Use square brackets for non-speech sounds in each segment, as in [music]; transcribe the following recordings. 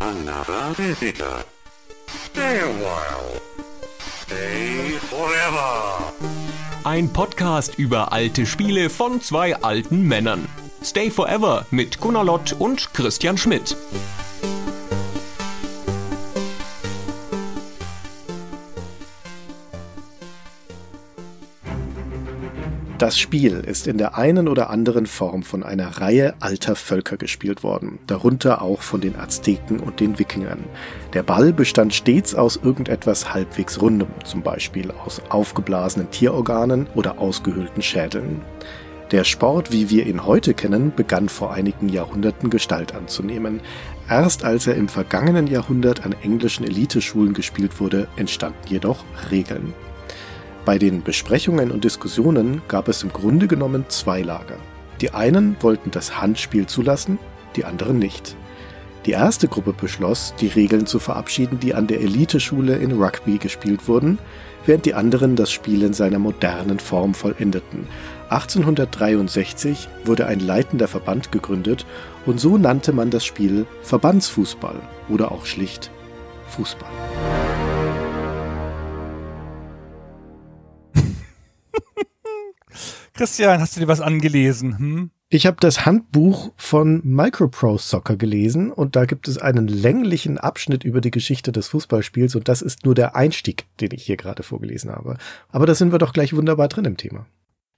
Another visitor. Stay a while. Stay forever. Ein Podcast über alte Spiele von zwei alten Männern. Stay Forever mit Gunnar Lott und Christian Schmidt. Das Spiel ist in der einen oder anderen Form von einer Reihe alter Völker gespielt worden, darunter auch von den Azteken und den Wikingern. Der Ball bestand stets aus irgendetwas halbwegs Rundem, zum Beispiel aus aufgeblasenen Tierorganen oder ausgehöhlten Schädeln. Der Sport, wie wir ihn heute kennen, begann vor einigen Jahrhunderten Gestalt anzunehmen. Erst als er im vergangenen Jahrhundert an englischen Eliteschulen gespielt wurde, entstanden jedoch Regeln. Bei den Besprechungen und Diskussionen gab es im Grunde genommen zwei Lager. Die einen wollten das Handspiel zulassen, die anderen nicht. Die erste Gruppe beschloss, die Regeln zu verabschieden, die an der Eliteschule in Rugby gespielt wurden, während die anderen das Spiel in seiner modernen Form vollendeten. 1863 wurde ein leitender Verband gegründet und so nannte man das Spiel Verbandsfußball oder auch schlicht Fußball. [laughs] Christian, hast du dir was angelesen? Hm? Ich habe das Handbuch von Micropro Soccer gelesen und da gibt es einen länglichen Abschnitt über die Geschichte des Fußballspiels und das ist nur der Einstieg, den ich hier gerade vorgelesen habe. Aber da sind wir doch gleich wunderbar drin im Thema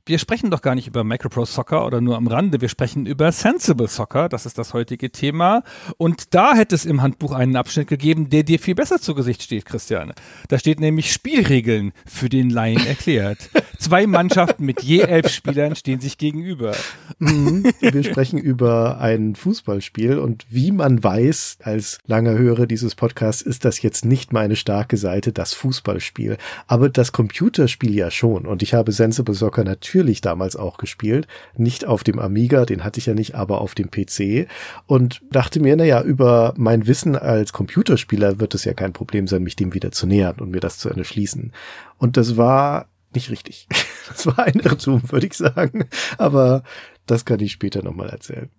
wir sprechen doch gar nicht über Micropro Soccer oder nur am Rande. Wir sprechen über Sensible Soccer. Das ist das heutige Thema. Und da hätte es im Handbuch einen Abschnitt gegeben, der dir viel besser zu Gesicht steht, Christiane. Da steht nämlich Spielregeln für den Laien erklärt. [laughs] Zwei Mannschaften mit je elf Spielern stehen sich gegenüber. Mhm. Wir sprechen über ein Fußballspiel und wie man weiß, als langer Hörer dieses Podcasts, ist das jetzt nicht meine starke Seite, das Fußballspiel. Aber das Computerspiel ja schon. Und ich habe Sensible Soccer natürlich natürlich damals auch gespielt. Nicht auf dem Amiga, den hatte ich ja nicht, aber auf dem PC. Und dachte mir, naja, über mein Wissen als Computerspieler wird es ja kein Problem sein, mich dem wieder zu nähern und mir das zu erschließen. Und das war nicht richtig. [laughs] Das war ein Irrtum, würde ich sagen. Aber das kann ich später nochmal erzählen.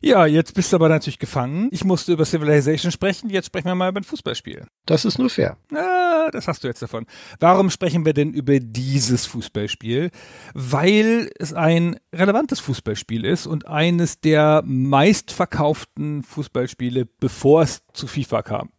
Ja, jetzt bist du aber natürlich gefangen. Ich musste über Civilization sprechen, jetzt sprechen wir mal über ein Fußballspiel. Das ist nur fair. Ah, das hast du jetzt davon. Warum sprechen wir denn über dieses Fußballspiel? Weil es ein relevantes Fußballspiel ist und eines der meistverkauften Fußballspiele, bevor es zu FIFA kam. [laughs]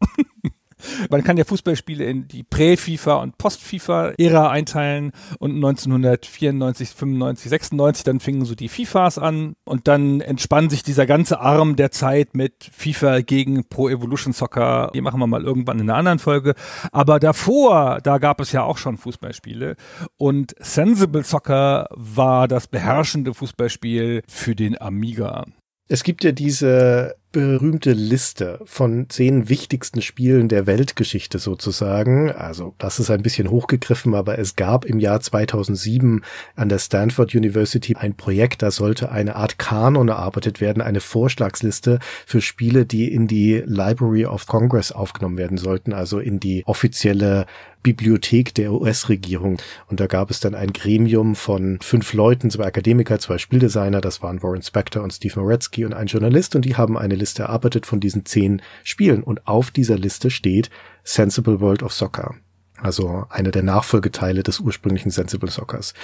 Man kann ja Fußballspiele in die Prä-FIFA und Post-FIFA-Ära einteilen und 1994, 95, 96, dann fingen so die FIFAs an und dann entspann sich dieser ganze Arm der Zeit mit FIFA gegen Pro Evolution Soccer. Die machen wir mal irgendwann in einer anderen Folge. Aber davor, da gab es ja auch schon Fußballspiele und Sensible Soccer war das beherrschende Fußballspiel für den Amiga. Es gibt ja diese berühmte Liste von zehn wichtigsten Spielen der Weltgeschichte sozusagen. Also das ist ein bisschen hochgegriffen, aber es gab im Jahr 2007 an der Stanford University ein Projekt, da sollte eine Art Kanon erarbeitet werden, eine Vorschlagsliste für Spiele, die in die Library of Congress aufgenommen werden sollten, also in die offizielle Bibliothek der US-Regierung. Und da gab es dann ein Gremium von fünf Leuten, zwei Akademiker, zwei Spieldesigner, das waren Warren Spector und Steve Moretzky und ein Journalist und die haben eine Liste erarbeitet von diesen zehn Spielen und auf dieser Liste steht Sensible World of Soccer. Also einer der Nachfolgeteile des ursprünglichen Sensible Soccers.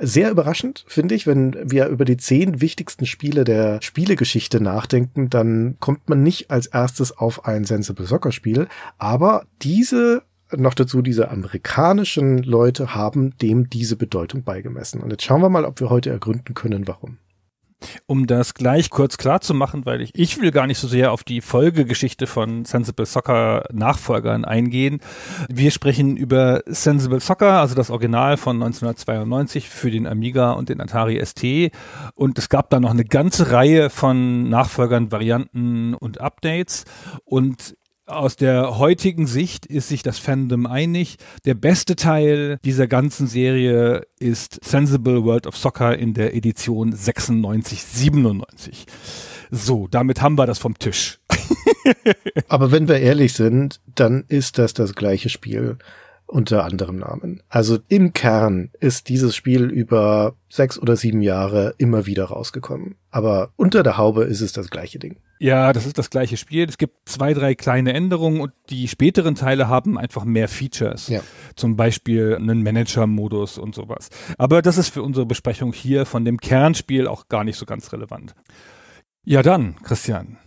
Sehr überraschend, finde ich, wenn wir über die zehn wichtigsten Spiele der Spielegeschichte nachdenken, dann kommt man nicht als erstes auf ein Sensible Soccer Spiel. Aber diese noch dazu, diese amerikanischen Leute haben dem diese Bedeutung beigemessen. Und jetzt schauen wir mal, ob wir heute ergründen können, warum. Um das gleich kurz klar zu machen, weil ich, ich will gar nicht so sehr auf die Folgegeschichte von Sensible Soccer Nachfolgern eingehen. Wir sprechen über Sensible Soccer, also das Original von 1992 für den Amiga und den Atari ST. Und es gab da noch eine ganze Reihe von Nachfolgern, Varianten und Updates. Und aus der heutigen Sicht ist sich das Fandom einig. Der beste Teil dieser ganzen Serie ist Sensible World of Soccer in der Edition 96, 97. So, damit haben wir das vom Tisch. [laughs] Aber wenn wir ehrlich sind, dann ist das das gleiche Spiel unter anderem Namen. Also im Kern ist dieses Spiel über sechs oder sieben Jahre immer wieder rausgekommen. Aber unter der Haube ist es das gleiche Ding. Ja, das ist das gleiche Spiel. Es gibt zwei, drei kleine Änderungen und die späteren Teile haben einfach mehr Features. Ja. Zum Beispiel einen Manager-Modus und sowas. Aber das ist für unsere Besprechung hier von dem Kernspiel auch gar nicht so ganz relevant. Ja dann, Christian,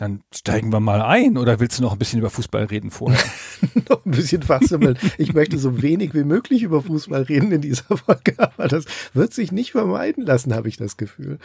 dann steigen wir mal ein. Oder willst du noch ein bisschen über Fußball reden vorher? [laughs] noch ein bisschen fachsimmeln. Ich möchte so wenig wie möglich über Fußball reden in dieser Folge, aber das wird sich nicht vermeiden lassen, habe ich das Gefühl.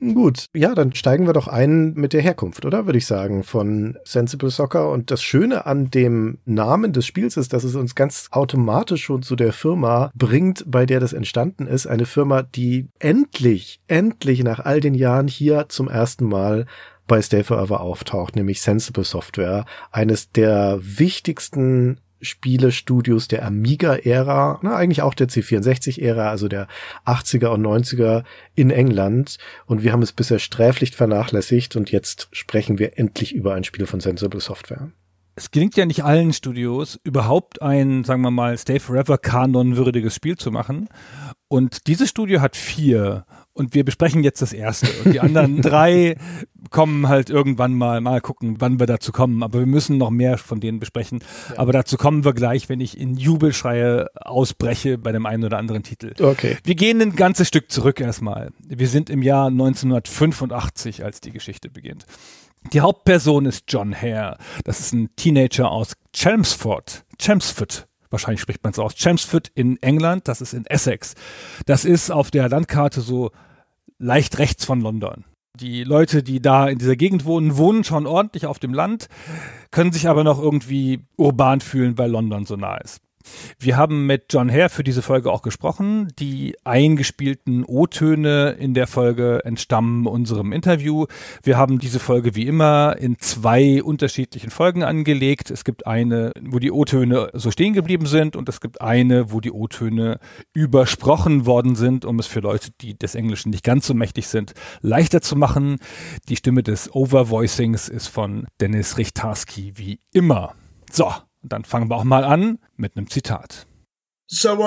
Gut, ja, dann steigen wir doch ein mit der Herkunft, oder würde ich sagen, von Sensible Soccer. Und das Schöne an dem Namen des Spiels ist, dass es uns ganz automatisch schon zu der Firma bringt, bei der das entstanden ist. Eine Firma, die endlich, endlich nach all den Jahren hier zum ersten Mal bei Stay Forever auftaucht, nämlich Sensible Software, eines der wichtigsten Spielestudios der Amiga-Ära, na, eigentlich auch der C64-Ära, also der 80er und 90er in England. Und wir haben es bisher sträflich vernachlässigt und jetzt sprechen wir endlich über ein Spiel von Sensible Software. Es gelingt ja nicht allen Studios, überhaupt ein, sagen wir mal, Stay Forever kanon würdiges Spiel zu machen. Und dieses Studio hat vier. Und wir besprechen jetzt das erste. Und die anderen [laughs] drei kommen halt irgendwann mal, mal gucken, wann wir dazu kommen. Aber wir müssen noch mehr von denen besprechen. Ja. Aber dazu kommen wir gleich, wenn ich in Jubelschreie ausbreche bei dem einen oder anderen Titel. Okay. Wir gehen ein ganzes Stück zurück erstmal. Wir sind im Jahr 1985, als die Geschichte beginnt. Die Hauptperson ist John Hare. Das ist ein Teenager aus Chelmsford. Chelmsford, wahrscheinlich spricht man es aus, Chelmsford in England, das ist in Essex. Das ist auf der Landkarte so leicht rechts von London. Die Leute, die da in dieser Gegend wohnen, wohnen schon ordentlich auf dem Land, können sich aber noch irgendwie urban fühlen, weil London so nah ist. Wir haben mit John Hare für diese Folge auch gesprochen. Die eingespielten O-Töne in der Folge entstammen unserem Interview. Wir haben diese Folge wie immer in zwei unterschiedlichen Folgen angelegt. Es gibt eine, wo die O-Töne so stehen geblieben sind und es gibt eine, wo die O-Töne übersprochen worden sind, um es für Leute, die des Englischen nicht ganz so mächtig sind, leichter zu machen. Die Stimme des Overvoicings ist von Dennis Richtarski wie immer. So, und dann fangen wir auch mal an mit einem Zitat. Ich habe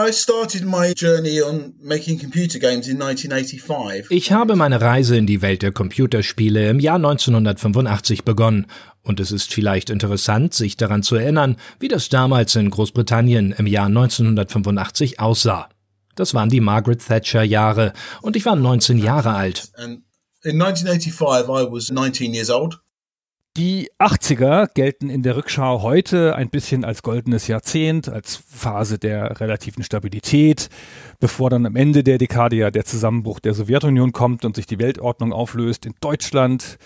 meine Reise in die Welt der Computerspiele im Jahr 1985 begonnen und es ist vielleicht interessant, sich daran zu erinnern, wie das damals in Großbritannien im Jahr 1985 aussah. Das waren die Margaret Thatcher Jahre und ich war 19 Jahre alt. In 1985 I was 19 years old. Die 80er gelten in der Rückschau heute ein bisschen als goldenes Jahrzehnt, als Phase der relativen Stabilität, bevor dann am Ende der Dekade ja der Zusammenbruch der Sowjetunion kommt und sich die Weltordnung auflöst. In Deutschland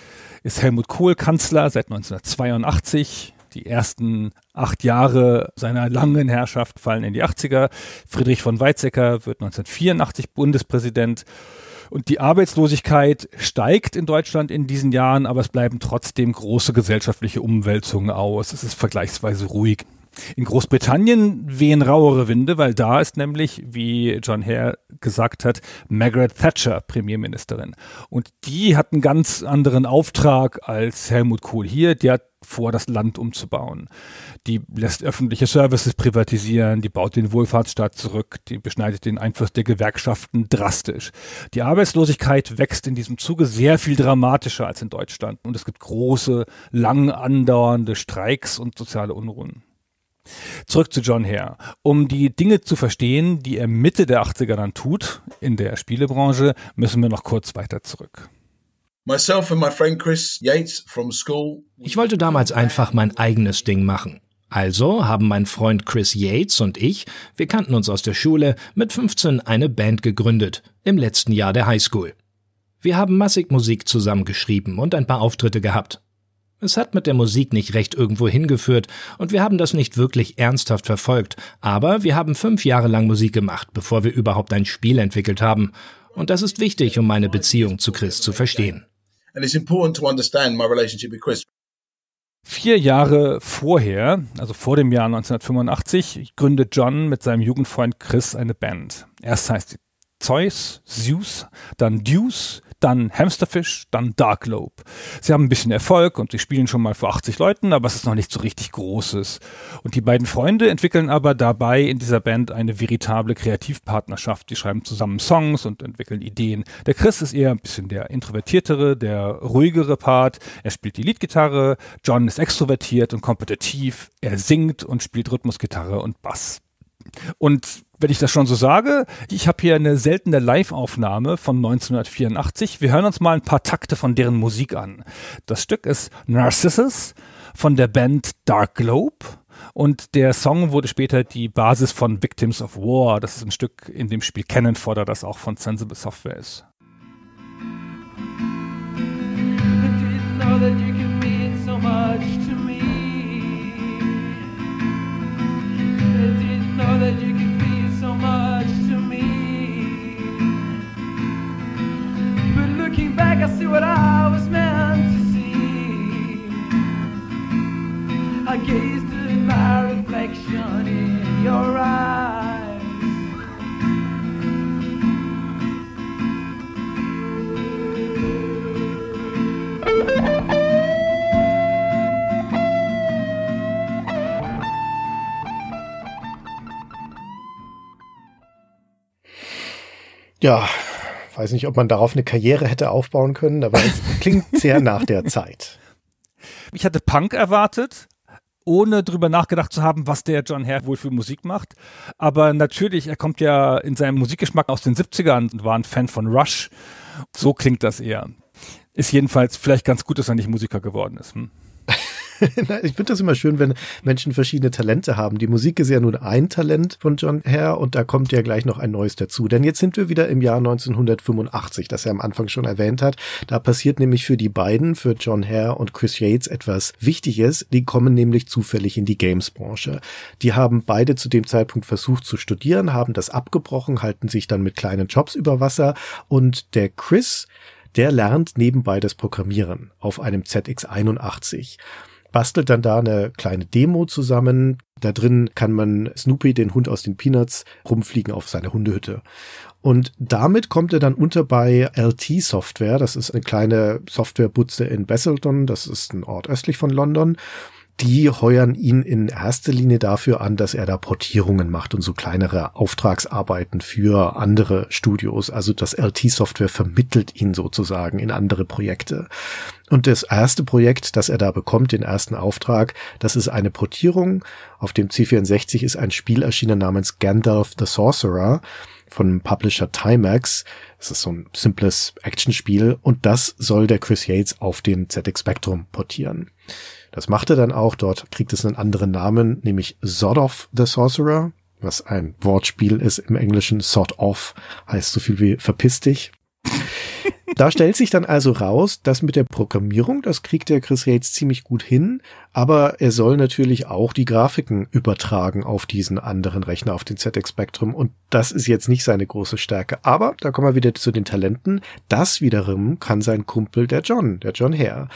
ist Helmut Kohl Kanzler seit 1982. Die ersten acht Jahre seiner langen Herrschaft fallen in die 80er. Friedrich von Weizsäcker wird 1984 Bundespräsident. Und die Arbeitslosigkeit steigt in Deutschland in diesen Jahren, aber es bleiben trotzdem große gesellschaftliche Umwälzungen aus. Es ist vergleichsweise ruhig. In Großbritannien wehen rauere Winde, weil da ist nämlich, wie John Hare gesagt hat, Margaret Thatcher Premierministerin. Und die hat einen ganz anderen Auftrag als Helmut Kohl hier. Die hat vor, das Land umzubauen. Die lässt öffentliche Services privatisieren, die baut den Wohlfahrtsstaat zurück, die beschneidet den Einfluss der Gewerkschaften drastisch. Die Arbeitslosigkeit wächst in diesem Zuge sehr viel dramatischer als in Deutschland und es gibt große, lang andauernde Streiks und soziale Unruhen. Zurück zu John Hare. Um die Dinge zu verstehen, die er Mitte der 80er dann tut, in der Spielebranche, müssen wir noch kurz weiter zurück. Ich wollte damals einfach mein eigenes Ding machen. Also haben mein Freund Chris Yates und ich, wir kannten uns aus der Schule, mit 15 eine Band gegründet, im letzten Jahr der Highschool. Wir haben massig Musik zusammengeschrieben und ein paar Auftritte gehabt. Es hat mit der Musik nicht recht irgendwo hingeführt und wir haben das nicht wirklich ernsthaft verfolgt, aber wir haben fünf Jahre lang Musik gemacht, bevor wir überhaupt ein Spiel entwickelt haben. Und das ist wichtig, um meine Beziehung zu Chris zu verstehen. Vier Jahre vorher, also vor dem Jahr 1985, gründet John mit seinem Jugendfreund Chris eine Band. Erst heißt sie Zeus, Zeus, dann Deuce, dann Hamsterfish, dann Dark Lobe. Sie haben ein bisschen Erfolg und sie spielen schon mal vor 80 Leuten, aber es ist noch nicht so richtig Großes. Und die beiden Freunde entwickeln aber dabei in dieser Band eine veritable Kreativpartnerschaft. Die schreiben zusammen Songs und entwickeln Ideen. Der Chris ist eher ein bisschen der introvertiertere, der ruhigere Part. Er spielt die Leadgitarre. John ist extrovertiert und kompetitiv. Er singt und spielt Rhythmusgitarre und Bass. Und wenn ich das schon so sage, ich habe hier eine seltene Live-Aufnahme von 1984. Wir hören uns mal ein paar Takte von deren Musik an. Das Stück ist Narcissus von der Band Dark Globe. Und der Song wurde später die Basis von Victims of War. Das ist ein Stück in dem Spiel Cannon das auch von Sensible Software ist. back, I see what I was meant to see. I gazed at my reflection in your eyes. Ja, weiß nicht, ob man darauf eine Karriere hätte aufbauen können, aber es [laughs] klingt sehr nach der Zeit. Ich hatte Punk erwartet, ohne darüber nachgedacht zu haben, was der John Hare wohl für Musik macht. Aber natürlich, er kommt ja in seinem Musikgeschmack aus den 70ern und war ein Fan von Rush. So klingt das eher. Ist jedenfalls vielleicht ganz gut, dass er nicht Musiker geworden ist. Hm? [laughs] ich finde das immer schön, wenn Menschen verschiedene Talente haben. Die Musik ist ja nun ein Talent von John Hare und da kommt ja gleich noch ein neues dazu. Denn jetzt sind wir wieder im Jahr 1985, das er am Anfang schon erwähnt hat. Da passiert nämlich für die beiden, für John Hare und Chris Yates etwas Wichtiges. Die kommen nämlich zufällig in die Games-Branche. Die haben beide zu dem Zeitpunkt versucht zu studieren, haben das abgebrochen, halten sich dann mit kleinen Jobs über Wasser und der Chris der lernt nebenbei das Programmieren auf einem ZX81 bastelt dann da eine kleine Demo zusammen. Da drin kann man Snoopy, den Hund aus den Peanuts, rumfliegen auf seine Hundehütte. Und damit kommt er dann unter bei LT Software. Das ist eine kleine Softwarebutze in Basildon. Das ist ein Ort östlich von London die heuern ihn in erster Linie dafür an, dass er da Portierungen macht und so kleinere Auftragsarbeiten für andere Studios. Also das LT-Software vermittelt ihn sozusagen in andere Projekte. Und das erste Projekt, das er da bekommt, den ersten Auftrag, das ist eine Portierung. Auf dem C64 ist ein Spiel erschienen namens Gandalf the Sorcerer von Publisher Timex. Das ist so ein simples Actionspiel und das soll der Chris Yates auf den ZX Spectrum portieren. Das macht er dann auch. Dort kriegt es einen anderen Namen, nämlich Sod of the Sorcerer, was ein Wortspiel ist im Englischen. Sod of heißt so viel wie verpiss dich. Da stellt sich dann also raus, dass mit der Programmierung, das kriegt der Chris Yates ziemlich gut hin, aber er soll natürlich auch die Grafiken übertragen auf diesen anderen Rechner, auf den ZX Spectrum und das ist jetzt nicht seine große Stärke. Aber da kommen wir wieder zu den Talenten. Das wiederum kann sein Kumpel, der John, der John Hare.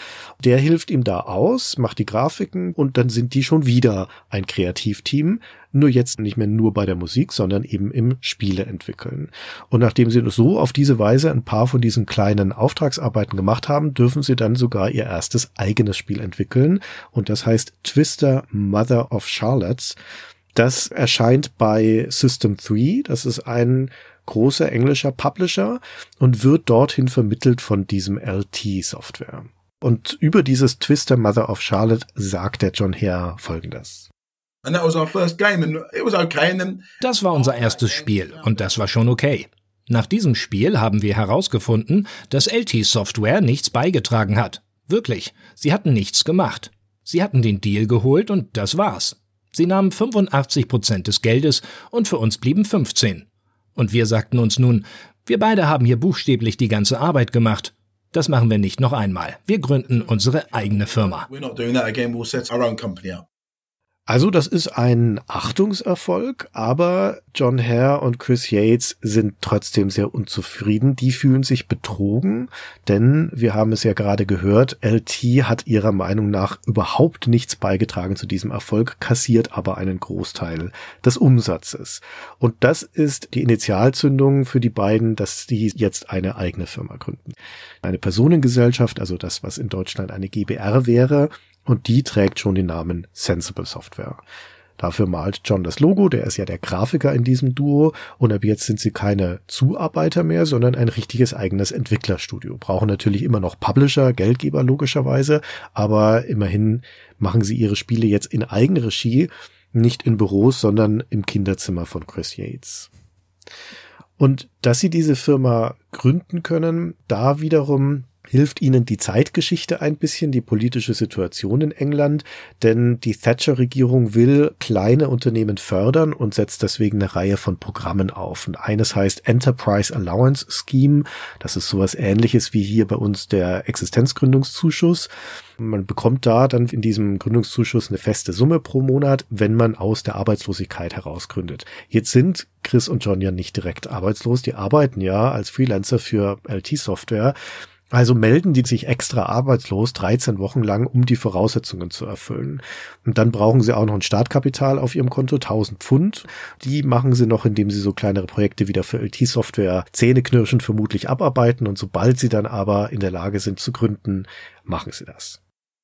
Der hilft ihm da aus, macht die Grafiken und dann sind die schon wieder ein Kreativteam. Nur jetzt nicht mehr nur bei der Musik, sondern eben im Spiele entwickeln. Und nachdem sie so auf diese Weise ein paar von diesen kleinen Auftragsarbeiten gemacht haben, dürfen sie dann sogar ihr erstes eigenes Spiel entwickeln. Und das heißt Twister Mother of Charlottes. Das erscheint bei System 3. Das ist ein großer englischer Publisher und wird dorthin vermittelt von diesem LT Software. Und über dieses Twister Mother of Charlotte sagt der John Hare folgendes. Das war unser erstes Spiel und das war schon okay. Nach diesem Spiel haben wir herausgefunden, dass LT Software nichts beigetragen hat. Wirklich, sie hatten nichts gemacht. Sie hatten den Deal geholt und das war's. Sie nahmen 85 Prozent des Geldes und für uns blieben 15. Und wir sagten uns nun, wir beide haben hier buchstäblich die ganze Arbeit gemacht. Das machen wir nicht noch einmal. Wir gründen unsere eigene Firma. Also das ist ein Achtungserfolg, aber John Hare und Chris Yates sind trotzdem sehr unzufrieden. Die fühlen sich betrogen, denn wir haben es ja gerade gehört, LT hat ihrer Meinung nach überhaupt nichts beigetragen zu diesem Erfolg, kassiert aber einen Großteil des Umsatzes. Und das ist die Initialzündung für die beiden, dass die jetzt eine eigene Firma gründen. Eine Personengesellschaft, also das, was in Deutschland eine GBR wäre, und die trägt schon den Namen Sensible Software. Dafür malt John das Logo, der ist ja der Grafiker in diesem Duo und ab jetzt sind sie keine Zuarbeiter mehr, sondern ein richtiges eigenes Entwicklerstudio. Brauchen natürlich immer noch Publisher, Geldgeber logischerweise, aber immerhin machen sie ihre Spiele jetzt in Eigenregie, nicht in Büros, sondern im Kinderzimmer von Chris Yates. Und dass sie diese Firma gründen können, da wiederum hilft ihnen die Zeitgeschichte ein bisschen, die politische Situation in England, denn die Thatcher-Regierung will kleine Unternehmen fördern und setzt deswegen eine Reihe von Programmen auf. Und eines heißt Enterprise Allowance Scheme, das ist sowas ähnliches wie hier bei uns der Existenzgründungszuschuss. Man bekommt da dann in diesem Gründungszuschuss eine feste Summe pro Monat, wenn man aus der Arbeitslosigkeit herausgründet. Jetzt sind Chris und John ja nicht direkt arbeitslos, die arbeiten ja als Freelancer für LT-Software. Also melden die sich extra arbeitslos 13 Wochen lang, um die Voraussetzungen zu erfüllen. Und dann brauchen sie auch noch ein Startkapital auf ihrem Konto, 1000 Pfund. Die machen sie noch, indem sie so kleinere Projekte wieder für IT-Software zähneknirschend vermutlich abarbeiten. Und sobald sie dann aber in der Lage sind zu gründen, machen sie das.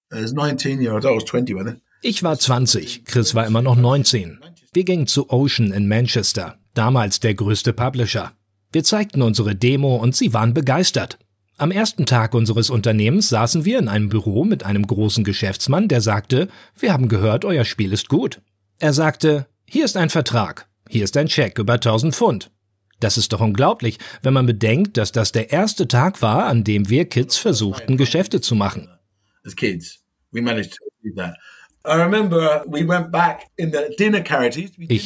Es äh, ist 19 Jahre, da 20, oder? Ne? Ich war 20, Chris war immer noch 19. Wir gingen zu Ocean in Manchester, damals der größte Publisher. Wir zeigten unsere Demo und sie waren begeistert. Am ersten Tag unseres Unternehmens saßen wir in einem Büro mit einem großen Geschäftsmann, der sagte, wir haben gehört, euer Spiel ist gut. Er sagte, hier ist ein Vertrag, hier ist ein Scheck über 1000 Pfund. Das ist doch unglaublich, wenn man bedenkt, dass das der erste Tag war, an dem wir Kids versuchten, Geschäfte zu machen. Ich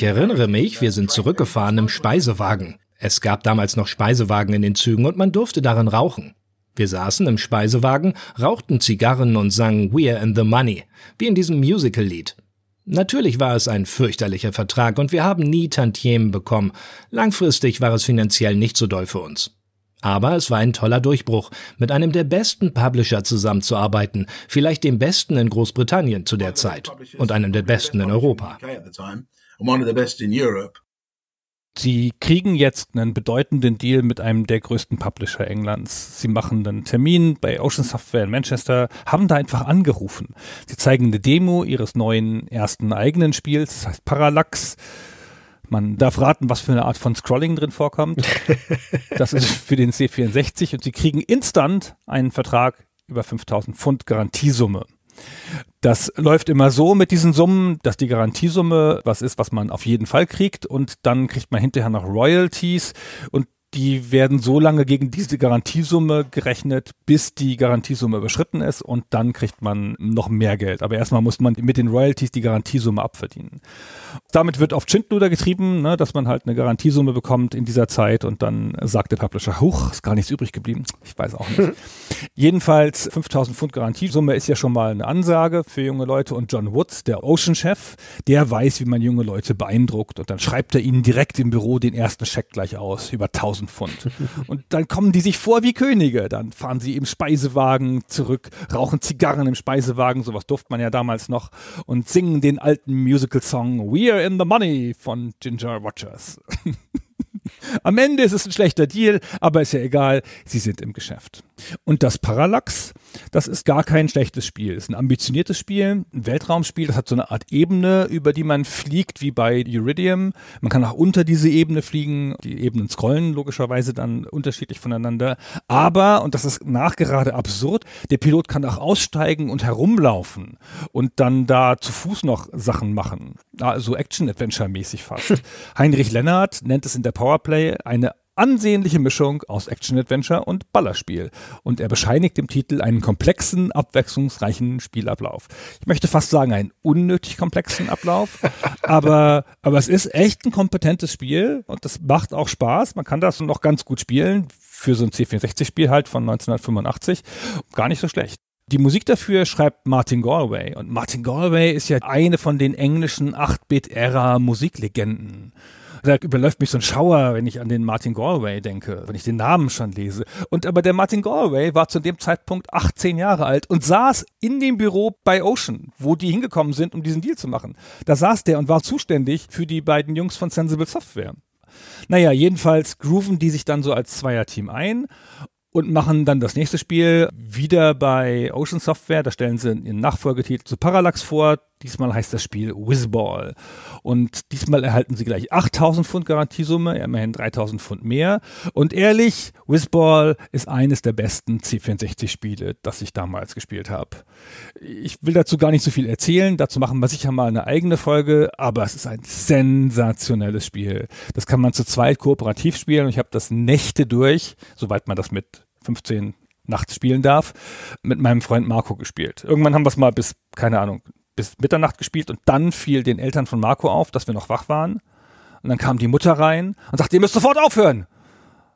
erinnere mich, wir sind zurückgefahren im Speisewagen. Es gab damals noch Speisewagen in den Zügen und man durfte darin rauchen. Wir saßen im Speisewagen, rauchten Zigarren und sangen We're in the Money, wie in diesem Musical-Lied. Natürlich war es ein fürchterlicher Vertrag und wir haben nie Tantiemen bekommen. Langfristig war es finanziell nicht so doll für uns. Aber es war ein toller Durchbruch, mit einem der besten Publisher zusammenzuarbeiten, vielleicht dem besten in Großbritannien zu der Zeit und einem der besten in Europa. Sie kriegen jetzt einen bedeutenden Deal mit einem der größten Publisher Englands. Sie machen einen Termin bei Ocean Software in Manchester, haben da einfach angerufen. Sie zeigen eine Demo ihres neuen ersten eigenen Spiels, das heißt Parallax. Man darf raten, was für eine Art von Scrolling drin vorkommt. [laughs] Das ist für den C64 und sie kriegen instant einen Vertrag über 5000 Pfund Garantiesumme. Das läuft immer so mit diesen Summen, dass die Garantiesumme was ist, was man auf jeden Fall kriegt und dann kriegt man hinterher noch Royalties und die werden so lange gegen diese Garantiesumme gerechnet, bis die Garantiesumme überschritten ist und dann kriegt man noch mehr Geld. Aber erstmal muss man mit den Royalties die Garantiesumme abverdienen. Damit wird oft Schindluder getrieben, ne, dass man halt eine Garantiesumme bekommt in dieser Zeit und dann sagt der Publisher, huch, ist gar nichts übrig geblieben. Ich weiß auch nicht. [laughs] Jedenfalls 5000 Pfund Garantiesumme ist ja schon mal eine Ansage für junge Leute und John Woods, der Ocean-Chef, der weiß, wie man junge Leute beeindruckt und dann schreibt er ihnen direkt im Büro den ersten Scheck gleich aus über 1000 1000 Pfund. Und dann kommen die sich vor wie Könige. Dann fahren sie im Speisewagen zurück, rauchen Zigarren im Speisewagen, sowas durfte man ja damals noch, und singen den alten Musical-Song We're in the Money von Ginger Rogers. [laughs] Am Ende ist es ein schlechter Deal, aber ist ja egal, sie sind im Geschäft. Und das Parallax, das ist gar kein schlechtes Spiel. Es ist ein ambitioniertes Spiel, ein Weltraumspiel, das hat so eine Art Ebene, über die man fliegt, wie bei Iridium. Man kann auch unter diese Ebene fliegen. Die Ebenen scrollen logischerweise dann unterschiedlich voneinander. Aber, und das ist nachgerade absurd, der Pilot kann auch aussteigen und herumlaufen und dann da zu Fuß noch Sachen machen. Also Action-Adventure-mäßig fast. [laughs] Heinrich Lennart nennt es in der Powerplay eine ansehnliche Mischung aus Action-Adventure und Ballerspiel und er bescheinigt dem Titel einen komplexen, abwechslungsreichen Spielablauf. Ich möchte fast sagen, einen unnötig komplexen Ablauf, [laughs] aber, aber es ist echt ein kompetentes Spiel und das macht auch Spaß. Man kann das noch ganz gut spielen für so ein C64-Spiel halt von 1985. Gar nicht so schlecht. Die Musik dafür schreibt Martin Galway und Martin Galway ist ja eine von den englischen 8-Bit-Ära-Musiklegenden da überläuft mich so ein Schauer, wenn ich an den Martin Galway denke, wenn ich den Namen schon lese. Und aber der Martin Galway war zu dem Zeitpunkt 18 Jahre alt und saß in dem Büro bei Ocean, wo die hingekommen sind, um diesen Deal zu machen. Da saß der und war zuständig für die beiden Jungs von Sensible Software. Naja, jedenfalls grooven die sich dann so als Zweierteam ein und machen dann das nächste Spiel wieder bei Ocean Software. Da stellen sie ihren Nachfolgetitel zu Parallax vor. Diesmal heißt das Spiel Whizball. Und diesmal erhalten sie gleich 8000 Pfund Garantiesumme, immerhin 3000 Pfund mehr. Und ehrlich, Whizball ist eines der besten C64-Spiele, das ich damals gespielt habe. Ich will dazu gar nicht so viel erzählen, dazu machen wir sicher mal eine eigene Folge, aber es ist ein sensationelles Spiel. Das kann man zu zweit kooperativ spielen und ich habe das Nächte durch, soweit man das mit 15 nachts spielen darf, mit meinem Freund Marco gespielt. Irgendwann haben wir es mal bis, keine Ahnung, bis Mitternacht gespielt und dann fiel den Eltern von Marco auf, dass wir noch wach waren. Und dann kam die Mutter rein und sagte, ihr müsst sofort aufhören.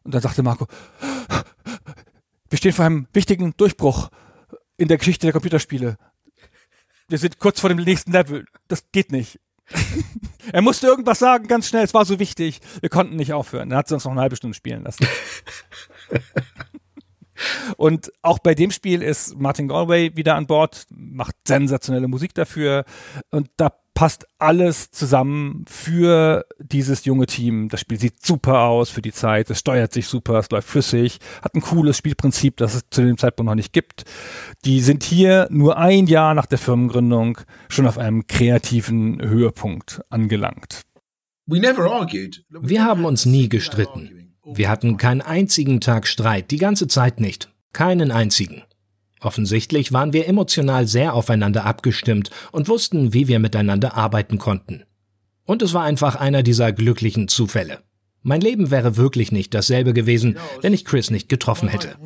Und dann sagte Marco, wir stehen vor einem wichtigen Durchbruch in der Geschichte der Computerspiele. Wir sind kurz vor dem nächsten Level. Das geht nicht. [laughs] er musste irgendwas sagen, ganz schnell. Es war so wichtig. Wir konnten nicht aufhören. Dann hat sie uns noch eine halbe Stunde spielen lassen. [laughs] Und auch bei dem Spiel ist Martin Galway wieder an Bord, macht sensationelle Musik dafür und da passt alles zusammen für dieses junge Team. Das Spiel sieht super aus für die Zeit, es steuert sich super, es läuft flüssig, hat ein cooles Spielprinzip, das es zu dem Zeitpunkt noch nicht gibt. Die sind hier nur ein Jahr nach der Firmengründung schon auf einem kreativen Höhepunkt angelangt. Wir haben uns nie gestritten. Wir hatten keinen einzigen Tag Streit, die ganze Zeit nicht. Keinen einzigen. Offensichtlich waren wir emotional sehr aufeinander abgestimmt und wussten, wie wir miteinander arbeiten konnten. Und es war einfach einer dieser glücklichen Zufälle. Mein Leben wäre wirklich nicht dasselbe gewesen, wenn ich Chris nicht getroffen hätte.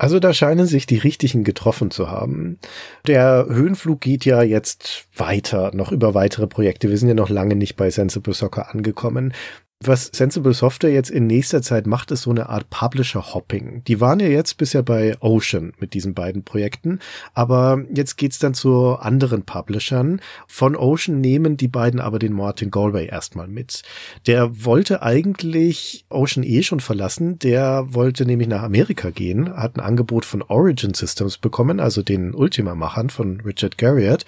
Also da scheinen sich die Richtigen getroffen zu haben. Der Höhenflug geht ja jetzt weiter, noch über weitere Projekte. Wir sind ja noch lange nicht bei Sensible Soccer angekommen was Sensible Software jetzt in nächster Zeit macht, ist so eine Art Publisher-Hopping. Die waren ja jetzt bisher bei Ocean mit diesen beiden Projekten, aber jetzt geht's dann zu anderen Publishern. Von Ocean nehmen die beiden aber den Martin Galway erstmal mit. Der wollte eigentlich Ocean eh schon verlassen, der wollte nämlich nach Amerika gehen, hat ein Angebot von Origin Systems bekommen, also den Ultima-Machern von Richard Garriott,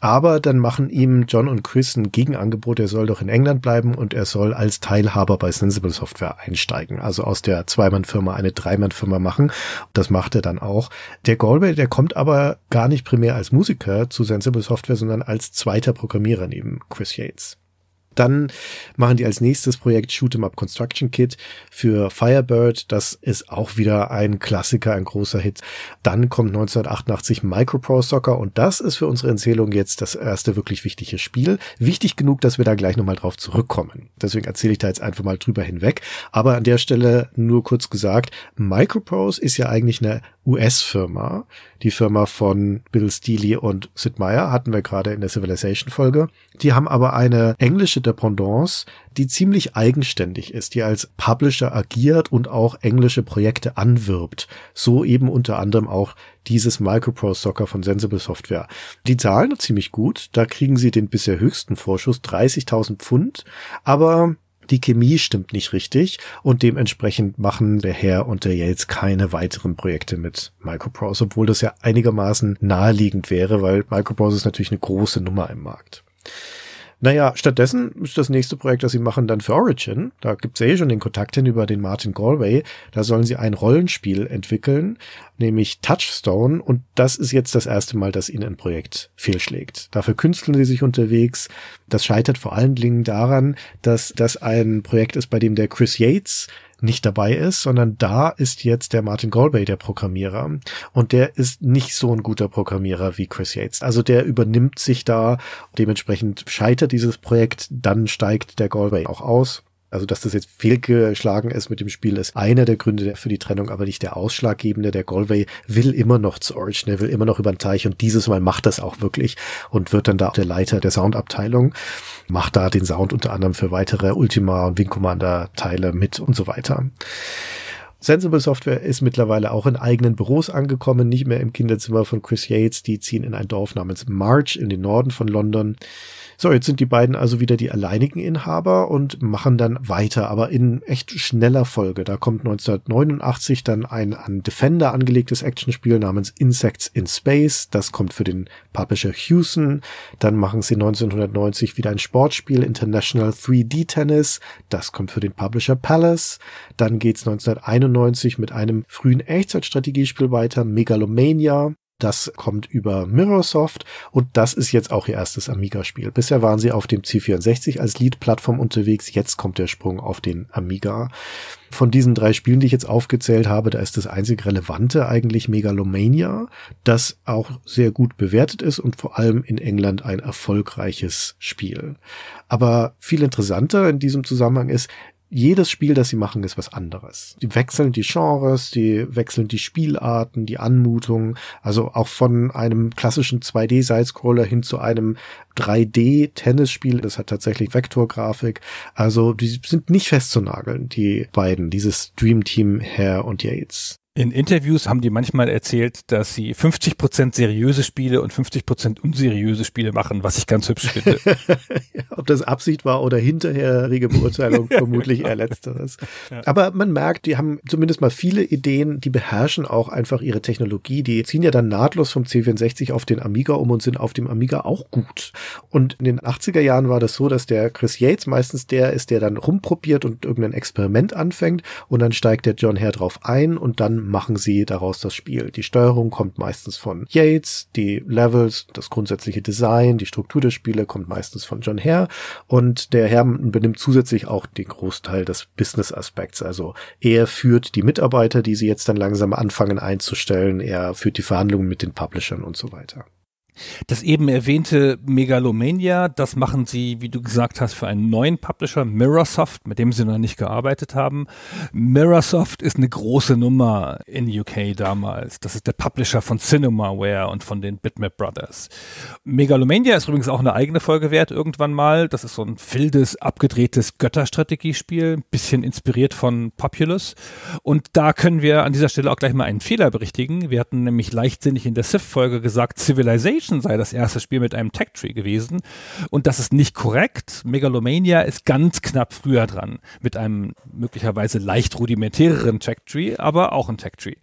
aber dann machen ihm John und Chris ein Gegenangebot, er soll doch in England bleiben und er soll als Teilhaber bei Sensible Software einsteigen. Also aus der Zweimann-Firma eine Dreimann-Firma machen. Das macht er dann auch. Der Galway, der kommt aber gar nicht primär als Musiker zu Sensible Software, sondern als zweiter Programmierer neben Chris Yates. Dann machen die als nächstes Projekt Shoot'em Up Construction Kit für Firebird. Das ist auch wieder ein Klassiker, ein großer Hit. Dann kommt 1988 Micropro Soccer und das ist für unsere Erzählung jetzt das erste wirklich wichtige Spiel. Wichtig genug, dass wir da gleich nochmal drauf zurückkommen. Deswegen erzähle ich da jetzt einfach mal drüber hinweg. Aber an der Stelle nur kurz gesagt, Microprose ist ja eigentlich eine US-Firma, die Firma von Bill Steely und Sid Meier, hatten wir gerade in der Civilization-Folge. Die haben aber eine englische Dependance, die ziemlich eigenständig ist, die als Publisher agiert und auch englische Projekte anwirbt. So eben unter anderem auch dieses Microprose Soccer von Sensible Software. Die zahlen ziemlich gut, da kriegen sie den bisher höchsten Vorschuss, 30.000 Pfund, aber die Chemie stimmt nicht richtig und dementsprechend machen der Herr und der Yates keine weiteren Projekte mit Microprose, obwohl das ja einigermaßen naheliegend wäre, weil Microprose ist natürlich eine große Nummer im Markt. Naja, stattdessen ist das nächste Projekt, das sie machen, dann für Origin. Da gibt's ja eh schon den Kontakt hin über den Martin Galway. Da sollen sie ein Rollenspiel entwickeln, nämlich Touchstone. Und das ist jetzt das erste Mal, dass ihnen ein Projekt fehlschlägt. Dafür künsteln sie sich unterwegs. Das scheitert vor allen Dingen daran, dass das ein Projekt ist, bei dem der Chris Yates nicht dabei ist, sondern da ist jetzt der Martin Galway der Programmierer und der ist nicht so ein guter Programmierer wie Chris Yates. Also der übernimmt sich da, dementsprechend scheitert dieses Projekt, dann steigt der Galway auch aus. Also, dass das jetzt fehlgeschlagen ist mit dem Spiel, ist einer der Gründe für die Trennung, aber nicht der ausschlaggebende. Der Galway will immer noch zu Origin, ne, er will immer noch über den Teich und dieses Mal macht das auch wirklich und wird dann da der Leiter der Soundabteilung, macht da den Sound unter anderem für weitere Ultima und Wing Commander Teile mit und so weiter. Sensible Software ist mittlerweile auch in eigenen Büros angekommen, nicht mehr im Kinderzimmer von Chris Yates. Die ziehen in ein Dorf namens March in den Norden von London. So, jetzt sind die beiden also wieder die alleinigen Inhaber und machen dann weiter, aber in echt schneller Folge. Da kommt 1989 dann ein an Defender angelegtes Actionspiel namens Insects in Space. Das kommt für den Publisher Houston. Dann machen sie 1990 wieder ein Sportspiel International 3D Tennis. Das kommt für den Publisher Palace. Dann geht's 1991 mit einem frühen Echtzeitstrategiespiel weiter, Megalomania. Das kommt über Mirrorsoft und das ist jetzt auch ihr erstes Amiga-Spiel. Bisher waren sie auf dem C64 als Lead-Plattform unterwegs, jetzt kommt der Sprung auf den Amiga. Von diesen drei Spielen, die ich jetzt aufgezählt habe, da ist das einzig Relevante eigentlich Megalomania, das auch sehr gut bewertet ist und vor allem in England ein erfolgreiches Spiel. Aber viel interessanter in diesem Zusammenhang ist, jedes Spiel, das sie machen, ist was anderes. Die wechseln die Genres, die wechseln die Spielarten, die Anmutungen, also auch von einem klassischen 2D-Side-Scroller hin zu einem 3D-Tennisspiel, das hat tatsächlich Vektorgrafik. Also die sind nicht festzunageln, die beiden, dieses Dream Team Herr und Yates. In Interviews haben die manchmal erzählt, dass sie 50 Prozent seriöse Spiele und 50 Prozent unseriöse Spiele machen, was ich ganz hübsch finde. [laughs] Ob das Absicht war oder hinterherige Beurteilung, [laughs] vermutlich eher letzteres. Ja. Aber man merkt, die haben zumindest mal viele Ideen, die beherrschen auch einfach ihre Technologie. Die ziehen ja dann nahtlos vom C64 auf den Amiga um und sind auf dem Amiga auch gut. Und in den 80er Jahren war das so, dass der Chris Yates meistens der ist, der dann rumprobiert und irgendein Experiment anfängt und dann steigt der John Herr drauf ein und dann machen sie daraus das Spiel. Die Steuerung kommt meistens von Yates, die Levels, das grundsätzliche Design, die Struktur des Spiele kommt meistens von John Hare und der Herr benimmt zusätzlich auch den Großteil des Business-Aspekts. Also er führt die Mitarbeiter, die sie jetzt dann langsam anfangen einzustellen, er führt die Verhandlungen mit den Publishern und so weiter. Das eben erwähnte Megalomania, das machen sie, wie du gesagt hast, für einen neuen Publisher, Mirrorsoft, mit dem sie noch nicht gearbeitet haben. Mirrorsoft ist eine große Nummer in UK damals. Das ist der Publisher von Cinemaware und von den Bitmap Brothers. Megalomania ist übrigens auch eine eigene Folge wert irgendwann mal. Das ist so ein wildes, abgedrehtes Götterstrategiespiel, ein bisschen inspiriert von Populous. Und da können wir an dieser Stelle auch gleich mal einen Fehler berichtigen. Wir hatten nämlich leichtsinnig in der sif folge gesagt, Civilization Civilization sei das erste Spiel mit einem Tech-Tree gewesen. Und das ist nicht korrekt. Megalomania ist ganz knapp früher dran, mit einem möglicherweise leicht rudimentäreren Tech-Tree, aber auch ein Tech-Tree.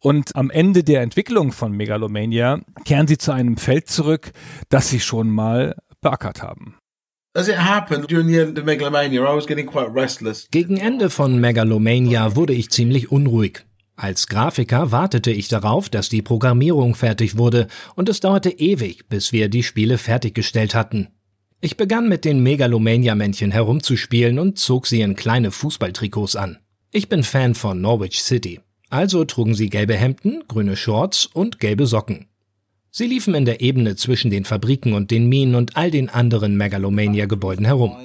Und am Ende der Entwicklung von Megalomania kehren sie zu einem Feld zurück, das sie schon mal beackert haben. Gegen Ende von Megalomania wurde ich ziemlich unruhig. Als Grafiker wartete ich darauf, dass die Programmierung fertig wurde, und es dauerte ewig, bis wir die Spiele fertiggestellt hatten. Ich begann mit den Megalomania-Männchen herumzuspielen und zog sie in kleine Fußballtrikots an. Ich bin Fan von Norwich City, also trugen sie gelbe Hemden, grüne Shorts und gelbe Socken. Sie liefen in der Ebene zwischen den Fabriken und den Minen und all den anderen Megalomania-Gebäuden herum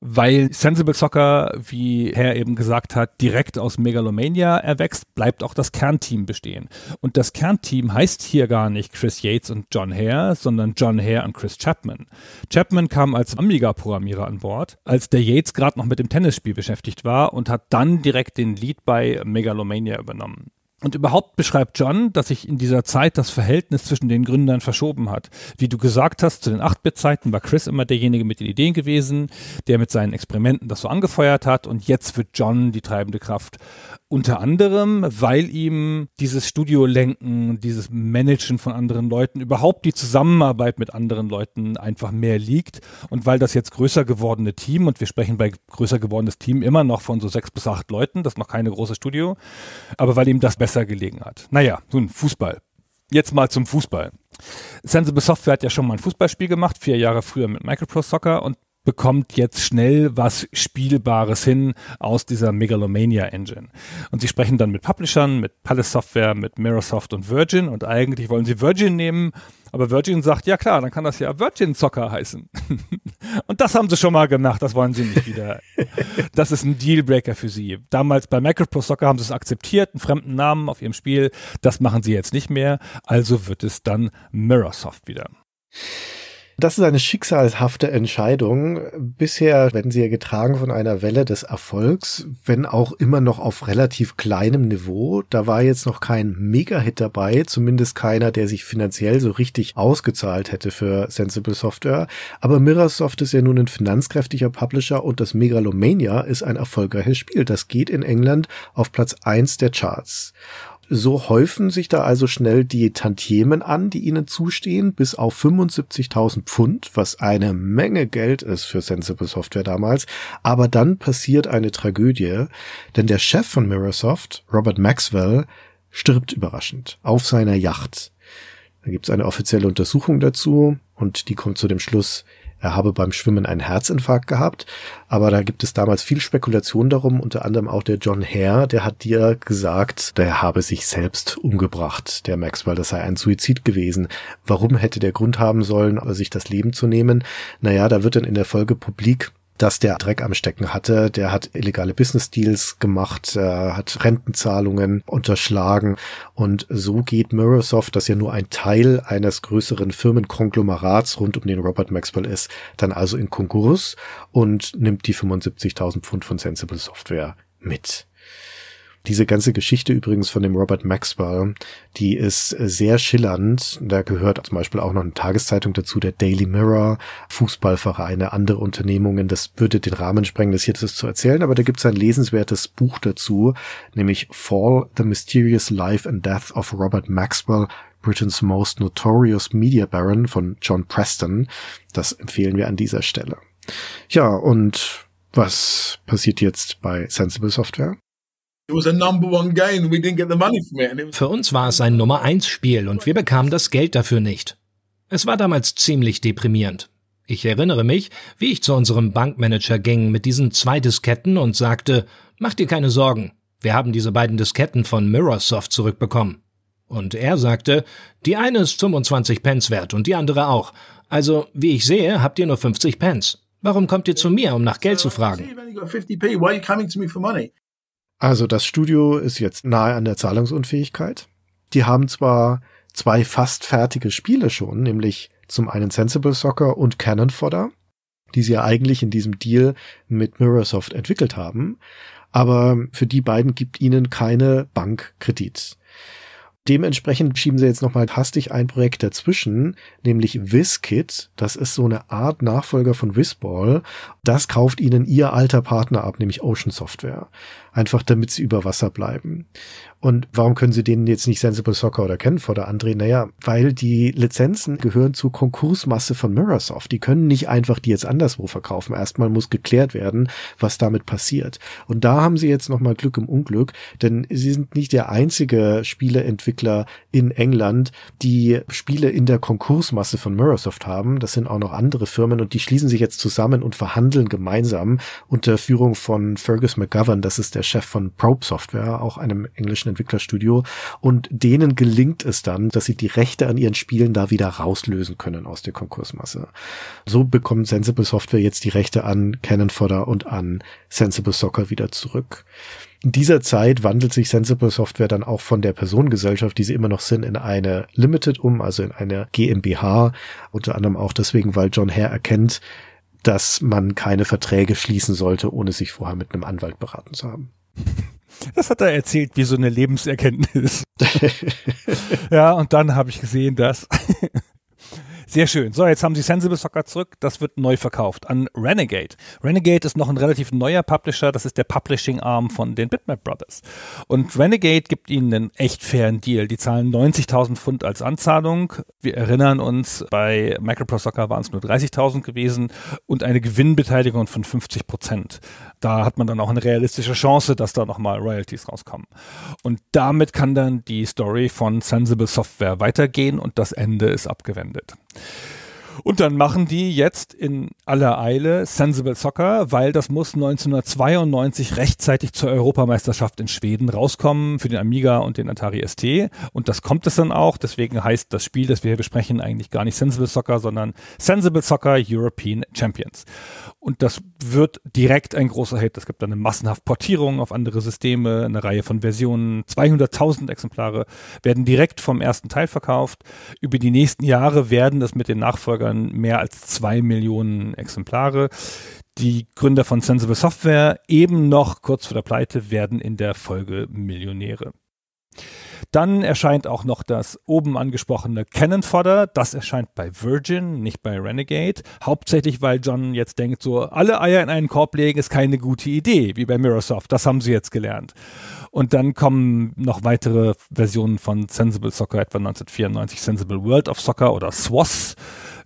weil Sensible Soccer, wie Herr eben gesagt hat, direkt aus Megalomania erwächst, bleibt auch das Kernteam bestehen. Und das Kernteam heißt hier gar nicht Chris Yates und John Hare, sondern John Hare und Chris Chapman. Chapman kam als Amiga-Programmierer an Bord, als der Yates gerade noch mit dem Tennisspiel beschäftigt war und hat dann direkt den Lead bei Megalomania übernommen. Und überhaupt beschreibt John, dass sich in dieser Zeit das Verhältnis zwischen den Gründern verschoben hat. Wie du gesagt hast, zu den 8-Bit-Zeiten war Chris immer derjenige mit den Ideen gewesen, der mit seinen Experimenten das so angefeuert hat und jetzt wird John die treibende Kraft. Unter anderem, weil ihm dieses Studiolenken, dieses Managen von anderen Leuten, überhaupt die Zusammenarbeit mit anderen Leuten einfach mehr liegt und weil das jetzt größer gewordene Team, und wir sprechen bei größer gewordenes Team immer noch von so sechs bis acht Leuten, das ist noch keine große Studio, aber weil ihm das besser gelegen hat. Naja, nun, Fußball. Jetzt mal zum Fußball. Sensible Software hat ja schon mal ein Fußballspiel gemacht, vier Jahre früher mit Micro Soccer und bekommt jetzt schnell was Spielbares hin aus dieser Megalomania Engine. Und sie sprechen dann mit Publishern, mit Palace Software, mit Mirrorsoft und Virgin und eigentlich wollen sie Virgin nehmen, aber Virgin sagt, ja klar, dann kann das ja Virgin Soccer heißen. [laughs] und das haben sie schon mal gemacht, das wollen sie nicht wieder. [laughs] das ist ein Dealbreaker für sie. Damals bei Macro Soccer haben sie es akzeptiert, einen fremden Namen auf ihrem Spiel, das machen sie jetzt nicht mehr, also wird es dann Mirrorsoft wieder. Das ist eine schicksalshafte Entscheidung. Bisher werden sie ja getragen von einer Welle des Erfolgs, wenn auch immer noch auf relativ kleinem Niveau. Da war jetzt noch kein Mega-Hit dabei, zumindest keiner, der sich finanziell so richtig ausgezahlt hätte für Sensible Software. Aber Mirrorsoft ist ja nun ein finanzkräftiger Publisher und das Megalomania ist ein erfolgreiches Spiel. Das geht in England auf Platz eins der Charts so häufen sich da also schnell die Tantiemen an, die ihnen zustehen, bis auf 75.000 Pfund, was eine Menge Geld ist für Sensible Software damals. Aber dann passiert eine Tragödie, denn der Chef von Mirrorsoft, Robert Maxwell, stirbt überraschend auf seiner Yacht. Da gibt's eine offizielle Untersuchung dazu und die kommt zu dem Schluss, er habe beim Schwimmen einen Herzinfarkt gehabt. Aber da gibt es damals viel Spekulation darum, unter anderem auch der John Hare, der hat dir gesagt, der habe sich selbst umgebracht, der Maxwell, das sei ein Suizid gewesen. Warum hätte der Grund haben sollen, sich das Leben zu nehmen? Naja, da wird dann in der Folge publik, dass der Dreck am Stecken hatte. Der hat illegale Business Deals gemacht, äh, hat Rentenzahlungen unterschlagen. Und so geht Mirrorsoft, das ja nur ein Teil eines größeren Firmenkonglomerats rund um den Robert Maxwell ist, dann also in Konkurs und nimmt die 75.000 Pfund von Sensible Software mit. Diese ganze Geschichte übrigens von dem Robert Maxwell, die ist äh, sehr schillernd. Da gehört zum Beispiel auch noch eine Tageszeitung dazu, der Daily Mirror, Fußballvereine, andere Unternehmungen. Das würde den Rahmen sprengen, das hier das zu erzählen, aber da gibt es ein lesenswertes Buch dazu, nämlich Fall, The Mysterious Life and Death of Robert Maxwell, Britain's Most Notorious Media Baron von John Preston. Das empfehlen wir an dieser Stelle. Ja, und was passiert jetzt bei Sensible Software? Für uns war es ein Nummer 1 Spiel und wir bekamen das Geld dafür nicht. Es war damals ziemlich deprimierend. Ich erinnere mich, wie ich zu unserem Bankmanager ging mit diesen zwei Disketten und sagte, mach dir keine Sorgen, wir haben diese beiden Disketten von Mirrorsoft zurückbekommen. Und er sagte, die eine ist 25 Pence wert und die andere auch. Also, wie ich sehe, habt ihr nur 50 Pence. Warum kommt ihr zu mir, um nach Geld zu fragen? Also das Studio ist jetzt nahe an der Zahlungsunfähigkeit. Die haben zwar zwei fast fertige Spiele schon, nämlich zum einen Sensible Soccer und Cannon Fodder, die sie ja eigentlich in diesem Deal mit Mirrorsoft entwickelt haben, aber für die beiden gibt ihnen keine Bank Kredit. Dementsprechend schieben sie jetzt nochmal hastig ein Projekt dazwischen, nämlich WizKit. Das ist so eine Art Nachfolger von Wizball. Das kauft ihnen ihr alter Partner ab, nämlich Ocean Software einfach damit sie über Wasser bleiben. Und warum können sie denen jetzt nicht Sensible Soccer oder Kenford oder andrehen? Naja, weil die Lizenzen gehören zur Konkursmasse von Mirrorsoft. Die können nicht einfach die jetzt anderswo verkaufen. Erstmal muss geklärt werden, was damit passiert. Und da haben sie jetzt nochmal Glück im Unglück, denn sie sind nicht der einzige Spieleentwickler in England, die Spiele in der Konkursmasse von Mirrorsoft haben. Das sind auch noch andere Firmen und die schließen sich jetzt zusammen und verhandeln gemeinsam unter Führung von Fergus McGovern. Das ist der der Chef von Probe Software, auch einem englischen Entwicklerstudio. Und denen gelingt es dann, dass sie die Rechte an ihren Spielen da wieder rauslösen können aus der Konkursmasse. So bekommt Sensible Software jetzt die Rechte an Cannon Fodder und an Sensible Soccer wieder zurück. In dieser Zeit wandelt sich Sensible Software dann auch von der Personengesellschaft, die sie immer noch sind, in eine Limited um, also in eine GmbH. Unter anderem auch deswegen, weil John Hare erkennt, dass man keine Verträge schließen sollte, ohne sich vorher mit einem Anwalt beraten zu haben. Das hat er erzählt, wie so eine Lebenserkenntnis. [laughs] ja, und dann habe ich gesehen, dass. Sehr schön. So, jetzt haben sie Sensible Soccer zurück. Das wird neu verkauft an Renegade. Renegade ist noch ein relativ neuer Publisher. Das ist der Publishing-Arm von den Bitmap Brothers. Und Renegade gibt ihnen einen echt fairen Deal. Die zahlen 90.000 Pfund als Anzahlung. Wir erinnern uns, bei Micropro Soccer waren es nur 30.000 gewesen und eine Gewinnbeteiligung von 50 Prozent da hat man dann auch eine realistische Chance, dass da nochmal Royalties rauskommen. Und damit kann dann die Story von Sensible Software weitergehen und das Ende ist abgewendet. Und dann machen die jetzt in aller Eile Sensible Soccer, weil das muss 1992 rechtzeitig zur Europameisterschaft in Schweden rauskommen für den Amiga und den Atari ST. Und das kommt es dann auch. Deswegen heißt das Spiel, das wir hier besprechen, eigentlich gar nicht Sensible Soccer, sondern Sensible Soccer European Champions. Und das wird direkt ein großer Hit. Es gibt dann eine massenhaft Portierung auf andere Systeme, eine Reihe von Versionen. 200.000 Exemplare werden direkt vom ersten Teil verkauft. Über die nächsten Jahre werden es mit den Nachfolgern mehr als zwei Millionen Exemplare. Die Gründer von Sensible Software, eben noch kurz vor der Pleite, werden in der Folge Millionäre. Dann erscheint auch noch das oben angesprochene Cannon Fodder. Das erscheint bei Virgin, nicht bei Renegade. Hauptsächlich, weil John jetzt denkt, so alle Eier in einen Korb legen ist keine gute Idee, wie bei Mirrorsoft. Das haben sie jetzt gelernt. Und dann kommen noch weitere Versionen von Sensible Soccer, etwa 1994 Sensible World of Soccer oder SWAS.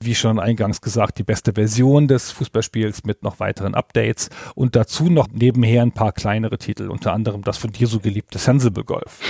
Wie schon eingangs gesagt, die beste Version des Fußballspiels mit noch weiteren Updates und dazu noch nebenher ein paar kleinere Titel, unter anderem das von dir so geliebte Sensible Golf.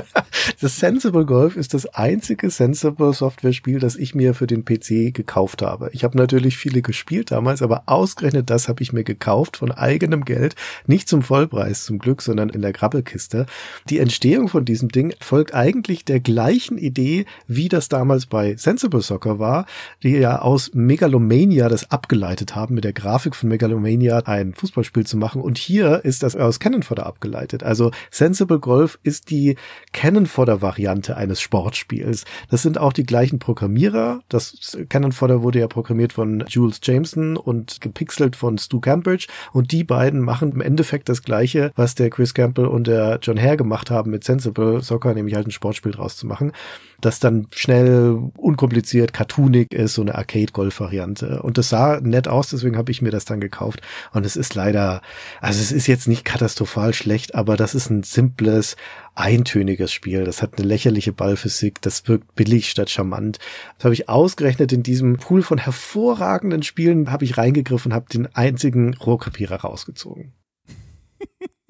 [laughs] das Sensible Golf ist das einzige Sensible Software-Spiel, das ich mir für den PC gekauft habe. Ich habe natürlich viele gespielt damals, aber ausgerechnet das habe ich mir gekauft von eigenem Geld, nicht zum Vollpreis zum Glück, sondern in der Grabbelkiste. Die Entstehung von diesem Ding folgt eigentlich der gleichen Idee, wie das damals bei Sensible Soccer war, die ja aus Megalomania das abgeleitet haben, mit der Grafik von Megalomania ein Fußballspiel zu machen. Und hier ist das aus Cannon Fodder abgeleitet. Also Sensible Golf ist die Cannon-Fodder-Variante eines Sportspiels. Das sind auch die gleichen Programmierer. Das Cannon-Fodder wurde ja programmiert von Jules Jameson und gepixelt von Stu Cambridge. Und die beiden machen im Endeffekt das Gleiche, was der Chris Campbell und der John Hare gemacht haben mit Sensible Soccer, nämlich halt ein Sportspiel draus zu machen, das dann schnell, unkompliziert, cartoonig ist, so eine Arcade-Golf-Variante. Und das sah nett aus, deswegen habe ich mir das dann gekauft. Und es ist leider, also es ist jetzt nicht katastrophal schlecht, aber das ist ein simples, eintöniges Spiel. Das hat eine lächerliche Ballphysik. Das wirkt billig statt charmant. Das habe ich ausgerechnet in diesem Pool von hervorragenden Spielen habe ich reingegriffen, habe den einzigen Rohrkapierer rausgezogen. [laughs]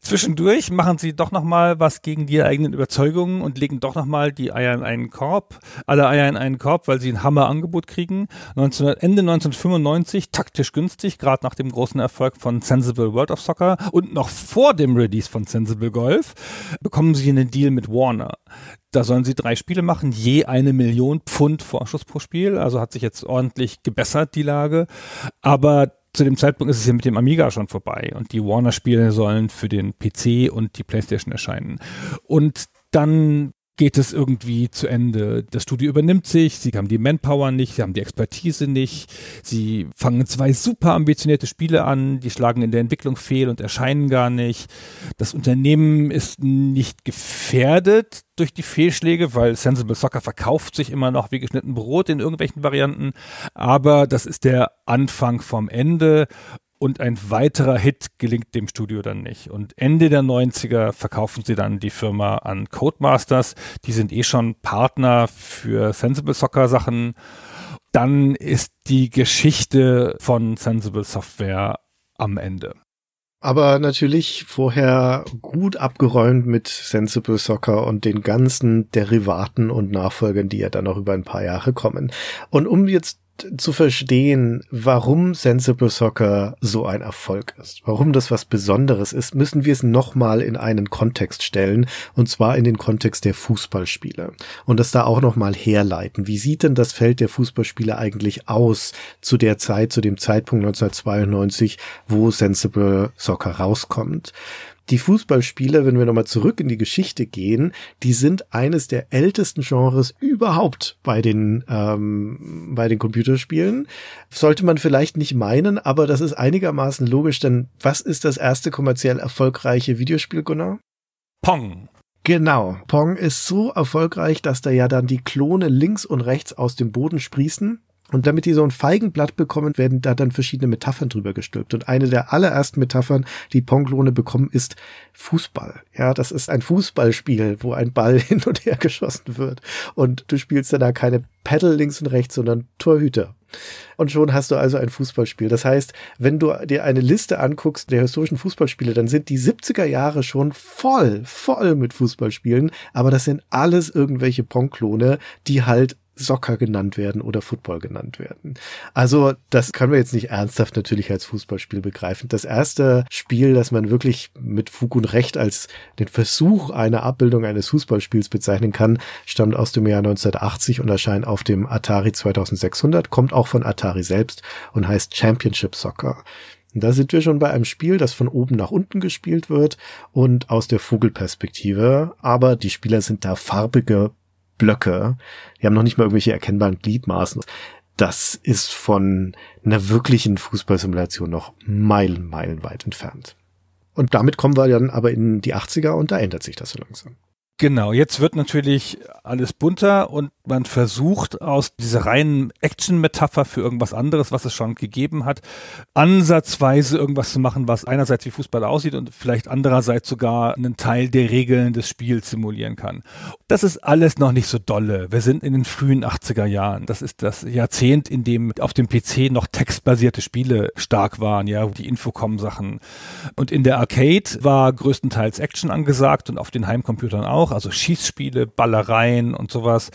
Zwischendurch machen sie doch nochmal was gegen die eigenen Überzeugungen und legen doch nochmal die Eier in einen Korb, alle Eier in einen Korb, weil sie ein Hammerangebot kriegen. 19, Ende 1995, taktisch günstig, gerade nach dem großen Erfolg von Sensible World of Soccer und noch vor dem Release von Sensible Golf, bekommen sie einen Deal mit Warner. Da sollen sie drei Spiele machen, je eine Million Pfund Vorschuss pro Spiel. Also hat sich jetzt ordentlich gebessert, die Lage. Aber zu dem Zeitpunkt ist es ja mit dem Amiga schon vorbei und die Warner-Spiele sollen für den PC und die PlayStation erscheinen. Und dann geht es irgendwie zu Ende. Das Studio übernimmt sich, sie haben die Manpower nicht, sie haben die Expertise nicht, sie fangen zwei super ambitionierte Spiele an, die schlagen in der Entwicklung fehl und erscheinen gar nicht. Das Unternehmen ist nicht gefährdet durch die Fehlschläge, weil Sensible Soccer verkauft sich immer noch wie geschnitten Brot in irgendwelchen Varianten, aber das ist der Anfang vom Ende und ein weiterer Hit gelingt dem Studio dann nicht. Und Ende der 90er verkaufen sie dann die Firma an Codemasters. Die sind eh schon Partner für Sensible Soccer Sachen. Dann ist die Geschichte von Sensible Software am Ende. Aber natürlich vorher gut abgeräumt mit Sensible Soccer und den ganzen Derivaten und Nachfolgern, die ja dann noch über ein paar Jahre kommen. Und um jetzt zu verstehen, warum Sensible Soccer so ein Erfolg ist, warum das was Besonderes ist, müssen wir es nochmal in einen Kontext stellen, und zwar in den Kontext der Fußballspiele. Und das da auch nochmal herleiten. Wie sieht denn das Feld der Fußballspiele eigentlich aus zu der Zeit, zu dem Zeitpunkt 1992, wo Sensible Soccer rauskommt? die Fußballspieler, wenn wir nochmal zurück in die Geschichte gehen, die sind eines der ältesten Genres überhaupt bei den, ähm, bei den Computerspielen. Sollte man vielleicht nicht meinen, aber das ist einigermaßen logisch, denn was ist das erste kommerziell erfolgreiche Videospiel, Gunnar? Pong. Genau. Pong ist so erfolgreich, dass da ja dann die Klone links und rechts aus dem Boden sprießen. Und damit die so ein Feigenblatt bekommen, werden da dann verschiedene Metaphern drüber gestülpt. Und eine der allerersten Metaphern, die Ponglone bekommen, ist Fußball. Ja, das ist ein Fußballspiel, wo ein Ball [laughs] hin und her geschossen wird. Und du spielst dann da keine Paddle links und rechts, sondern Torhüter. Und schon hast du also ein Fußballspiel. Das heißt, wenn du dir eine Liste anguckst der historischen Fußballspiele, dann sind die 70er Jahre schon voll, voll mit Fußballspielen. Aber das sind alles irgendwelche Ponklone, die halt Soccer genannt werden oder Football genannt werden. Also das können wir jetzt nicht ernsthaft natürlich als Fußballspiel begreifen. Das erste Spiel, das man wirklich mit Fug und Recht als den Versuch einer Abbildung eines Fußballspiels bezeichnen kann, stammt aus dem Jahr 1980 und erscheint auf dem Atari 2600, kommt auch von Atari selbst und heißt Championship Soccer. Und da sind wir schon bei einem Spiel, das von oben nach unten gespielt wird und aus der Vogelperspektive. Aber die Spieler sind da farbige Blöcke. Die haben noch nicht mal irgendwelche erkennbaren Gliedmaßen. Das ist von einer wirklichen Fußballsimulation noch Meilen, Meilen weit entfernt. Und damit kommen wir dann aber in die 80er und da ändert sich das so langsam. Genau, jetzt wird natürlich alles bunter und man versucht aus dieser reinen Action-Metapher für irgendwas anderes, was es schon gegeben hat, ansatzweise irgendwas zu machen, was einerseits wie Fußball aussieht und vielleicht andererseits sogar einen Teil der Regeln des Spiels simulieren kann. Das ist alles noch nicht so dolle. Wir sind in den frühen 80er Jahren. Das ist das Jahrzehnt, in dem auf dem PC noch textbasierte Spiele stark waren, ja, die Infocom-Sachen. Und in der Arcade war größtenteils Action angesagt und auf den Heimcomputern auch auch, also Schießspiele, Ballereien und sowas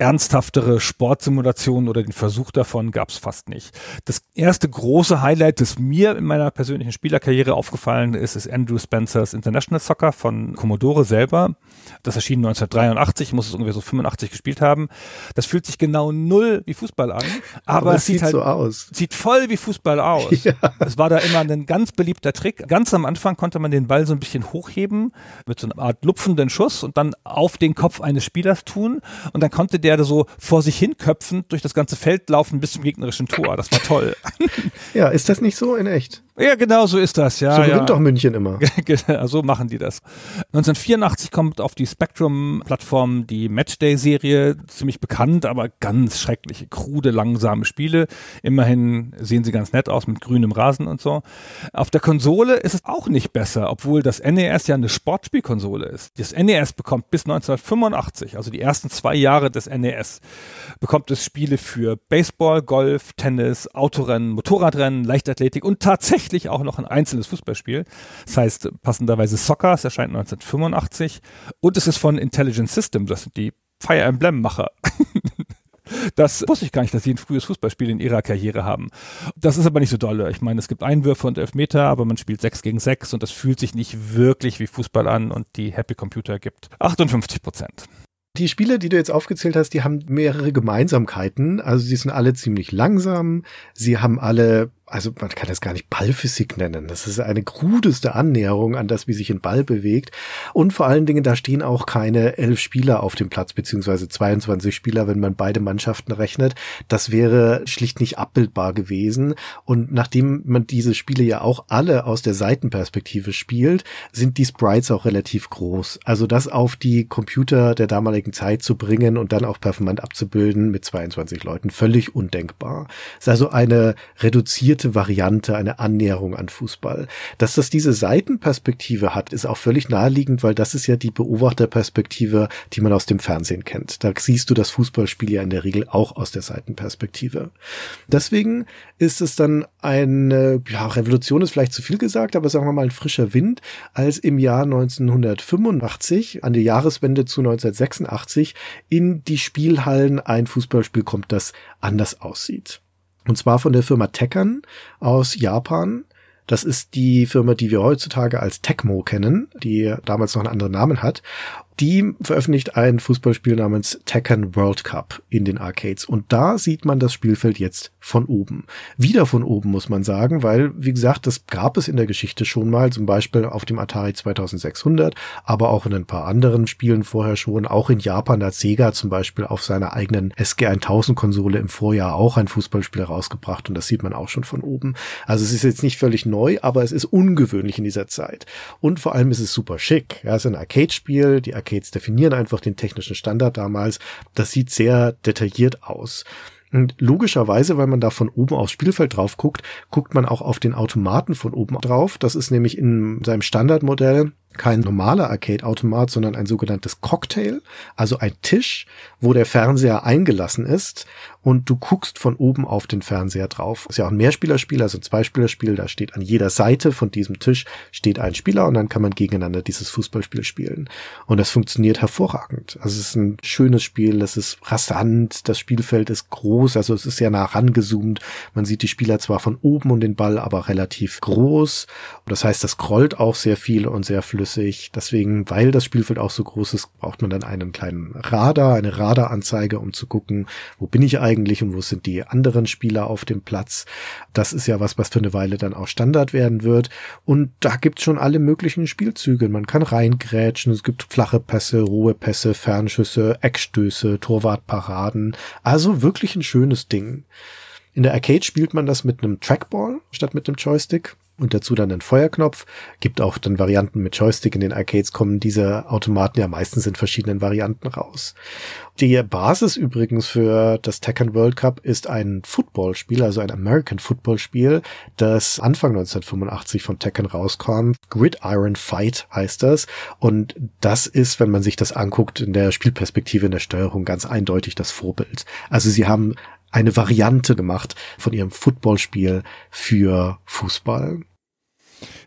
ernsthaftere Sportsimulationen oder den Versuch davon gab es fast nicht. Das erste große Highlight, das mir in meiner persönlichen Spielerkarriere aufgefallen ist, ist Andrew Spencers International Soccer von Commodore selber. Das erschien 1983, muss es ungefähr so 85 gespielt haben. Das fühlt sich genau null wie Fußball an, aber, aber es sieht, sieht halt, so aus. Sieht voll wie Fußball aus. [laughs] Ja. Es war da immer ein ganz beliebter Trick. Ganz am Anfang konnte man den Ball so ein bisschen hochheben mit so einer Art lupfenden Schuss und dann auf den Kopf eines Spielers tun und dann konnte der der so vor sich hinköpfend durch das ganze Feld laufen bis zum gegnerischen Tor. Das war toll. [laughs] ja, ist das nicht so in echt? Ja, genau so ist das, ja. So gewinnt ja. doch München immer. [laughs] Genau, so machen die das. 1984 kommt auf die Spectrum-Plattform die Matchday-Serie, ziemlich bekannt, aber ganz schreckliche, krude, langsame Spiele. Immerhin sehen sie ganz nett aus mit grünem Rasen und so. Auf der Konsole ist es auch nicht besser, obwohl das NES ja eine Sportspielkonsole ist. Das NES bekommt bis 1985, also die ersten zwei Jahre des NES, bekommt es Spiele für Baseball, Golf, Tennis, Autorennen, Motorradrennen, Leichtathletik und tatsächlich tatsächlich auch noch ein einzelnes Fußballspiel. Das heißt passenderweise Soccer, es erscheint 1985 und es ist von Intelligent Systems, das sind die Fire Emblem-Macher. [laughs] Das wusste ich gar nicht, dass sie ein frühes Fußballspiel in ihrer Karriere haben. Das ist aber nicht so dolle. Ich meine, es gibt Einwürfe und Elfmeter, aber man spielt 6 gegen 6 und das fühlt sich nicht wirklich wie Fußball an und die Happy Computer gibt 58 Prozent. Die Spiele, die du jetzt aufgezählt hast, die haben mehrere Gemeinsamkeiten. Also sie sind alle ziemlich langsam, sie haben alle also man kann das gar nicht Ballphysik nennen. Das ist eine krudeste Annäherung an das, wie sich ein Ball bewegt. Und vor allen Dingen, da stehen auch keine elf Spieler auf dem Platz, beziehungsweise 22 Spieler, wenn man beide Mannschaften rechnet. Das wäre schlicht nicht abbildbar gewesen. Und nachdem man diese Spiele ja auch alle aus der Seitenperspektive spielt, sind die Sprites auch relativ groß. Also das auf die Computer der damaligen Zeit zu bringen und dann auch performant abzubilden mit 22 Leuten, völlig undenkbar. Das ist also eine reduzierte alte Variante, eine Annäherung an Fußball. Dass das diese Seitenperspektive hat, ist auch völlig naheliegend, weil das ist ja die Beobachterperspektive, die man aus dem Fernsehen kennt. Da siehst du das Fußballspiel ja in der Regel auch aus der Seitenperspektive. Deswegen ist es dann eine, ja, Revolution ist vielleicht zu viel gesagt, aber sagen wir mal ein frischer Wind, als im Jahr 1985, an der Jahreswende zu 1986, in die Spielhallen ein Fußballspiel kommt, das anders aussieht. Und zwar von der Firma Tekkern aus Japan. Das ist die Firma, die wir heutzutage als Tecmo kennen, die damals noch einen anderen Namen hat die veröffentlicht ein Fußballspiel namens Tekken World Cup in den Arcades. Und da sieht man das Spielfeld jetzt von oben. Wieder von oben muss man sagen, weil, wie gesagt, das gab es in der Geschichte schon mal, zum Beispiel auf dem Atari 2600, aber auch in ein paar anderen Spielen vorher schon. Auch in Japan hat Sega zum Beispiel auf seiner eigenen SG-1000-Konsole im Vorjahr auch ein Fußballspiel rausgebracht und das sieht man auch schon von oben. Also es ist jetzt nicht völlig neu, aber es ist ungewöhnlich in dieser Zeit. Und vor allem ist es super schick. Ja, es ist ein Arcade-Spiel, die Arcade Pakets definieren einfach den technischen Standard damals. Das sieht sehr detailliert aus. Und logischerweise, weil man da von oben aufs Spielfeld drauf guckt, guckt man auch auf den Automaten von oben drauf. Das ist nämlich in seinem Standardmodell kein normaler Arcade-Automat, sondern ein sogenanntes Cocktail, also ein Tisch, wo der Fernseher eingelassen ist und du guckst von oben auf den Fernseher drauf. Ist ja auch ein Mehrspielerspiel, also ein Zweispielerspiel, da steht an jeder Seite von diesem Tisch steht ein Spieler und dann kann man gegeneinander dieses Fußballspiel spielen. Und das funktioniert hervorragend. Also es ist ein schönes Spiel, es ist rasant, das Spielfeld ist groß, also es ist sehr nah rangezoomt. Man sieht die Spieler zwar von oben und den Ball, aber relativ groß. Das heißt, das scrollt auch sehr viel und sehr überflüssig. Deswegen, weil das Spielfeld auch so groß ist, braucht man dann einen kleinen Radar, eine Radaranzeige, um zu gucken, wo bin ich eigentlich und wo sind die anderen Spieler auf dem Platz. Das ist ja was, was für eine Weile dann auch Standard werden wird. Und da gibt es schon alle möglichen Spielzüge. Man kann reingrätschen, es gibt flache Pässe, rohe Pässe, Fernschüsse, Eckstöße, Torwartparaden. Also wirklich ein schönes Ding. In der Arcade spielt man das mit einem Trackball statt mit einem Joystick und dazu dann einen Feuerknopf. Gibt auch dann Varianten mit Joystick. In den Arcades kommen diese Automaten ja meistens in verschiedenen Varianten raus. Die Basis übrigens für das Tekken World Cup ist ein Footballspiel, also ein American Football Spiel, das Anfang 1985 von Tekken rauskam. Gridiron Fight heißt das. Und das ist, wenn man sich das anguckt, in der Spielperspektive, in der Steuerung ganz eindeutig das Vorbild. Also sie haben eine Variante gemacht von ihrem Footballspiel für Fußball.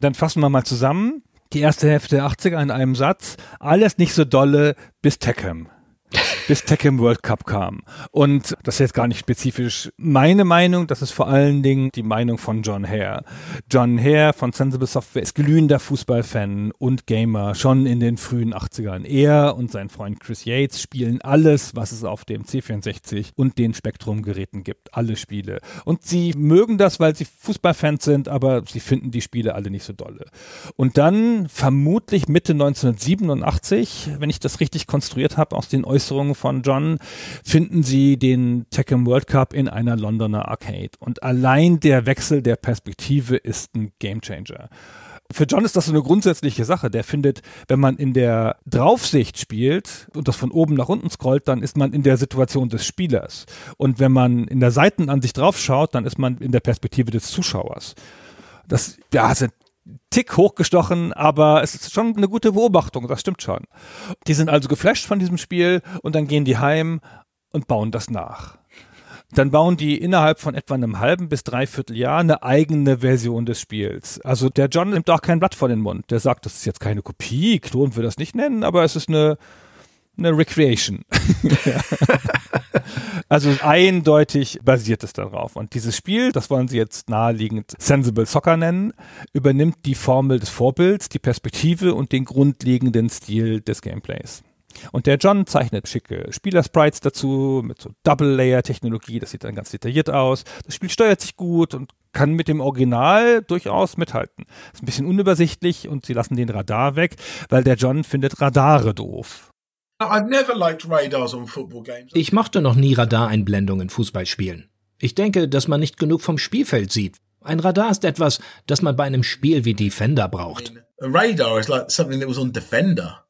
Dann fassen wir mal zusammen. Die erste Hälfte der 80er in einem Satz. Alles nicht so dolle bis Teckham. [laughs] bis Tekken World Cup kam. Und das ist jetzt gar nicht spezifisch meine Meinung, das ist vor allen Dingen die Meinung von John Hare. John Hare von Sensible Software ist glühender Fußballfan und Gamer schon in den frühen 80ern. Er und sein Freund Chris Yates spielen alles, was es auf dem C64 und den Spektrum-Geräten gibt. Alle Spiele. Und sie mögen das, weil sie Fußballfans sind, aber sie finden die Spiele alle nicht so dolle. Und dann vermutlich Mitte 1987, wenn ich das richtig konstruiert habe, aus den äußeren Begeisterung von John finden sie den Tekken World Cup in einer Londoner Arcade. Und allein der Wechsel der Perspektive ist ein Game Changer. für John ist das so eine grundsätzliche Sache. Der findet, wenn man in der Draufsicht spielt und das von oben nach unten scrollt, dann ist man in der Situation des Spielers. Und wenn man in der Seitenansicht draufschaut, dann ist man in der Perspektive des Zuschauers. Das ja, sind Tick hochgestochen, aber es ist schon eine gute Beobachtung, das stimmt schon. Die sind also geflasht von diesem Spiel und dann gehen die heim und bauen das nach. Dann bauen die innerhalb von etwa einem halben bis dreiviertel Jahr eine eigene Version des Spiels. Also der John nimmt auch kein Blatt vor den Mund. Der sagt, das ist jetzt keine Kopie, Klon will das nicht nennen, aber es ist eine eine Recreation. [laughs] also eindeutig basiert es darauf. Und dieses Spiel, das wollen sie jetzt naheliegend Sensible Soccer nennen, übernimmt die Formel des Vorbilds, die Perspektive und den grundlegenden Stil des Gameplays. Und der John zeichnet schicke Spielersprites dazu mit so Double-Layer-Technologie, das sieht dann ganz detailliert aus. Das Spiel steuert sich gut und kann mit dem Original durchaus mithalten. Ist ein bisschen unübersichtlich und sie lassen den Radar weg, weil der John findet Radare doof. Ich mochte noch nie Radareinblendungen in Fußballspielen. Ich denke, dass man nicht genug vom Spielfeld sieht. Ein Radar ist etwas, das man bei einem Spiel wie Defender braucht. A radar is like something that was on Defender.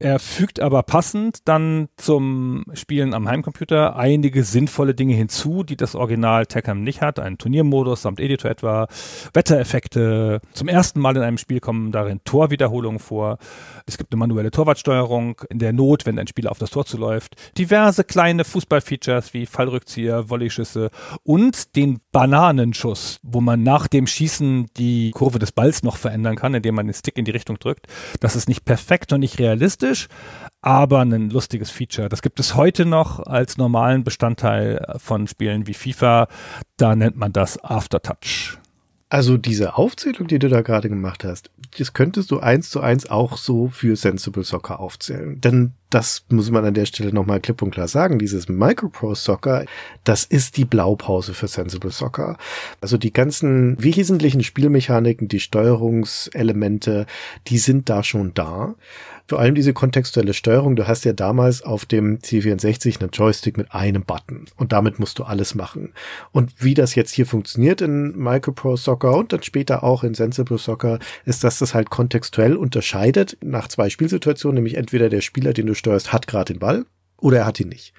Er fügt aber passend dann zum Spielen am Heimcomputer einige sinnvolle Dinge hinzu, die das Original Tekken nicht hat. Ein Turniermodus samt Editor etwa, Wettereffekte. Zum ersten Mal in einem Spiel kommen darin Torwiederholungen vor. Es gibt eine manuelle Torwartsteuerung in der Not, wenn ein Spieler auf das Tor zuläuft. Diverse kleine Fußballfeatures wie Fallrückzieher, Volleyschüsse und den Bananenschuss, wo man nach dem Schießen die Kurve des Balls noch verändern kann, indem man den Stick in die Richtung drückt. Das ist nicht perfekt und nicht realistisch, aber ein lustiges Feature. Das gibt es heute noch als normalen Bestandteil von Spielen wie FIFA. Da nennt man das Aftertouch. Also diese Aufzählung, die du da gerade gemacht hast, das könntest du eins zu eins auch so für Sensible Soccer aufzählen. Denn das muss man an der Stelle nochmal klipp und klar sagen, dieses Micropro Soccer, das ist die Blaupause für Sensible Soccer. Also die ganzen wesentlichen Spielmechaniken, die Steuerungselemente, die sind da schon da. Vor allem diese kontextuelle Steuerung. Du hast ja damals auf dem C64 einen Joystick mit einem Button und damit musst du alles machen. Und wie das jetzt hier funktioniert in Micropro Soccer und dann später auch in Sensible Soccer, ist, dass das halt kontextuell unterscheidet nach zwei Spielsituationen, nämlich entweder der Spieler, den du steuerst, hat gerade den Ball oder er hat ihn nicht.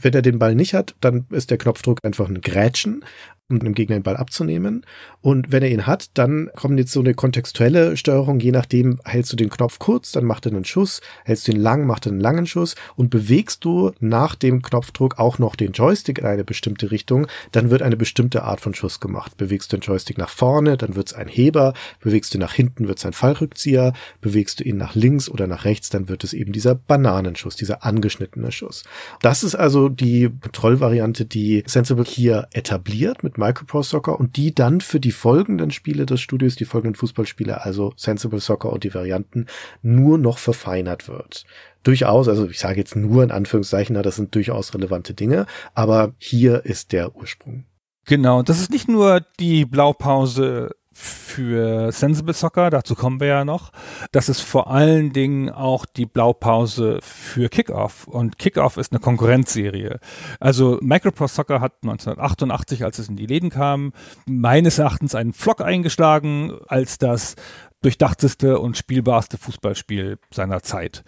Wenn er den Ball nicht hat, dann ist der Knopfdruck einfach ein Grätschen um dem Gegner den Ball abzunehmen. Und wenn er ihn hat, dann kommt jetzt so eine kontextuelle Steuerung, je nachdem, hältst du den Knopf kurz, dann macht er einen Schuss, hältst du ihn lang, macht er einen langen Schuss und bewegst du nach dem Knopfdruck auch noch den Joystick in eine bestimmte Richtung, dann wird eine bestimmte Art von Schuss gemacht. Bewegst du den Joystick nach vorne, dann wird's ein Heber, bewegst du nach hinten, wird's ein Fallrückzieher, bewegst du ihn nach links oder nach rechts, dann wird es eben dieser Bananenschuss, dieser angeschnittene Schuss. Das ist also die Kontrollvariante, die Sensible hier etabliert mit mit Micro Soccer und die dann für die folgenden Spiele des Studios, die folgenden Fußballspiele, also Sensible Soccer und die Varianten, nur noch verfeinert wird. Durchaus, also ich sage jetzt nur in Anführungszeichen, das sind durchaus relevante Dinge, aber hier ist der Ursprung. Genau, das ist nicht nur die Blaupause für Sensible Soccer, dazu kommen wir ja noch, das ist vor allen Dingen auch die Blaupause für Kickoff. Und Kickoff ist eine Konkurrenzserie. Also Microprose Soccer hat 1988, als es in die Läden kam, meines Erachtens einen Flock eingeschlagen als das durchdachteste und spielbarste Fußballspiel seiner Zeit.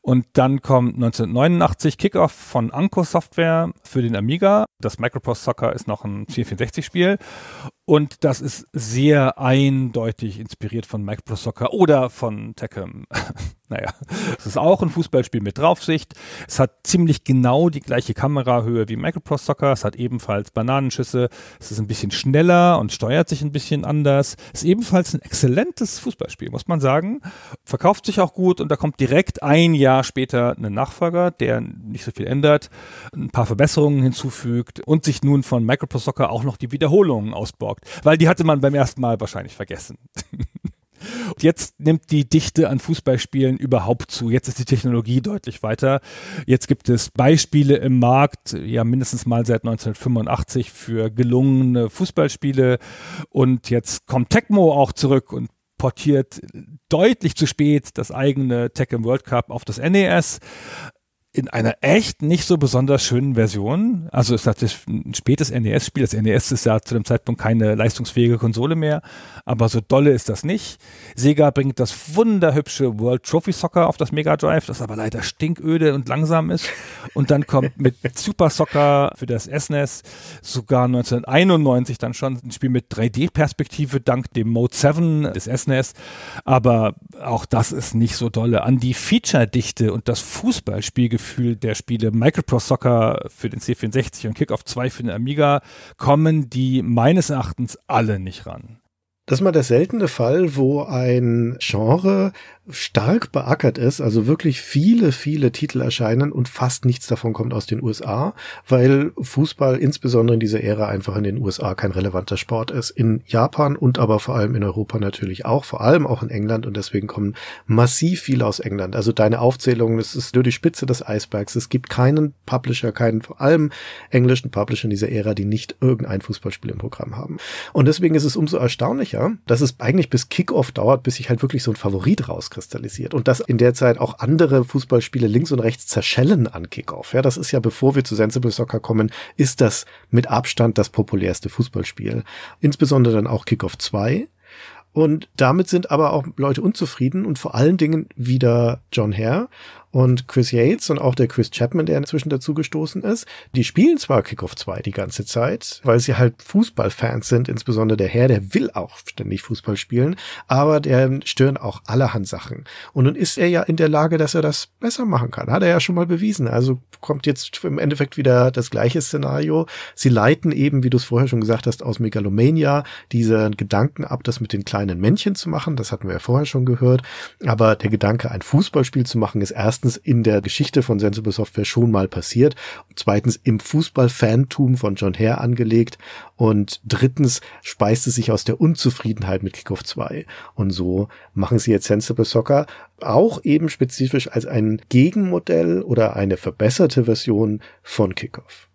Und dann kommt 1989 Kickoff von Anko Software für den Amiga. Das Microprose Soccer ist noch ein 464-Spiel. Und das ist sehr eindeutig inspiriert von Mac Pro Soccer oder von Tekken. [laughs] naja, es ist auch ein Fußballspiel mit Draufsicht. Es hat ziemlich genau die gleiche Kamerahöhe wie Mac Pro Soccer. Es hat ebenfalls Bananenschüsse. Es ist ein bisschen schneller und steuert sich ein bisschen anders. Es ist ebenfalls ein exzellentes Fußballspiel, muss man sagen. Verkauft sich auch gut und da kommt direkt ein Jahr später ein Nachfolger, der nicht so viel ändert, ein paar Verbesserungen hinzufügt und sich nun von Mac Pro Soccer auch noch die Wiederholungen ausbaut besorgt, weil die hatte man beim ersten Mal wahrscheinlich vergessen. Und [laughs] jetzt nimmt die Dichte an Fußballspielen überhaupt zu. Jetzt ist die Technologie deutlich weiter. Jetzt gibt es Beispiele im Markt, ja mindestens mal seit 1985 für gelungene Fußballspiele. Und jetzt kommt Tecmo auch zurück und portiert deutlich zu spät das eigene Tech World Cup auf das NES in einer echt nicht so besonders schönen Version. Also es ist ein spätes NES-Spiel. Das NES ist ja zu dem Zeitpunkt keine leistungsfähige Konsole mehr, aber so dolle ist das nicht. Sega bringt das wunderhübsche World Trophy Soccer auf das Mega Drive, das aber leider stinköde und langsam ist. Und dann kommt mit Super Soccer für das SNES e sogar 1991 dann schon ein Spiel mit 3D-Perspektive dank dem Mode 7 des SNES. E aber auch das ist nicht so dolle. An die Feature-Dichte und das Fußballspiel Gefühl der Spiele Microprose Soccer für den C64 und Kickoff 2 für den Amiga kommen die meines Erachtens alle nicht ran. Das ist mal der seltene Fall, wo ein Genre stark beackert ist, also wirklich viele, viele Titel erscheinen und fast nichts davon kommt aus den USA, weil Fußball insbesondere in dieser Ära einfach in den USA kein relevanter Sport ist. In Japan und aber vor allem in Europa natürlich auch, vor allem auch in England und deswegen kommen massiv viele aus England. Also deine Aufzählung, das ist nur die Spitze des Eisbergs. Es gibt keinen Publisher, keinen vor allem englischen Publisher in dieser Ära, die nicht irgendein Fußballspiel im Programm haben. Und deswegen ist es umso erstaunlicher, sicher, dass es eigentlich bis Kickoff dauert, bis sich halt wirklich so ein Favorit rauskristallisiert. Und dass in der Zeit auch andere Fußballspiele links und rechts zerschellen an Kickoff. Ja, das ist ja, bevor wir zu Sensible Soccer kommen, ist das mit Abstand das populärste Fußballspiel. Insbesondere dann auch Kickoff 2. Und damit sind aber auch Leute unzufrieden und vor allen Dingen wieder John Hare und Chris Yates und auch der Chris Chapman, der inzwischen dazugestoßen ist, die spielen zwar Kickoff 2 die ganze Zeit, weil sie halt Fußballfans sind, insbesondere der Herr, der will auch ständig Fußball spielen, aber der stören auch allerhand Sachen. Und nun ist er ja in der Lage, dass er das besser machen kann. Hat er ja schon mal bewiesen. Also kommt jetzt im Endeffekt wieder das gleiche Szenario. Sie leiten eben, wie du es vorher schon gesagt hast, aus Megalomania diesen Gedanken ab, das mit den kleinen Männchen zu machen. Das hatten wir ja vorher schon gehört. Aber der Gedanke, ein Fußballspiel zu machen, ist erstens erstens in der Geschichte von Sensible Software schon mal passiert, zweitens im Fußballfantum von John Hare angelegt und drittens speist es sich aus der Unzufriedenheit mit Kickoff 2. Und so machen sie jetzt Sensible Soccer auch eben spezifisch als ein Gegenmodell oder eine verbesserte Version von Kickoff.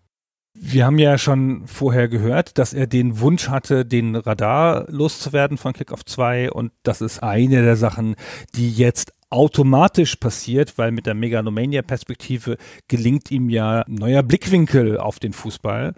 Wir haben ja schon vorher gehört, dass er den Wunsch hatte, den Radar loszuwerden von Kickoff 2 und das ist eine der Sachen, die jetzt automatisch passiert, weil mit der Megalomania-Perspektive gelingt ihm ja ein neuer Blickwinkel auf den Fußball.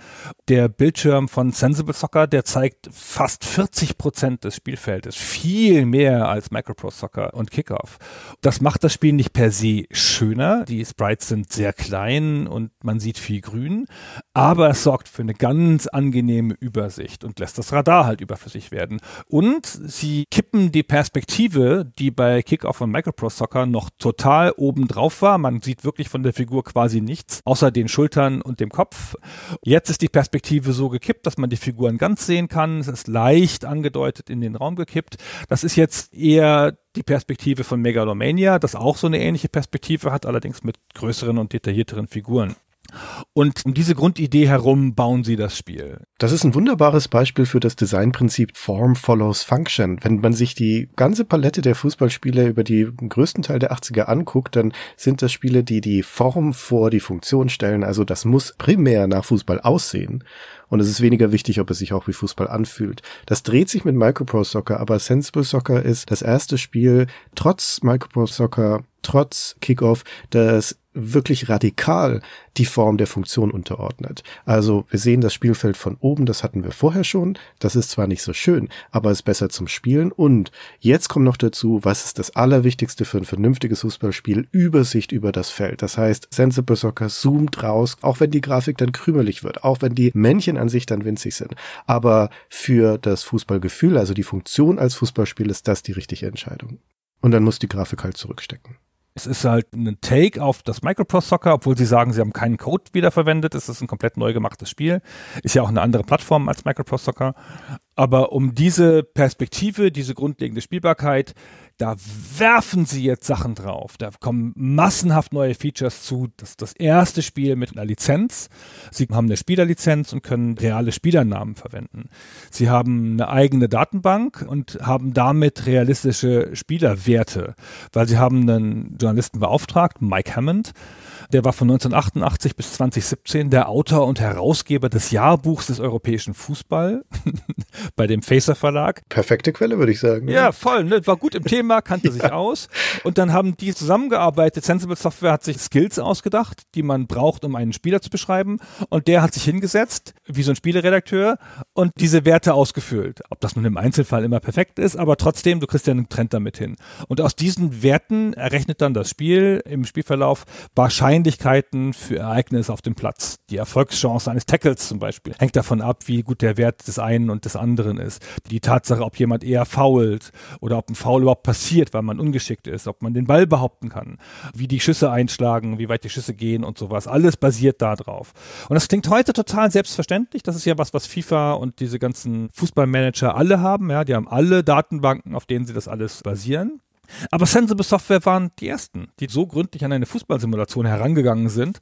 Der Bildschirm von Sensible Soccer, der zeigt fast 40 Prozent des Spielfeldes, viel mehr als Micropro Soccer und Kickoff. Das macht das Spiel nicht per se schöner. Die Sprites sind sehr klein und man sieht viel Grün, aber es sorgt für eine ganz angenehme Übersicht und lässt das Radar halt überflüssig werden. Und sie kippen die Perspektive, die bei Kickoff und Micropro Cross Soccer noch total oben drauf war. Man sieht wirklich von der Figur quasi nichts, außer den Schultern und dem Kopf. Jetzt ist die Perspektive so gekippt, dass man die Figuren ganz sehen kann. Es ist leicht angedeutet in den Raum gekippt. Das ist jetzt eher die Perspektive von Megalomania, das auch so eine ähnliche Perspektive hat, allerdings mit größeren und detaillierteren Figuren. Und um diese Grundidee herum bauen sie das Spiel. Das ist ein wunderbares Beispiel für das Designprinzip Form follows Function. Wenn man sich die ganze Palette der Fußballspiele über die größten Teil der 80er anguckt, dann sind das Spiele, die die Form vor die Funktion stellen. Also das muss primär nach Fußball aussehen. Und es ist weniger wichtig, ob es sich auch wie Fußball anfühlt. Das dreht sich mit Micropro Soccer, aber Sensible Soccer ist das erste Spiel, trotz Micropro Soccer, trotz Kickoff, das wirklich radikal die Form der Funktion unterordnet. Also wir sehen das Spielfeld von oben, das hatten wir vorher schon. Das ist zwar nicht so schön, aber ist besser zum Spielen. Und jetzt kommt noch dazu, was ist das Allerwichtigste für ein vernünftiges Fußballspiel? Übersicht über das Feld. Das heißt, Sensible Soccer zoomt raus, auch wenn die Grafik dann krümelig wird, auch wenn die Männchen an sich dann winzig sind. Aber für das Fußballgefühl, also die Funktion als Fußballspiel, ist das die richtige Entscheidung. Und dann muss die Grafik halt zurückstecken. Es ist halt ein Take auf das Microprose Soccer, obwohl sie sagen, sie haben keinen Code wiederverwendet. Es ist ein komplett neu gemachtes Spiel. Ist ja auch eine andere Plattform als Microprose Soccer. Aber um diese Perspektive, diese grundlegende Spielbarkeit, da werfen sie jetzt Sachen drauf. Da kommen massenhaft neue Features zu. Das ist das erste Spiel mit einer Lizenz. Sie haben eine Spielerlizenz und können reale Spielernamen verwenden. Sie haben eine eigene Datenbank und haben damit realistische Spielerwerte, weil sie haben einen Journalisten beauftragt, Mike Hammond, der war von 1988 bis 2017 der Autor und Herausgeber des Jahrbuchs des europäischen Fußball [laughs] bei dem Facer Verlag. Perfekte Quelle, würde ich sagen. Ja, ne? voll. Ne? War gut im Thema, kannte [laughs] ja. sich aus. Und dann haben die zusammengearbeitet. Sensible Software hat sich Skills ausgedacht, die man braucht, um einen Spieler zu beschreiben. Und der hat sich hingesetzt, wie so ein Spieleredakteur, und diese Werte ausgefüllt. Ob das nun im Einzelfall immer perfekt ist, aber trotzdem, du kriegst ja einen Trend damit hin. Und aus diesen Werten errechnet dann das Spiel im Spielverlauf wahrscheinlich Wahrscheinlichkeiten für Ereignisse auf dem Platz. Die Erfolgschance eines Tackles zum Beispiel hängt davon ab, wie gut der Wert des einen und des anderen ist. Die Tatsache, ob jemand eher fault oder ob ein Foul überhaupt passiert, weil man ungeschickt ist, ob man den Ball behaupten kann, wie die Schüsse einschlagen, wie weit die Schüsse gehen und sowas. Alles basiert darauf. Und das klingt heute total selbstverständlich. Das ist ja was, was FIFA und diese ganzen Fußballmanager alle haben. Ja, die haben alle Datenbanken, auf denen sie das alles basieren. Aber Sensible Software waren die ersten, die so gründlich an eine Fußballsimulation herangegangen sind.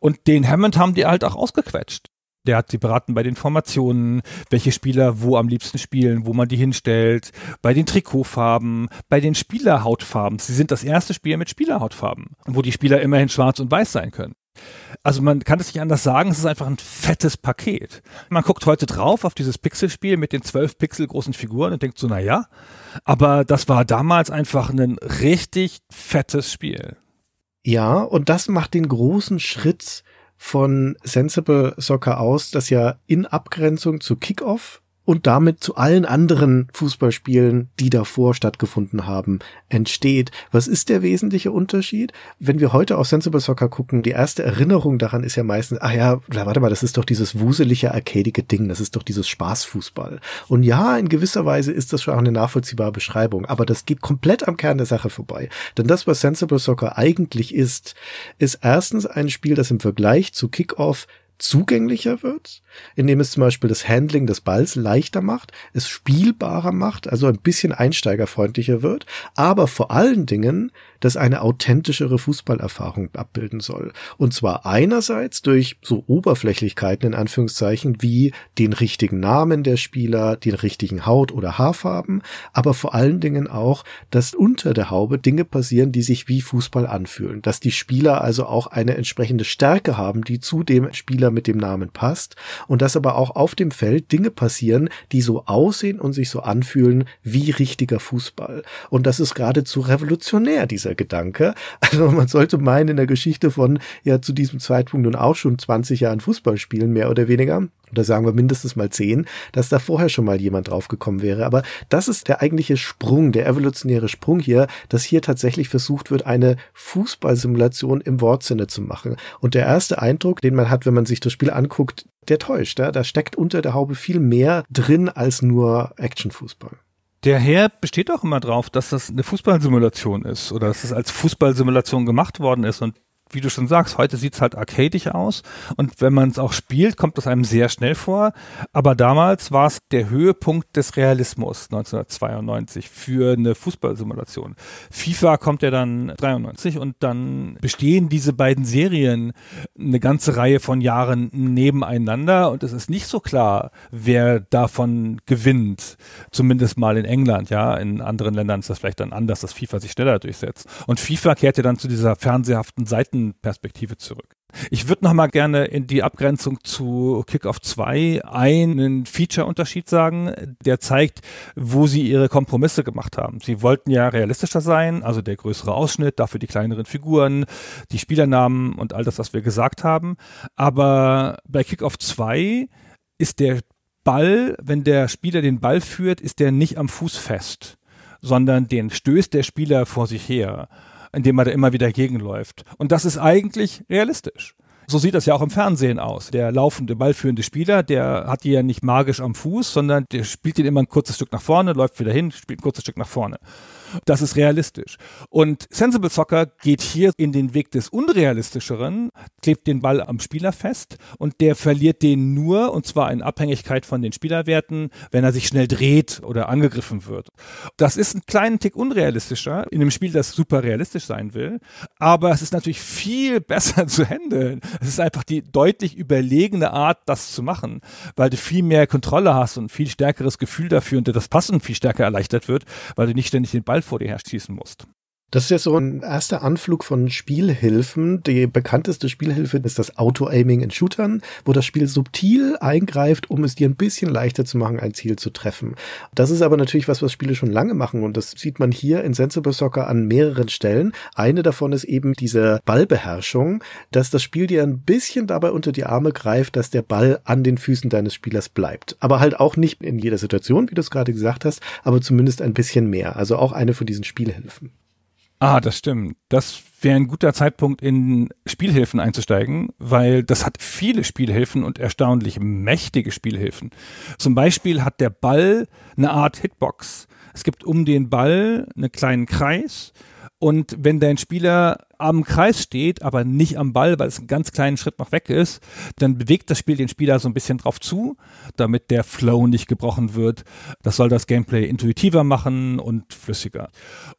Und den Hammond haben die halt auch ausgequetscht. Der hat sie beraten bei den Formationen, welche Spieler wo am liebsten spielen, wo man die hinstellt, bei den Trikotfarben, bei den Spielerhautfarben. Sie sind das erste Spiel mit Spielerhautfarben, wo die Spieler immerhin schwarz und weiß sein können. Also man kann es nicht anders sagen, es ist einfach ein fettes Paket. Man guckt heute drauf auf dieses Pixelspiel mit den zwölf Pixel großen Figuren und denkt so, naja, aber das war damals einfach ein richtig fettes Spiel. Ja, und das macht den großen Schritt von Sensible Soccer aus, dass ja in Abgrenzung zu Kickoff und damit zu allen anderen Fußballspielen, die davor stattgefunden haben, entsteht. Was ist der wesentliche Unterschied? Wenn wir heute auf Sensible Soccer gucken, die erste Erinnerung daran ist ja meistens, ah ja, warte mal, das ist doch dieses wuselige, arcadige Ding, das ist doch dieses Spaßfußball. Und ja, in gewisser Weise ist das schon auch eine nachvollziehbare Beschreibung, aber das geht komplett am Kern der Sache vorbei. Denn das, was Sensible Soccer eigentlich ist, ist erstens ein Spiel, das im Vergleich zu Kickoff zugänglicher wird, indem es zum Beispiel das Handling des Balls leichter macht, es spielbarer macht, also ein bisschen einsteigerfreundlicher wird, aber vor allen Dingen, dass eine authentischere Fußballerfahrung abbilden soll. Und zwar einerseits durch so Oberflächlichkeiten in Anführungszeichen wie den richtigen Namen der Spieler, den richtigen Haut- oder Haarfarben, aber vor allen Dingen auch, dass unter der Haube Dinge passieren, die sich wie Fußball anfühlen, dass die Spieler also auch eine entsprechende Stärke haben, die zu dem Spieler Spieler mit dem Namen passt und dass aber auch auf dem Feld Dinge passieren, die so aussehen und sich so anfühlen wie richtiger Fußball. Und das ist geradezu revolutionär, dieser Gedanke. Also man sollte meinen, in der Geschichte von ja zu diesem Zeitpunkt nun auch schon 20 Jahren Fußball spielen, mehr oder weniger, oder sagen wir mindestens mal zehn, dass da vorher schon mal jemand draufgekommen wäre. Aber das ist der eigentliche Sprung, der evolutionäre Sprung hier, dass hier tatsächlich versucht wird, eine Fußballsimulation im Wortsinne zu machen. Und der erste Eindruck, den man hat, wenn man sich sich das Spiel anguckt, der täuscht. Ja? Da steckt unter der Haube viel mehr drin als nur Actionfußball. Der Herr besteht auch immer drauf, dass das eine Fußballsimulation ist oder dass es das als Fußballsimulation gemacht worden ist. Und wie du schon sagst, heute sieht es halt arcadisch aus und wenn man es auch spielt, kommt es einem sehr schnell vor. Aber damals war es der Höhepunkt des Realismus 1992 für eine Fußballsimulation. FIFA kommt ja dann 93 und dann bestehen diese beiden Serien eine ganze Reihe von Jahren nebeneinander und es ist nicht so klar, wer davon gewinnt. Zumindest mal in England, ja. In anderen Ländern ist das vielleicht dann anders, dass FIFA sich schneller durchsetzt. Und FIFA kehrte dann zu dieser fernsehhaften Seiten Perspektive zurück. Ich würde noch mal gerne in die Abgrenzung zu Kickoff 2 einen Feature-Unterschied sagen, der zeigt, wo sie ihre Kompromisse gemacht haben. Sie wollten ja realistischer sein, also der größere Ausschnitt, dafür die kleineren Figuren, die Spielernamen und all das, was wir gesagt haben. Aber bei Kickoff 2 ist der Ball, wenn der Spieler den Ball führt, ist der nicht am Fuß fest, sondern den stößt der Spieler vor sich her in dem man da immer wieder gegenläuft. Und das ist eigentlich realistisch. So sieht das ja auch im Fernsehen aus. Der laufende, ballführende Spieler, der hat die ja nicht magisch am Fuß, sondern der spielt den immer ein kurzes Stück nach vorne, läuft wieder hin, spielt ein kurzes Stück nach vorne. Das ist realistisch. Und Sensible Soccer geht hier in den Weg des Unrealistischeren, klebt den Ball am Spieler fest und der verliert den nur, und zwar in Abhängigkeit von den Spielerwerten, wenn er sich schnell dreht oder angegriffen wird. Das ist ein kleinen Tick unrealistischer in einem Spiel, das super realistisch sein will, aber es ist natürlich viel [laughs] besser zu handeln. Es ist einfach die deutlich überlegene Art, das zu machen, weil du viel mehr Kontrolle hast und viel stärkeres Gefühl dafür und dir das Passen viel stärker erleichtert wird, weil du nicht ständig den Ball vor dir her schießen musst. Das ist ja so ein erster Anflug von Spielhilfen. Die bekannteste Spielhilfe ist das Auto-Aiming in Shootern, wo das Spiel subtil eingreift, um es dir ein bisschen leichter zu machen, ein Ziel zu treffen. Das ist aber natürlich was, was Spiele schon lange machen und das sieht man hier in Sensible Soccer an mehreren Stellen. Eine davon ist eben diese Ballbeherrschung, dass das Spiel dir ein bisschen dabei unter die Arme greift, dass der Ball an den Füßen deines Spielers bleibt. Aber halt auch nicht in jeder Situation, wie du es gerade gesagt hast, aber zumindest ein bisschen mehr. Also auch eine von diesen Spielhilfen. Ah, das stimmt. Das wäre ein guter Zeitpunkt, in Spielhilfen einzusteigen, weil das hat viele Spielhilfen und erstaunlich mächtige Spielhilfen. Zum Beispiel hat der Ball eine Art Hitbox. Es gibt um den Ball einen kleinen Kreis und wenn dein Spieler am Kreis steht, aber nicht am Ball, weil es einen ganz kleinen Schritt noch weg ist, dann bewegt das Spiel den Spieler so ein bisschen drauf zu, damit der Flow nicht gebrochen wird. Das soll das Gameplay intuitiver machen und flüssiger.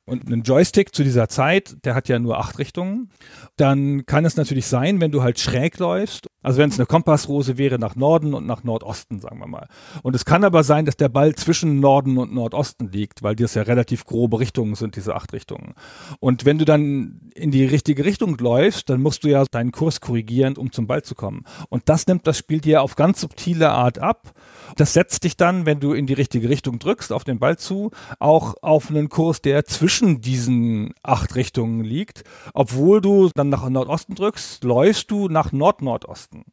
Und ein Joystick zu dieser Zeit, der hat ja nur acht Richtungen. Dann kann es natürlich sein, wenn du halt schräg läufst also wenn es eine Kompassrose wäre nach Norden und nach Nordosten, sagen wir mal. Und es kann aber sein, dass der Ball zwischen Norden und Nordosten liegt, weil das ja relativ grobe Richtungen sind, diese acht Richtungen. Und wenn du dann in die richtige Richtung läufst, dann musst du ja deinen Kurs korrigieren, um zum Ball zu kommen. Und das nimmt das Spiel dir auf ganz subtile Art ab. Das setzt dich dann, wenn du in die richtige Richtung drückst, auf den Ball zu, auch auf einen Kurs, der zwischen diesen acht Richtungen liegt. Obwohl du dann nach Nordosten drückst, läufst du nach Nord-Nordosten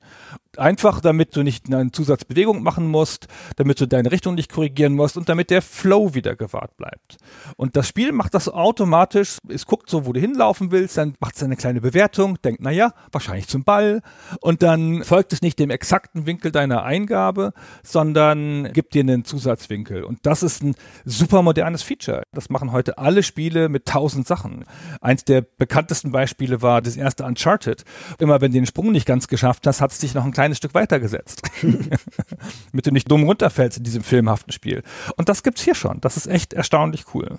einfach, damit du nicht eine Zusatzbewegung machen musst, damit du deine Richtung nicht korrigieren musst und damit der Flow wieder gewahrt bleibt. Und das Spiel macht das automatisch. Es guckt so, wo du hinlaufen willst, dann macht es eine kleine Bewertung, denkt, naja, wahrscheinlich zum Ball. Und dann folgt es nicht dem exakten Winkel deiner Eingabe, sondern gibt dir einen Zusatzwinkel. Und das ist ein super modernes Feature. Das machen heute alle Spiele mit tausend Sachen. Eins der bekanntesten Beispiele war das erste Uncharted. Immer wenn du den Sprung nicht ganz geschafft hast, hat es dich noch ein kleines kleines Stück weitergesetzt. [laughs] Damit du nicht dumm runterfällst in diesem filmhaften Spiel. Und das gibt's hier schon. Das ist echt erstaunlich cool.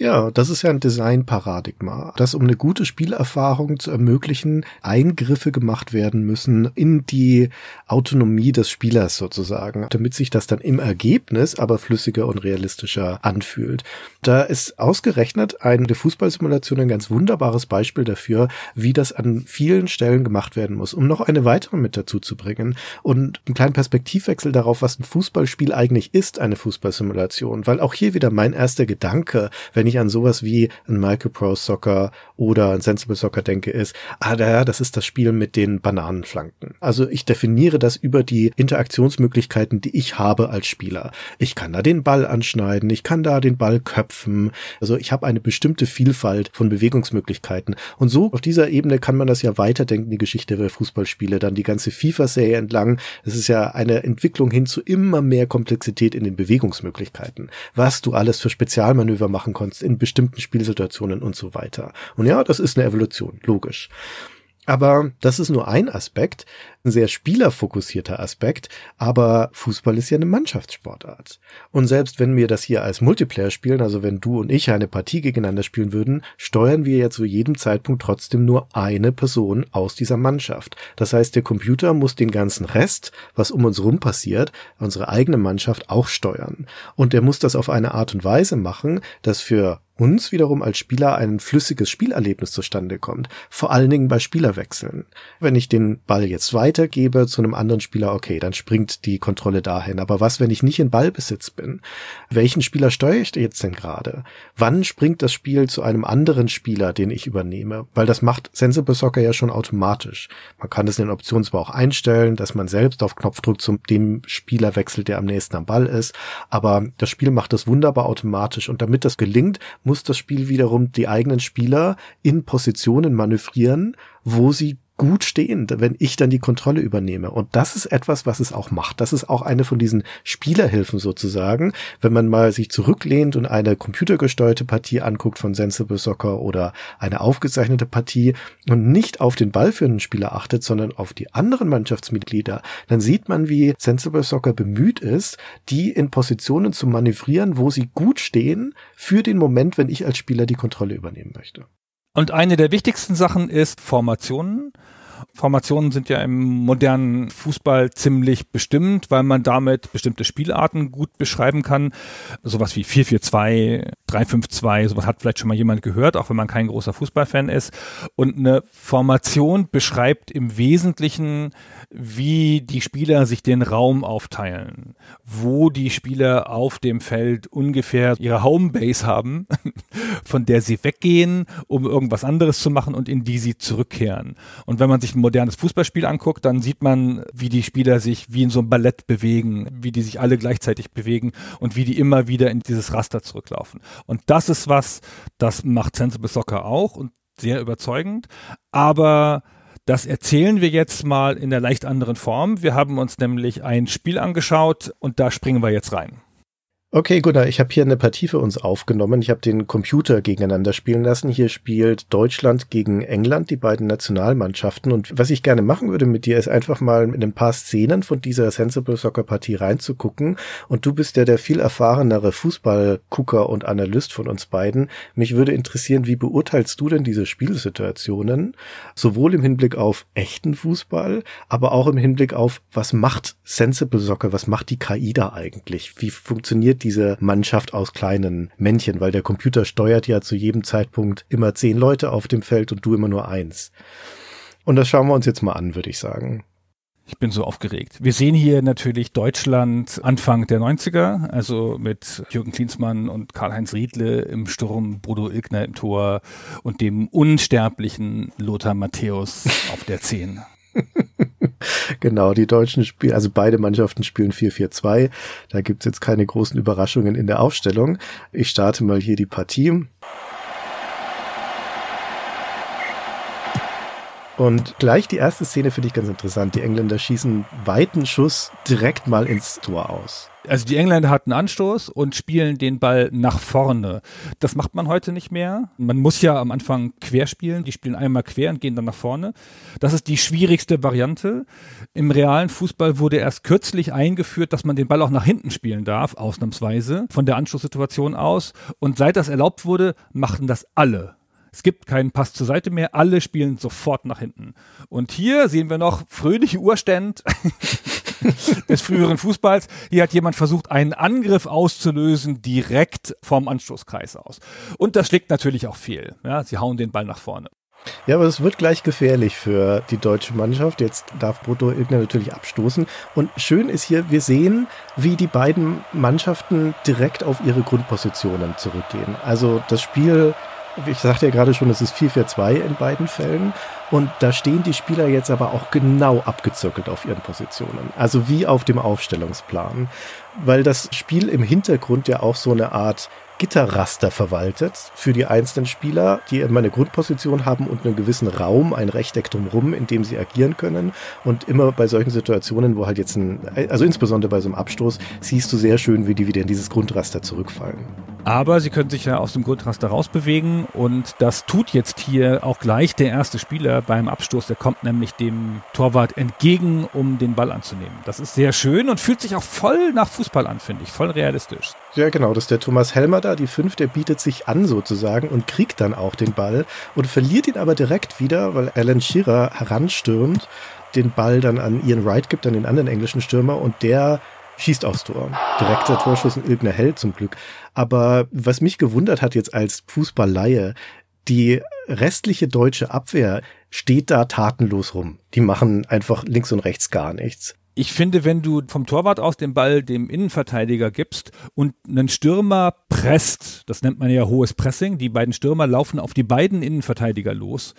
Ja, das ist ja ein Designparadigma, dass um eine gute Spielerfahrung zu ermöglichen, Eingriffe gemacht werden müssen in die Autonomie des Spielers sozusagen, damit sich das dann im Ergebnis aber flüssiger und realistischer anfühlt. Da ist ausgerechnet eine Fußballsimulation ein ganz wunderbares Beispiel dafür, wie das an vielen Stellen gemacht werden muss, um noch eine weitere mit dazu zu bringen und einen kleinen Perspektivwechsel darauf, was ein Fußballspiel eigentlich ist, eine Fußballsimulation, weil auch hier wieder mein erster Gedanke, wenn wenn ich an sowas wie an Micro Soccer oder an Sensible Soccer denke, ist, ah, ja, das ist das Spiel mit den Bananenflanken. Also ich definiere das über die Interaktionsmöglichkeiten, die ich habe als Spieler. Ich kann da den Ball anschneiden, ich kann da den Ball köpfen. Also ich habe eine bestimmte Vielfalt von Bewegungsmöglichkeiten. Und so auf dieser Ebene kann man das ja weiterdenken, die Geschichte der Fußballspiele, dann die ganze FIFA-Serie entlang. Es ist ja eine Entwicklung hin zu immer mehr Komplexität in den Bewegungsmöglichkeiten. Was du alles für Spezialmanöver machen konntest Skills in bestimmten Spielsituationen und so weiter. Und ja, das ist eine Evolution, logisch. Aber das ist nur ein Aspekt ein sehr spielerfokussierter Aspekt, aber Fußball ist ja eine Mannschaftssportart. Und selbst wenn wir das hier als Multiplayer spielen, also wenn du und ich eine Partie gegeneinander spielen würden, steuern wir ja zu jedem Zeitpunkt trotzdem nur eine Person aus dieser Mannschaft. Das heißt, der Computer muss den ganzen Rest, was um uns rum passiert, unsere eigene Mannschaft auch steuern. Und er muss das auf eine Art und Weise machen, dass für uns wiederum als Spieler ein flüssiges Spielerlebnis zustande kommt. Vor allen Dingen bei Spielerwechseln. Wenn ich den Ball jetzt weit weitergebe zu einem anderen Spieler, okay, dann springt die Kontrolle dahin. Aber was, wenn ich nicht in Ballbesitz bin? Welchen Spieler steuere ich jetzt denn gerade? Wann springt das Spiel zu einem anderen Spieler, den ich übernehme? Weil das macht Sensible Soccer ja schon automatisch. Man kann es in den Optionen zwar auch einstellen, dass man selbst auf Knopfdruck zu dem Spieler wechselt, der am nächsten am Ball ist, aber das Spiel macht das wunderbar automatisch und damit das gelingt, muss das Spiel wiederum die eigenen Spieler in Positionen manövrieren, wo sie gut stehen, wenn ich dann die Kontrolle übernehme. Und das ist etwas, was es auch macht. Das ist auch eine von diesen Spielerhilfen sozusagen. Wenn man mal sich zurücklehnt und eine computergesteuerte Partie anguckt von Sensible Soccer oder eine aufgezeichnete Partie und nicht auf den ballführenden Spieler achtet, sondern auf die anderen Mannschaftsmitglieder, dann sieht man, wie Sensible Soccer bemüht ist, die in Positionen zu manövrieren, wo sie gut stehen für den Moment, wenn ich als Spieler die Kontrolle übernehmen möchte. Und eine der wichtigsten Sachen ist Formationen. Formationen sind ja im modernen Fußball ziemlich bestimmt, weil man damit bestimmte Spielarten gut beschreiben kann. Sowas wie 4-4-2, 3-5-2, sowas hat vielleicht schon mal jemand gehört, auch wenn man kein großer Fußballfan ist. Und eine Formation beschreibt im Wesentlichen, wie die Spieler sich den Raum aufteilen, wo die Spieler auf dem Feld ungefähr ihre Homebase haben, [laughs] von der sie weggehen, um irgendwas anderes zu machen und in die sie zurückkehren. Und wenn man sich ein modernes Fußballspiel anguckt, dann sieht man, wie die Spieler sich wie in so einem Ballett bewegen, wie die sich alle gleichzeitig bewegen und wie die immer wieder in dieses Raster zurücklaufen. Und das ist was, das macht Sensible Soccer auch und sehr überzeugend. Aber das erzählen wir jetzt mal in der leicht anderen Form. Wir haben uns nämlich ein Spiel angeschaut und da springen wir jetzt rein. Okay, Gunnar, ich habe hier eine Partie für uns aufgenommen. Ich habe den Computer gegeneinander spielen lassen. Hier spielt Deutschland gegen England, die beiden Nationalmannschaften. Und was ich gerne machen würde mit dir, ist einfach mal in ein paar Szenen von dieser Sensible Soccer Partie reinzugucken. Und du bist ja der viel erfahrenere Fußballgucker und Analyst von uns beiden. Mich würde interessieren, wie beurteilst du denn diese Spielsituationen? Sowohl im Hinblick auf echten Fußball, aber auch im Hinblick auf, was macht Sensible Soccer? Was macht die KI da eigentlich? Wie funktioniert diese Mannschaft aus kleinen Männchen, weil der Computer steuert ja zu jedem Zeitpunkt immer zehn Leute auf dem Feld und du immer nur eins. Und das schauen wir uns jetzt mal an, würde ich sagen. Ich bin so aufgeregt. Wir sehen hier natürlich Deutschland Anfang der 90er, also mit Jürgen Klinsmann und Karl-Heinz Riedle im Sturm, Bruno Ilkner im Tor und dem unsterblichen Lothar Matthäus auf der 10. [laughs] genau, die Deutschen spielen, also beide Mannschaften spielen 4-4-2. Da gibt's jetzt keine großen Überraschungen in der Aufstellung. Ich starte mal hier die Partie. Und gleich die erste Szene finde ich ganz interessant. Die Engländer schießen weiten Schuss direkt mal ins Tor aus. Also die Engländer hatten Anstoß und spielen den Ball nach vorne. Das macht man heute nicht mehr. Man muss ja am Anfang quer spielen. Die spielen einmal quer und gehen dann nach vorne. Das ist die schwierigste Variante. Im realen Fußball wurde erst kürzlich eingeführt, dass man den Ball auch nach hinten spielen darf, ausnahmsweise, von der Anstoßsituation aus. Und seit das erlaubt wurde, machten das alle. Es gibt keinen Pass zur Seite mehr. Alle spielen sofort nach hinten. Und hier sehen wir noch fröhliche Urständ [laughs] des früheren Fußballs. Hier hat jemand versucht, einen Angriff auszulösen, direkt vom Anstoßkreis aus. Und das schlägt natürlich auch fehl. Ja, sie hauen den Ball nach vorne. Ja, aber es wird gleich gefährlich für die deutsche Mannschaft. Jetzt darf Brutto Ilgner natürlich abstoßen. Und schön ist hier, wir sehen, wie die beiden Mannschaften direkt auf ihre Grundpositionen zurückgehen. Also das Spiel ich sagte ja gerade schon, es ist 4-4-2 in beiden Fällen. Und da stehen die Spieler jetzt aber auch genau abgezirkelt auf ihren Positionen. Also wie auf dem Aufstellungsplan. Weil das Spiel im Hintergrund ja auch so eine Art Gitterraster verwaltet für die einzelnen Spieler, die immer eine Grundposition haben und einen gewissen Raum, ein Rechteck drumherum, in dem sie agieren können. Und immer bei solchen Situationen, wo halt jetzt ein, also insbesondere bei so einem Abstoß, siehst du sehr schön, wie die wieder in dieses Grundraster zurückfallen. Aber sie können sich ja aus dem Grundraster rausbewegen und das tut jetzt hier auch gleich der erste Spieler beim Abstoß. Der kommt nämlich dem Torwart entgegen, um den Ball anzunehmen. Das ist sehr schön und fühlt sich auch voll nach Fußball an, finde ich. Voll realistisch. Ja, genau. Das ist der Thomas Helmer da, die Fünf, der bietet sich an sozusagen und kriegt dann auch den Ball und verliert ihn aber direkt wieder, weil Alan Shearer heranstürmt, den Ball dann an Ian Wright gibt, an den anderen englischen Stürmer und der schießt aufs Tor. Direkter Torschuss und Ilgner hält zum Glück. Aber was mich gewundert hat jetzt als Fußballleihe, die restliche deutsche Abwehr steht da tatenlos rum. Die machen einfach links und rechts gar nichts. Ich finde, wenn du vom Torwart aus den Ball dem Innenverteidiger gibst und einen Stürmer presst, das nennt man ja hohes Pressing, die beiden Stürmer laufen auf die beiden Innenverteidiger los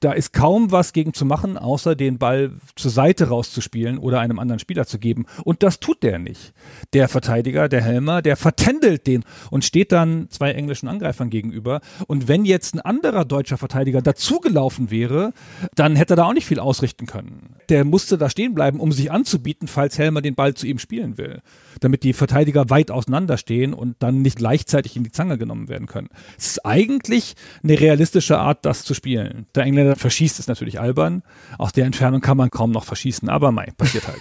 da ist kaum was gegen zu machen, außer den Ball zur Seite rauszuspielen oder einem anderen Spieler zu geben. Und das tut der nicht. Der Verteidiger, der Helmer, der vertändelt den und steht dann zwei englischen Angreifern gegenüber. Und wenn jetzt ein anderer deutscher Verteidiger dazugelaufen wäre, dann hätte er da auch nicht viel ausrichten können. Der musste da stehen bleiben, um sich anzubieten, falls Helmer den Ball zu ihm spielen will. Damit die Verteidiger weit auseinander stehen und dann nicht gleichzeitig in die Zange genommen werden können. Es ist eigentlich eine realistische Art, das zu spielen. Der Engländer verschießt, ist natürlich albern. Aus der Entfernung kann man kaum noch verschießen, aber mei, passiert halt.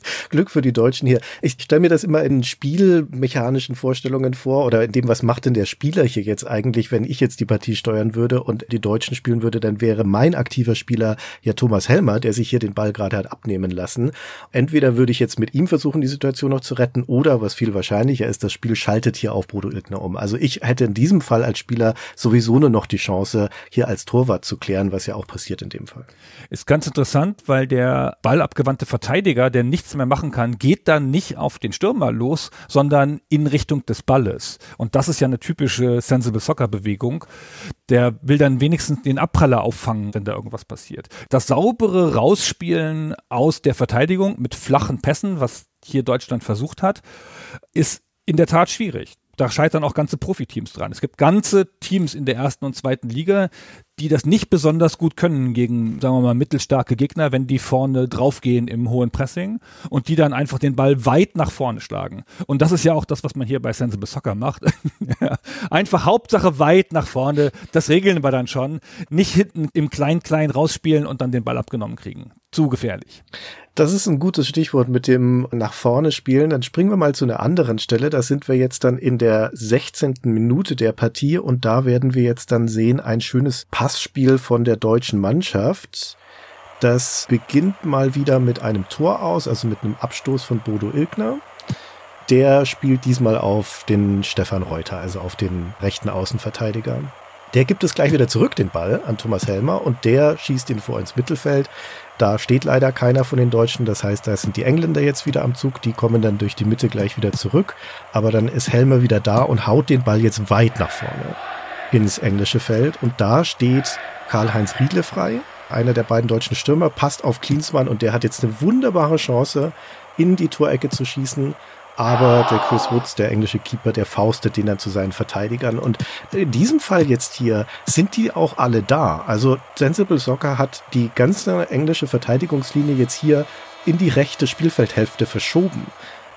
[laughs] Glück für die Deutschen hier. Ich stelle mir das immer in spielmechanischen Vorstellungen vor oder in dem, was macht denn der Spieler hier jetzt eigentlich, wenn ich jetzt die Partie steuern würde und die Deutschen spielen würde, dann wäre mein aktiver Spieler ja Thomas Helmer, der sich hier den Ball gerade hat abnehmen lassen. Entweder würde ich jetzt mit ihm versuchen, die Situation noch zu retten oder, was viel wahrscheinlicher ist, das Spiel schaltet hier auf Bodo Ilgner um. Also ich hätte in diesem Fall als Spieler sowieso nur noch die Chance, hier als Torwart zu klären werden, was ja auch passiert in dem Fall. Ist ganz interessant, weil der ballabgewandte Verteidiger, der nichts mehr machen kann, geht dann nicht auf den Stürmer los, sondern in Richtung des Balles. Und das ist ja eine typische Sensible Soccer Bewegung. Der will dann wenigstens den Abpraller auffangen, wenn da irgendwas passiert. Das saubere Rausspielen aus der Verteidigung mit flachen Pässen, was hier Deutschland versucht hat, ist in der Tat schwierig da scheitern auch ganze Profiteams dran. Es gibt ganze Teams in der ersten und zweiten Liga, die das nicht besonders gut können gegen, sagen wir mal, mittelstarke Gegner, wenn die vorne draufgehen im hohen Pressing und die dann einfach den Ball weit nach vorne schlagen. Und das ist ja auch das, was man hier bei Sensible Soccer macht. [laughs] einfach Hauptsache weit nach vorne. Das regeln wir dann schon. Nicht hinten im Klein-Klein rausspielen und dann den Ball abgenommen kriegen. Zu gefährlich. Das ist ein gutes Stichwort mit dem nach vorne spielen. Dann springen wir mal zu einer anderen Stelle. Da sind wir jetzt dann in der 16. Minute der Partie und da werden wir jetzt dann sehen, ein schönes Paar Passspiel von der deutschen Mannschaft. Das beginnt mal wieder mit einem Tor aus, also mit einem Abstoß von Bodo Ilkner. Der spielt diesmal auf den Stefan Reuter, also auf den rechten Außenverteidiger. Der gibt es gleich wieder zurück, den Ball, an Thomas Helmer und der schießt ihn vor ins Mittelfeld. Da steht leider keiner von den Deutschen, das heißt, da sind die Engländer jetzt wieder am Zug, die kommen dann durch die Mitte gleich wieder zurück, aber dann ist Helmer wieder da und haut den Ball jetzt weit nach vorne ins englische Feld. Und da steht Karl-Heinz Riedle frei. Einer der beiden deutschen Stürmer passt auf Klinsmann und der hat jetzt eine wunderbare Chance, in die Torecke zu schießen. Aber der Chris Woods, der englische Keeper, der faustet den dann zu seinen Verteidigern. Und in diesem Fall jetzt hier sind die auch alle da. Also Sensible Soccer hat die ganze englische Verteidigungslinie jetzt hier in die rechte Spielfeldhälfte verschoben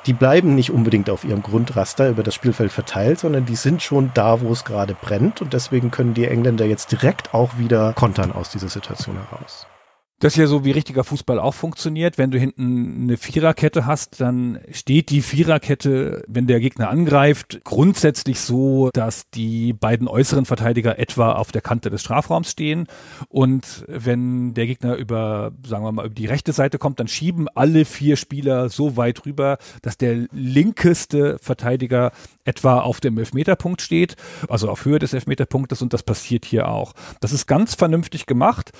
die bleiben nicht unbedingt auf ihrem Grundraster über das Spielfeld verteilt, sondern die sind schon da, wo es gerade brennt. Und deswegen können die Engländer jetzt direkt auch wieder kontern aus dieser Situation heraus. Das ist ja so, wie richtiger Fußball auch funktioniert. Wenn du hinten eine Viererkette hast, dann steht die Viererkette, wenn der Gegner angreift, grundsätzlich so, dass die beiden äußeren Verteidiger etwa auf der Kante des Strafraums stehen. Und wenn der Gegner über, sagen wir mal, über die rechte Seite kommt, dann schieben alle vier Spieler so weit rüber, dass der linkeste Verteidiger etwa auf dem Elfmeterpunkt steht, also auf Höhe des Elfmeterpunktes. Und das passiert hier auch. Das ist ganz vernünftig gemacht.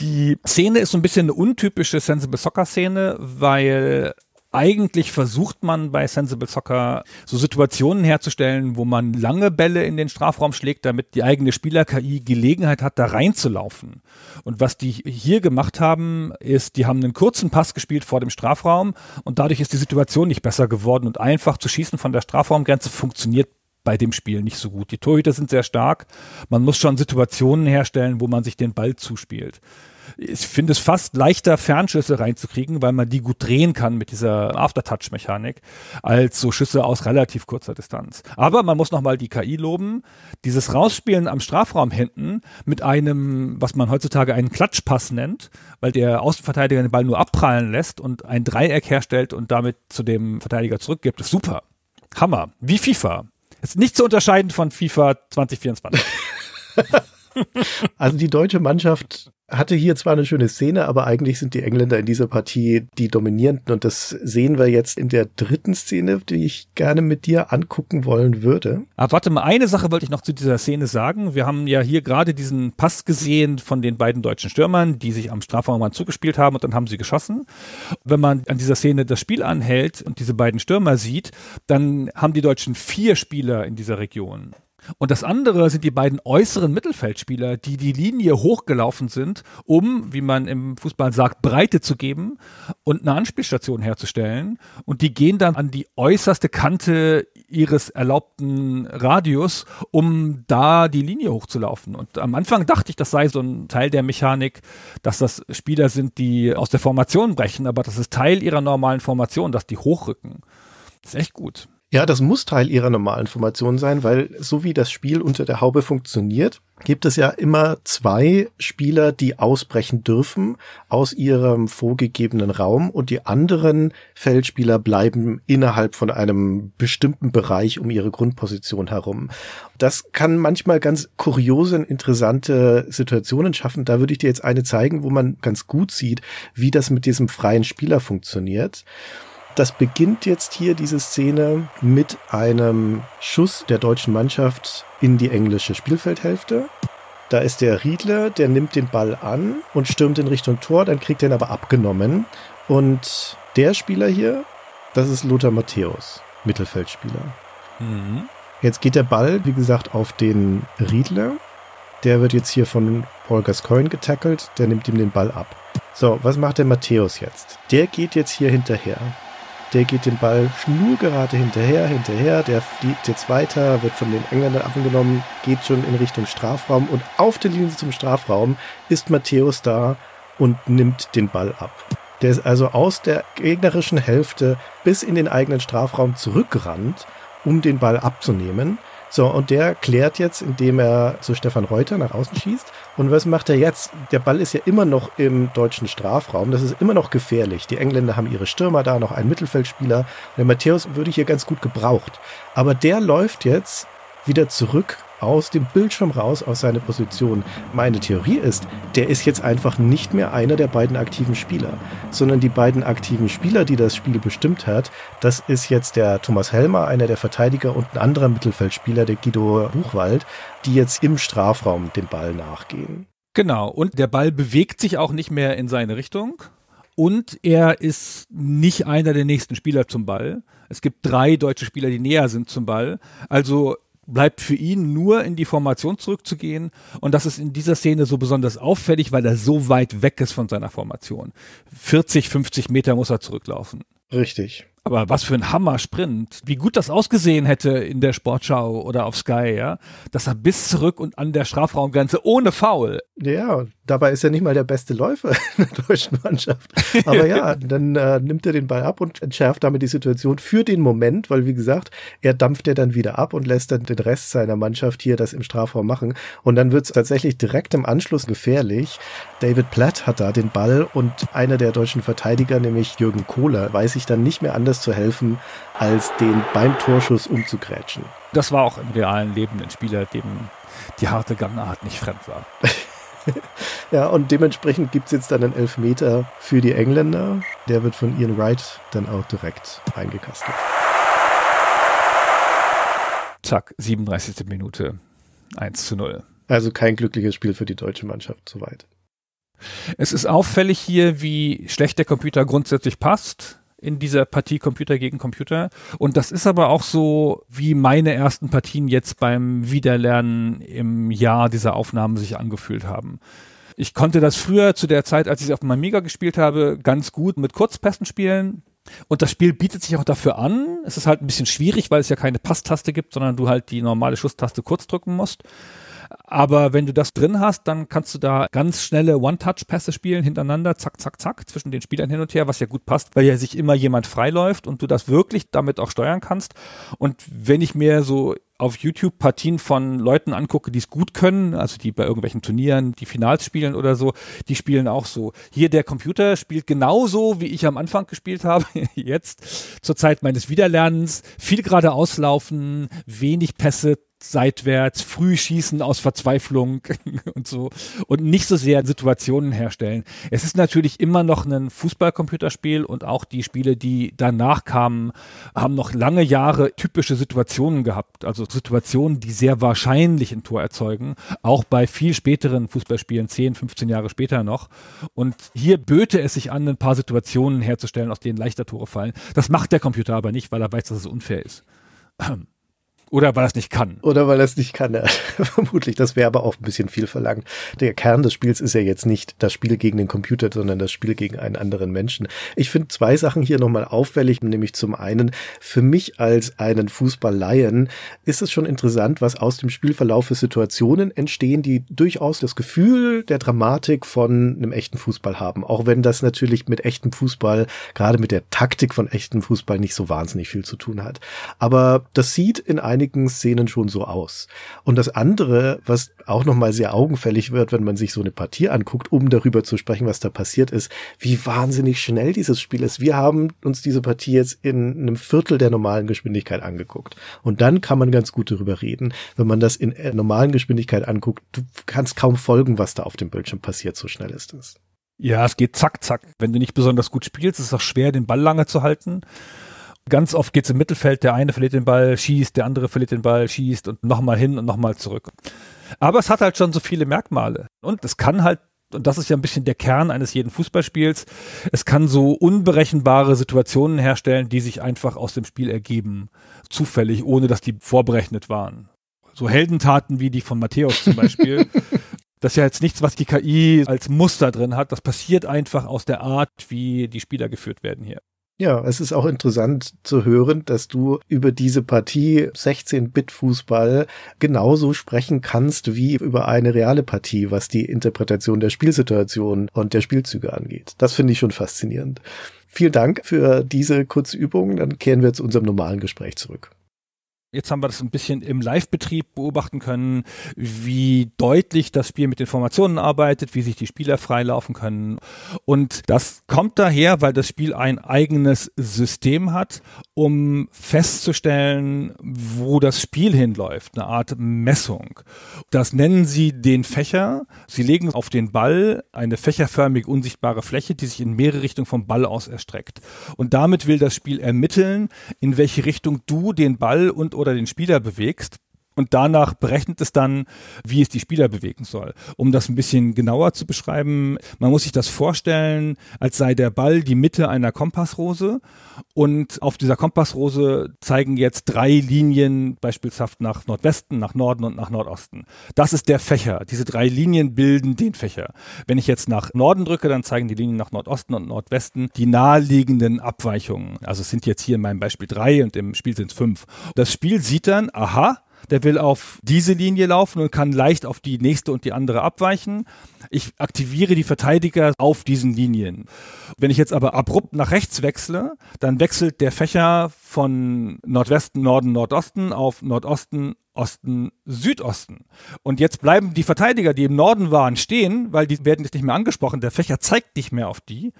Die Szene ist so ein bisschen eine untypische Sensible Soccer Szene, weil eigentlich versucht man bei Sensible Soccer so Situationen herzustellen, wo man lange Bälle in den Strafraum schlägt, damit die eigene Spieler-KI Gelegenheit hat, da reinzulaufen. Und was die hier gemacht haben, ist, die haben einen kurzen Pass gespielt vor dem Strafraum und dadurch ist die Situation nicht besser geworden und einfach zu schießen von der Strafraumgrenze funktioniert bei dem Spiel nicht so gut. Die Torhüter sind sehr stark. Man muss schon Situationen herstellen, wo man sich den Ball zuspielt ich finde es fast leichter, Fernschüsse reinzukriegen, weil man die gut drehen kann mit dieser Aftertouch-Mechanik, als so Schüsse aus relativ kurzer Distanz. Aber man muss nochmal die KI loben. Dieses Rausspielen am Strafraum hinten mit einem, was man heutzutage einen Klatschpass nennt, weil der Außenverteidiger den Ball nur abprallen lässt und ein Dreieck herstellt und damit zu dem Verteidiger zurückgibt, ist super. Hammer. Wie FIFA. Ist nicht zu unterscheiden von FIFA 2024. [laughs] also die deutsche Mannschaft hatte hier zwar eine schöne Szene, aber eigentlich sind die Engländer in dieser Partie die Dominierenden und das sehen wir jetzt in der dritten Szene, die ich gerne mit dir angucken wollen würde. Aber ah, warte mal, eine Sache wollte ich noch zu dieser Szene sagen. Wir haben ja hier gerade diesen Pass gesehen von den beiden deutschen Stürmern, die sich am Strafraum zugespielt haben und dann haben sie geschossen. Wenn man an dieser Szene das Spiel anhält und diese beiden Stürmer sieht, dann haben die Deutschen vier Spieler in dieser Region. Und das andere sind die beiden äußeren Mittelfeldspieler, die die Linie hochgelaufen sind, um, wie man im Fußball sagt, Breite zu geben und eine Anspielstation herzustellen. Und die gehen dann an die äußerste Kante ihres erlaubten Radius, um da die Linie hochzulaufen. Und am Anfang dachte ich, das sei so ein Teil der Mechanik, dass das Spieler sind, die aus der Formation brechen, aber das ist Teil ihrer normalen Formation, dass die hochrücken. Das ist echt gut. Ja, das muss Teil ihrer normalen Formation sein, weil so wie das Spiel unter der Haube funktioniert, gibt es ja immer zwei Spieler, die ausbrechen dürfen aus ihrem vorgegebenen Raum und die anderen Feldspieler bleiben innerhalb von einem bestimmten Bereich um ihre Grundposition herum. Das kann manchmal ganz kuriose und interessante Situationen schaffen. Da würde ich dir jetzt eine zeigen, wo man ganz gut sieht, wie das mit diesem freien Spieler funktioniert. Das beginnt jetzt hier, diese Szene, mit einem Schuss der deutschen Mannschaft in die englische Spielfeldhälfte. Da ist der Riedler, der nimmt den Ball an und stürmt in Richtung Tor, dann kriegt er ihn aber abgenommen. Und der Spieler hier, das ist Lothar Matthäus, Mittelfeldspieler. Mhm. Jetzt geht der Ball, wie gesagt, auf den Riedler. Der wird jetzt hier von Paul Gascoigne getackelt, der nimmt ihm den Ball ab. So, was macht der Matthäus jetzt? Der geht jetzt hier hinterher. Der geht den Ball schnurgerade hinterher, hinterher, der fliegt jetzt weiter, wird von den Engländern abgenommen, geht schon in Richtung Strafraum und auf der Linie zum Strafraum ist Matthäus da und nimmt den Ball ab. Der ist also aus der gegnerischen Hälfte bis in den eigenen Strafraum zurückgerannt, um den Ball abzunehmen so, und der klärt jetzt, indem er zu Stefan Reuter nach außen schießt. Und was macht er jetzt? Der Ball ist ja immer noch im deutschen Strafraum. Das ist immer noch gefährlich. Die Engländer haben ihre Stürmer da, noch einen Mittelfeldspieler. Der Matthäus würde hier ganz gut gebraucht. Aber der läuft jetzt wieder zurück aus dem Bildschirm raus, aus seiner Position. Meine Theorie ist, der ist jetzt einfach nicht mehr einer der beiden aktiven Spieler, sondern die beiden aktiven Spieler, die das Spiel bestimmt hat, das ist jetzt der Thomas Helmer, einer der Verteidiger und ein anderer Mittelfeldspieler, der Guido Buchwald, die jetzt im Strafraum dem Ball nachgehen. Genau, und der Ball bewegt sich auch nicht mehr in seine Richtung, und er ist nicht einer der nächsten Spieler zum Ball. Es gibt drei deutsche Spieler, die näher sind zum Ball. Also bleibt für ihn nur in die Formation zurückzugehen. Und das ist in dieser Szene so besonders auffällig, weil er so weit weg ist von seiner Formation. 40, 50 Meter muss er zurücklaufen. Richtig. Aber was für ein Hammer-Sprint. Wie gut das ausgesehen hätte in der Sportschau oder auf Sky, ja. Dass er bis zurück und an der Strafraumgrenze ohne Foul. Ja, dabei ist er nicht mal der beste Läufer [laughs] in der deutschen Mannschaft. Aber ja, [laughs] dann äh, nimmt er den Ball ab und entschärft damit die Situation für den Moment, weil wie gesagt, er dampft er dann wieder ab und lässt dann den Rest seiner Mannschaft hier das im Strafraum machen. Und dann wird es tatsächlich direkt im Anschluss gefährlich. David Platt hat da den Ball und einer der deutschen Verteidiger, nämlich Jürgen Kohler, weiß ich dann nicht mehr anders anders zu helfen, als den beim Torschuss umzugrätschen. Das war auch im realen Leben ein Spieler, dem die harte Gangart nicht fremd war. [laughs] ja, und dementsprechend gibt es jetzt dann einen Elfmeter für die Engländer. Der wird von Ian Wright dann auch direkt eingekastelt. Zack, 37. Minute. 1 zu 0. Also kein glückliches Spiel für die deutsche Mannschaft soweit. Es ist auffällig hier, wie schlecht der Computer grundsätzlich passt in dieser Partie Computer gegen Computer. Und das ist aber auch so, wie meine ersten Partien jetzt beim Wiederlernen im Jahr dieser Aufnahmen sich angefühlt haben. Ich konnte das früher zu der Zeit, als ich es auf dem Amiga gespielt habe, ganz gut mit Kurzpässen spielen. Und das Spiel bietet sich auch dafür an. Es ist halt ein bisschen schwierig, weil es ja keine Passtaste gibt, sondern du halt die normale Schusstaste kurz drücken musst. Aber wenn du das drin hast, dann kannst du da ganz schnelle One-Touch-Pässe spielen, hintereinander, zack, zack, zack, zwischen den Spielern hin und her, was ja gut passt, weil ja sich immer jemand freiläuft und du das wirklich damit auch steuern kannst. Und wenn ich mir so auf YouTube Partien von Leuten angucke, die es gut können, also die bei irgendwelchen Turnieren, die Finals spielen oder so, die spielen auch so. Hier der Computer spielt genauso, wie ich am Anfang gespielt habe, [laughs] jetzt zur Zeit meines Wiederlernens. Viel geradeauslaufen, wenig Pässe, seitwärts, früh schießen aus Verzweiflung [laughs] und so und nicht so sehr Situationen herstellen. Es ist natürlich immer noch ein Fußballcomputerspiel und auch die Spiele, die danach kamen, haben noch lange Jahre typische Situationen gehabt, also Situationen, die sehr wahrscheinlich ein Tor erzeugen, auch bei viel späteren Fußballspielen, 10, 15 Jahre später noch. Und hier böte es sich an, ein paar Situationen herzustellen, aus denen leichter Tore fallen. Das macht der Computer aber nicht, weil er weiß, dass es unfair ist. [clears throat] Oder weil er es nicht kann. Oder weil er es nicht kann. Ja. [laughs] Vermutlich, das wäre aber auch ein bisschen viel verlangt. Der Kern des Spiels ist ja jetzt nicht das Spiel gegen den Computer, sondern das Spiel gegen einen anderen Menschen. Ich finde zwei Sachen hier nochmal auffällig, nämlich zum einen, für mich als einen Fußball-Laien ist es schon interessant, was aus dem Spielverlauf für Situationen entstehen, die durchaus das Gefühl der Dramatik von einem echten Fußball haben. Auch wenn das natürlich mit echtem Fußball, gerade mit der Taktik von echtem Fußball nicht so wahnsinnig viel zu tun hat. Aber das sieht in einem einigen Szenen schon so aus. Und das andere, was auch nochmal sehr augenfällig wird, wenn man sich so eine Partie anguckt, um darüber zu sprechen, was da passiert ist, wie wahnsinnig schnell dieses Spiel ist. Wir haben uns diese Partie jetzt in einem Viertel der normalen Geschwindigkeit angeguckt. Und dann kann man ganz gut darüber reden. Wenn man das in normalen Geschwindigkeit anguckt, du kannst kaum folgen, was da auf dem Bildschirm passiert, so schnell ist es. Ja, es geht zack, zack. Wenn du nicht besonders gut spielst, ist es auch schwer, den Ball lange zu halten ganz oft geht es im Mittelfeld, der eine verliert den Ball, schießt, der andere verliert den Ball, schießt und nochmal hin und nochmal zurück. Aber es hat halt schon so viele Merkmale. Und es kann halt und das ist ja ein bisschen der Kern eines jeden Fußballspiels, es kann so unberechenbare Situationen herstellen, die sich einfach aus dem Spiel ergeben, zufällig, ohne dass die vorberechnet waren. So Heldentaten wie die von Matthäus zum Beispiel. [laughs] das ist ja jetzt nichts, was die KI als Muster drin hat. Das passiert einfach aus der Art, wie die Spieler geführt werden hier. Ja, es ist auch interessant zu hören, dass du über diese Partie 16-Bit-Fußball genauso sprechen kannst wie über eine reale Partie, was die Interpretation der Spielsituation und der Spielzüge angeht. Das finde ich schon faszinierend. Vielen Dank für diese kurze Übung. Dann kehren wir zu unserem normalen Gespräch zurück. Jetzt haben wir das ein bisschen im Live-Betrieb beobachten können, wie deutlich das Spiel mit den Formationen arbeitet, wie sich die Spieler freilaufen können. Und das kommt daher, weil das Spiel ein eigenes System hat, um festzustellen, wo das Spiel hinläuft, eine Art Messung. Das nennen sie den Fächer. Sie legen auf den Ball eine fächerförmig unsichtbare Fläche, die sich in mehrere Richtungen vom Ball aus erstreckt. Und damit will das Spiel ermitteln, in welche Richtung du den Ball und oder den Spieler bewegst, und danach berechnet es dann, wie es die Spieler bewegen soll. Um das ein bisschen genauer zu beschreiben, man muss sich das vorstellen, als sei der Ball die Mitte einer Kompassrose und auf dieser Kompassrose zeigen jetzt drei Linien beispielshaft nach Nordwesten, nach Norden und nach Nordosten. Das ist der Fächer. Diese drei Linien bilden den Fächer. Wenn ich jetzt nach Norden drücke, dann zeigen die Linien nach Nordosten und Nordwesten die naheliegenden Abweichungen. Also es sind jetzt hier in meinem Beispiel drei und im Spiel sind es fünf. Das Spiel sieht dann, aha, der will auf diese Linie laufen und kann leicht auf die nächste und die andere abweichen. Ich aktiviere die Verteidiger auf diesen Linien. Wenn ich jetzt aber abrupt nach rechts wechsle, dann wechselt der Fächer von Nordwesten, Norden, Nordosten auf Nordosten, Osten, Südosten. Und jetzt bleiben die Verteidiger, die im Norden waren, stehen, weil die werden jetzt nicht mehr angesprochen. Der Fächer zeigt nicht mehr auf die.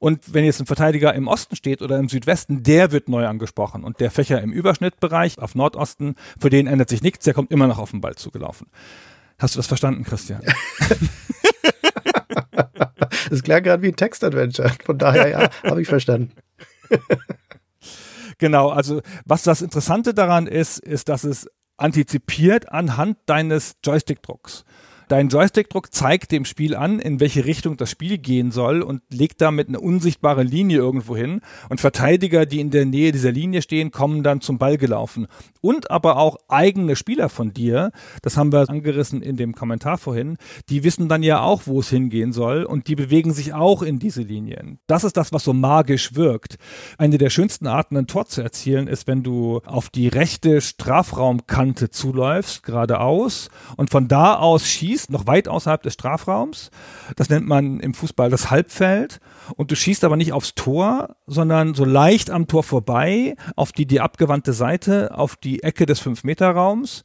Und wenn jetzt ein Verteidiger im Osten steht oder im Südwesten, der wird neu angesprochen. Und der Fächer im Überschnittbereich auf Nordosten, für den ändert sich nichts, der kommt immer noch auf den Ball zugelaufen. Hast du das verstanden, Christian? [laughs] [laughs] das klang gerade wie ein Textadventure. Von daher, ja, habe ich verstanden. [laughs] Genau, also was das Interessante daran ist, ist, dass es antizipiert anhand deines Joystick-Drucks. Dein Joystickdruck zeigt dem Spiel an, in welche Richtung das Spiel gehen soll und legt damit eine unsichtbare Linie irgendwo hin. Und Verteidiger, die in der Nähe dieser Linie stehen, kommen dann zum Ball gelaufen. Und aber auch eigene Spieler von dir, das haben wir angerissen in dem Kommentar vorhin, die wissen dann ja auch, wo es hingehen soll und die bewegen sich auch in diese Linien. Das ist das, was so magisch wirkt. Eine der schönsten Arten, ein Tor zu erzielen, ist, wenn du auf die rechte Strafraumkante zuläufst, geradeaus und von da aus schießt schießt, noch weit außerhalb des Strafraums. Das nennt man im Fußball das Halbfeld. Und du schießt aber nicht aufs Tor, sondern so leicht am Tor vorbei, auf die dir abgewandte Seite, auf die Ecke des Fünf-Meter-Raums.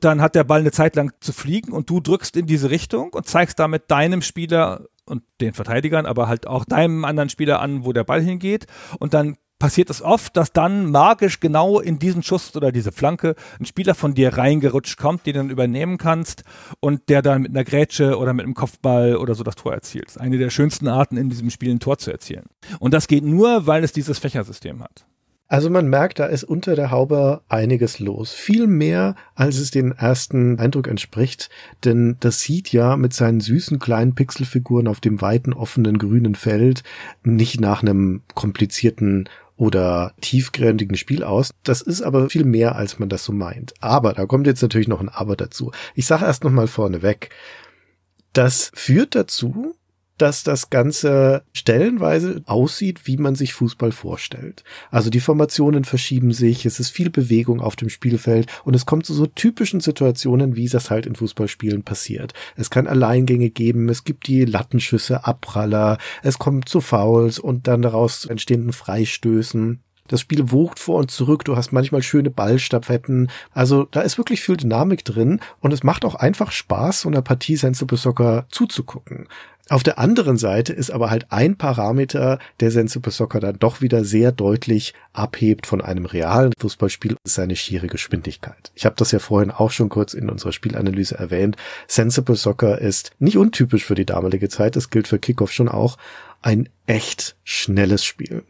Dann hat der Ball eine Zeit lang zu fliegen und du drückst in diese Richtung und zeigst damit deinem Spieler und den Verteidigern, aber halt auch deinem anderen Spieler an, wo der Ball hingeht. Und dann passiert es oft, dass dann magisch genau in diesen Schuss oder diese Flanke ein Spieler von dir reingerutscht kommt, den du dann übernehmen kannst und der dann mit einer Grätsche oder mit einem Kopfball oder so das Tor erzielt. Eine der schönsten Arten in diesem Spiel ein Tor zu erzielen. Und das geht nur, weil es dieses Fächersystem hat. Also man merkt, da ist unter der Haube einiges los. Viel mehr, als es den ersten Eindruck entspricht, denn das sieht ja mit seinen süßen kleinen Pixelfiguren auf dem weiten offenen grünen Feld nicht nach einem komplizierten oder tiefgründigen Spiel aus. Das ist aber viel mehr, als man das so meint. Aber da kommt jetzt natürlich noch ein Aber dazu. Ich sage erst noch vorneweg. Das führt dazu, dass das Ganze stellenweise aussieht, wie man sich Fußball vorstellt. Also die Formationen verschieben sich, es ist viel Bewegung auf dem Spielfeld und es kommt zu so typischen Situationen, wie das halt in Fußballspielen passiert. Es kann Alleingänge geben, es gibt die Lattenschüsse, Abpraller, es kommt zu Fouls und dann daraus entstehenden Freistößen. Das Spiel wucht vor und zurück. Du hast manchmal schöne Ballstaffetten. Also da ist wirklich viel Dynamik drin und es macht auch einfach Spaß, so einer Partie Sensible Soccer zuzugucken. Auf der anderen Seite ist aber halt ein Parameter, der Sensuke Soccer dann doch wieder sehr deutlich abhebt von einem realen Fußballspiel, ist seine schiere Geschwindigkeit. Ich habe das ja vorhin auch schon kurz in unserer Spielanalyse erwähnt. Sensible Soccer ist nicht untypisch für die damalige Zeit, das gilt für Kickoff schon auch, ein echt schnelles Spiel.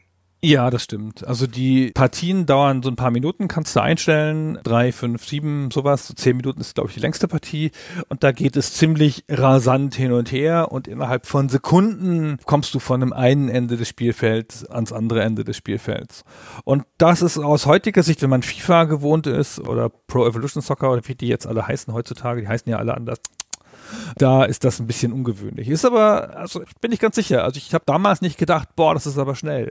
Ja, das stimmt. Also die Partien dauern so ein paar Minuten, kannst du einstellen. Drei, fünf, sieben, sowas. So zehn Minuten ist, glaube ich, die längste Partie. Und da geht es ziemlich rasant hin und her. Und innerhalb von Sekunden kommst du von dem einen Ende des Spielfelds ans andere Ende des Spielfelds. Und das ist aus heutiger Sicht, wenn man FIFA gewohnt ist oder Pro Evolution Soccer oder wie die jetzt alle heißen heutzutage, die heißen ja alle anders. Da ist das ein bisschen ungewöhnlich. Ist aber, also bin ich ganz sicher. Also ich habe damals nicht gedacht, boah, das ist aber schnell.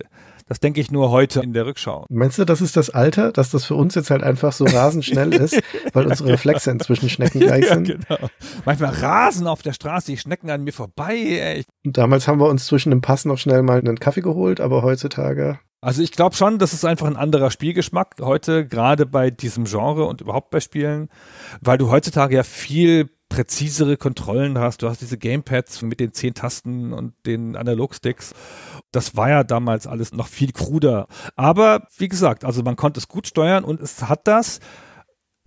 Das denke ich nur heute in der Rückschau. Meinst du, das ist das Alter, dass das für uns jetzt halt einfach so rasend schnell [laughs] ist, weil unsere genau. Reflexe inzwischen schneckengleich sind? Ja, genau. Manchmal rasen auf der Straße die Schnecken an mir vorbei. Ey. Und damals haben wir uns zwischen dem Pass noch schnell mal einen Kaffee geholt, aber heutzutage also ich glaube schon, das ist einfach ein anderer Spielgeschmack heute, gerade bei diesem Genre und überhaupt bei Spielen, weil du heutzutage ja viel präzisere Kontrollen hast. Du hast diese Gamepads mit den zehn Tasten und den Analogsticks. Das war ja damals alles noch viel kruder. Aber wie gesagt, also man konnte es gut steuern und es hat das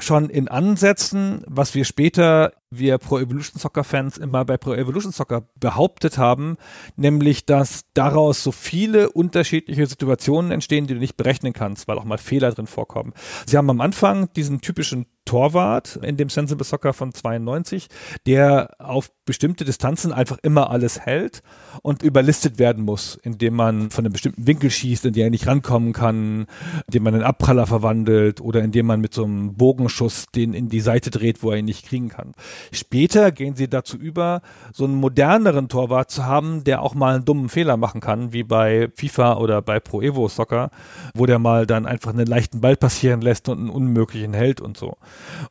schon in Ansätzen, was wir später, wir Pro Evolution Soccer Fans immer bei Pro Evolution Soccer behauptet haben, nämlich, dass daraus so viele unterschiedliche Situationen entstehen, die du nicht berechnen kannst, weil auch mal Fehler drin vorkommen. Sie haben am Anfang diesen typischen Torwart in dem Sensible Soccer von 92, der auf bestimmte Distanzen einfach immer alles hält und überlistet werden muss, indem man von einem bestimmten Winkel schießt, in den er nicht rankommen kann, indem man einen Abpraller verwandelt oder indem man mit so einem Bogenschuss den in die Seite dreht, wo er ihn nicht kriegen kann. Später gehen sie dazu über, so einen moderneren Torwart zu haben, der auch mal einen dummen Fehler machen kann, wie bei FIFA oder bei Pro Evo Soccer, wo der mal dann einfach einen leichten Ball passieren lässt und einen unmöglichen hält und so.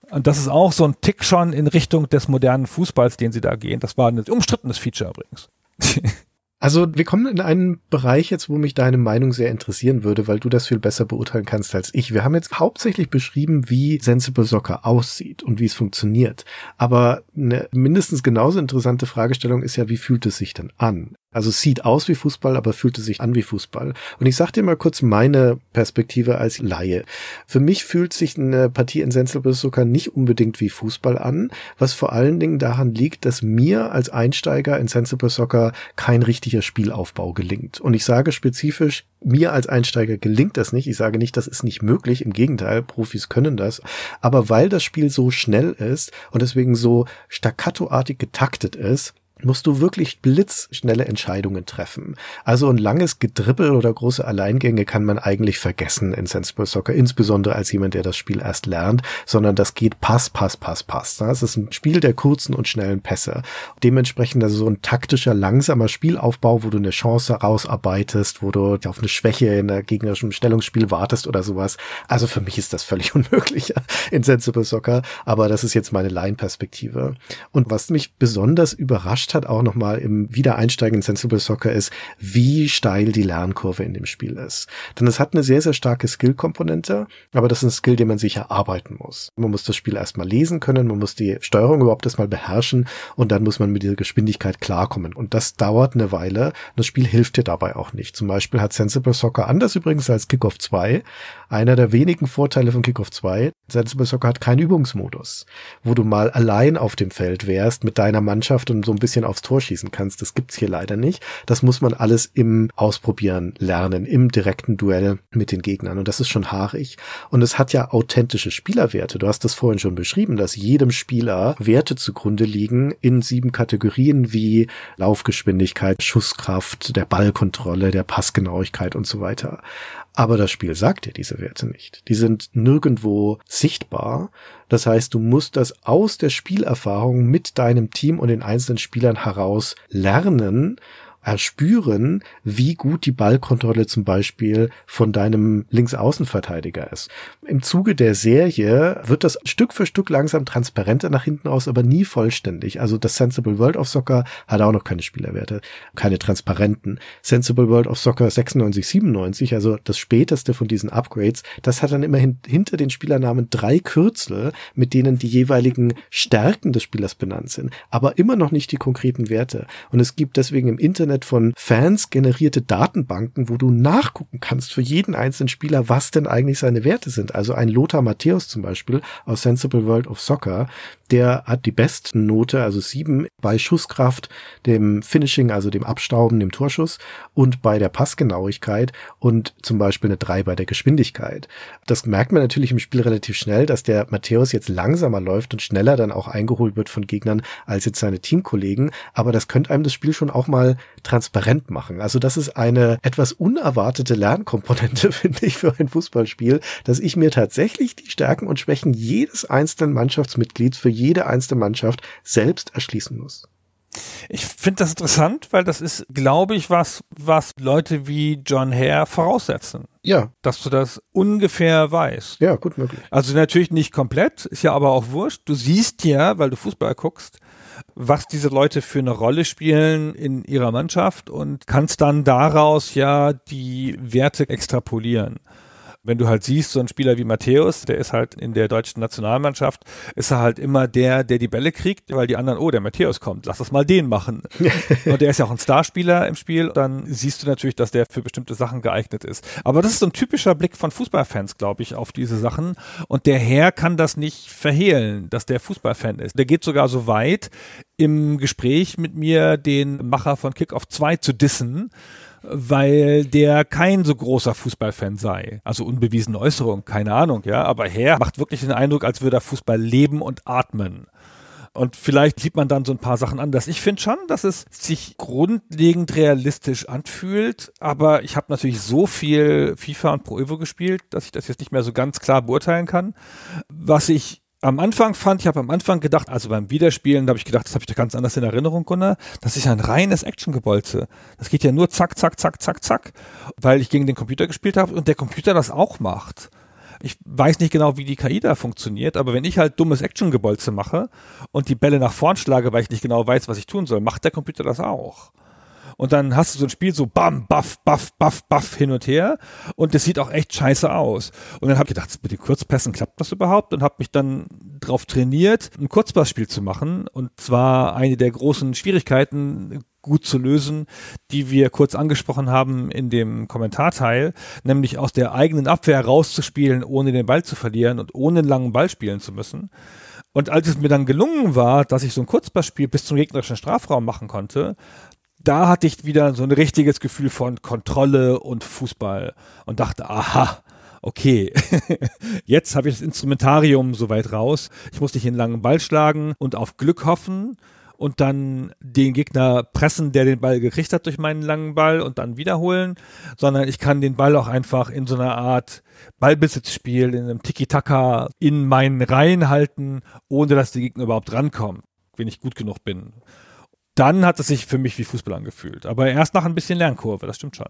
Und das ist auch so ein Tick schon in Richtung des modernen Fußballs, den sie da gehen. Das war ein umstrittenes Feature übrigens. [laughs] Also wir kommen in einen Bereich jetzt, wo mich deine Meinung sehr interessieren würde, weil du das viel besser beurteilen kannst als ich. Wir haben jetzt hauptsächlich beschrieben, wie Sensible Soccer aussieht und wie es funktioniert. Aber eine mindestens genauso interessante Fragestellung ist ja, wie fühlt es sich denn an? Also sieht aus wie Fußball, aber fühlte sich an wie Fußball. Und ich sage dir mal kurz meine Perspektive als Laie. Für mich fühlt sich eine Partie in Sensible sogar nicht unbedingt wie Fußball an, was vor allen Dingen daran liegt, dass mir als Einsteiger in Sensible Soccer kein richtiger Spielaufbau gelingt. Und ich sage spezifisch, mir als Einsteiger gelingt das nicht. Ich sage nicht, das ist nicht möglich. Im Gegenteil, Profis können das. Aber weil das Spiel so schnell ist und deswegen so staccatoartig getaktet ist, musst du wirklich blitzschnelle Entscheidungen treffen. Also ein langes Gedribbel oder große Alleingänge kann man eigentlich vergessen in Sensible Soccer, insbesondere als jemand, der das Spiel erst lernt, sondern das geht Pass, Pass, Pass, Pass. Das ist ein Spiel der kurzen und schnellen Pässe. Dementsprechend also so ein taktischer, langsamer Spielaufbau, wo du eine Chance herausarbeitest, wo du auf eine Schwäche in der gegnerischen Stellungsspiel wartest oder sowas. Also für mich ist das völlig [laughs] unmöglich in Sensible Soccer, aber das ist jetzt meine Laienperspektive. Und was mich besonders überrascht überrascht hat, auch nochmal im Wiedereinsteigen in Sensible Soccer, ist, wie steil die Lernkurve in dem Spiel ist. Denn es hat eine sehr, sehr starke Skill-Komponente, aber das ist ein Skill, den man sich erarbeiten muss. Man muss das Spiel erstmal lesen können, man muss die Steuerung überhaupt erstmal beherrschen und dann muss man mit dieser Geschwindigkeit klarkommen. Und das dauert eine Weile. Das Spiel hilft dir dabei auch nicht. Zum Beispiel hat Sensible Soccer anders übrigens als Kickoff 2 einer der wenigen Vorteile von Kickoff 2. Sensible Soccer hat keinen Übungsmodus, wo du mal allein auf dem Feld wärst mit deiner Mannschaft und so ein bisschen Bällchen aufs Tor schießen kannst. Das gibt's hier leider nicht. Das muss man alles im Ausprobieren lernen, im direkten Duell mit den Gegnern. Und das ist schon haarig. Und es hat ja authentische Spielerwerte. Du hast das vorhin schon beschrieben, dass jedem Spieler Werte zugrunde liegen in sieben Kategorien wie Laufgeschwindigkeit, Schusskraft, der Ballkontrolle, der Passgenauigkeit und so weiter. Aber das Spiel sagt dir diese Werte nicht. Die sind nirgendwo sichtbar. Das heißt, du musst das aus der Spielerfahrung mit deinem Team und den einzelnen Spielern heraus lernen erspüren, wie gut die Ballkontrolle zum Beispiel von deinem Linksaußenverteidiger ist. Im Zuge der Serie wird das Stück für Stück langsam transparenter nach hinten aus, aber nie vollständig. Also das Sensible World of Soccer hat auch noch keine Spielerwerte, keine transparenten. Sensible World of Soccer 96, 97, also das späteste von diesen Upgrades, das hat dann immerhin hinter den Spielernamen drei Kürzel, mit denen die jeweiligen Stärken des Spielers benannt sind, aber immer noch nicht die konkreten Werte. Und es gibt deswegen im Internet Internet von Fans generierte Datenbanken, wo du nachgucken kannst für jeden einzelnen Spieler, was denn eigentlich seine Werte sind. Also ein Lothar Matthäus zum Beispiel aus Sensible World of Soccer, der hat die besten Note, also sieben bei Schusskraft, dem Finishing, also dem Abstauben, dem Torschuss und bei der Passgenauigkeit und zum Beispiel eine drei bei der Geschwindigkeit. Das merkt man natürlich im Spiel relativ schnell, dass der Matthäus jetzt langsamer läuft und schneller dann auch eingeholt wird von Gegnern als jetzt seine Teamkollegen. Aber das könnte einem das Spiel schon auch mal transparent machen. Also das ist eine etwas unerwartete Lernkomponente, [laughs] finde ich, für ein Fußballspiel, dass ich mir tatsächlich die Stärken und Schwächen jedes einzelnen Mannschaftsmitglieds für jede einzelne Mannschaft selbst erschließen muss. Ich finde das interessant, weil das ist, glaube ich, was, was Leute wie John Hare voraussetzen. Ja. Dass du das ungefähr weißt. Ja, gut möglich. Also natürlich nicht komplett, ist ja aber auch wurscht. Du siehst ja, weil du Fußball guckst, was diese Leute für eine Rolle spielen in ihrer Mannschaft und kannst dann daraus ja die Werte extrapolieren wenn du halt siehst, so ein Spieler wie Matthäus, der ist halt in der deutschen Nationalmannschaft, ist er halt immer der, der die Bälle kriegt, weil die anderen, oh, der Matthäus kommt, lass das mal den machen. [laughs] und der ist ja auch ein Starspieler im Spiel, dann siehst du natürlich, dass der für bestimmte Sachen geeignet ist. Aber das ist so ein typischer Blick von Fußballfans, glaube ich, auf diese Sachen. Und der Herr kann das nicht verhehlen, dass der Fußballfan ist. Der geht sogar so weit, im Gespräch mit mir den Macher von Kickoff 2 zu dissen weil der kein so großer Fußballfan sei. Also unbewiesene Äußerung, keine Ahnung, ja. Aber Herr macht wirklich den Eindruck, als würde er Fußball leben und atmen. Und vielleicht sieht man dann so ein paar Sachen anders. Ich finde schon, dass es sich grundlegend realistisch anfühlt, aber ich habe natürlich so viel FIFA und Pro Evo gespielt, dass ich das jetzt nicht mehr so ganz klar beurteilen kann. Was ich am Anfang fand, ich habe am Anfang gedacht, also beim Wiederspielen, da habe ich gedacht, das habe ich doch ganz anders in Erinnerung, Gunnar. Das ist ja ein reines Actiongebolze. Das geht ja nur zack, zack, zack, zack, zack, weil ich gegen den Computer gespielt habe und der Computer das auch macht. Ich weiß nicht genau, wie die KI da funktioniert, aber wenn ich halt dummes Actiongebolze mache und die Bälle nach vorn schlage, weil ich nicht genau weiß, was ich tun soll, macht der Computer das auch und dann hast du so ein Spiel so bam, baff, baff, baff, baff hin und her und das sieht auch echt scheiße aus. Und dann habe ich gedacht, mit den Kurzpässen klappt das überhaupt und habe mich dann drauf trainiert, ein Kurzpassspiel zu machen und zwar eine der großen Schwierigkeiten, gut zu lösen, die wir kurz angesprochen haben in dem Kommentarteil, nämlich aus der eigenen Abwehr rauszuspielen, ohne den Ball zu verlieren und ohne einen langen Ball spielen zu müssen. Und als es mir dann gelungen war, dass ich so ein Kurzpassspiel bis zum gegnerischen Strafraum machen konnte, da hatte ich wieder so ein richtiges Gefühl von Kontrolle und Fußball und dachte, aha, okay, [laughs] jetzt habe ich das Instrumentarium soweit raus. Ich muss nicht einen langen Ball schlagen und auf Glück hoffen und dann den Gegner pressen, der den Ball gekriegt hat durch meinen langen Ball und dann wiederholen, sondern ich kann den Ball auch einfach in so einer Art Ballbesitzspiel, in einem Tiki-Taka in meinen Reihen halten, ohne dass die Gegner überhaupt rankommen, wenn ich gut genug bin dann hat es sich für mich wie Fußball angefühlt. Aber erst nach ein bisschen Lernkurve, das stimmt schon.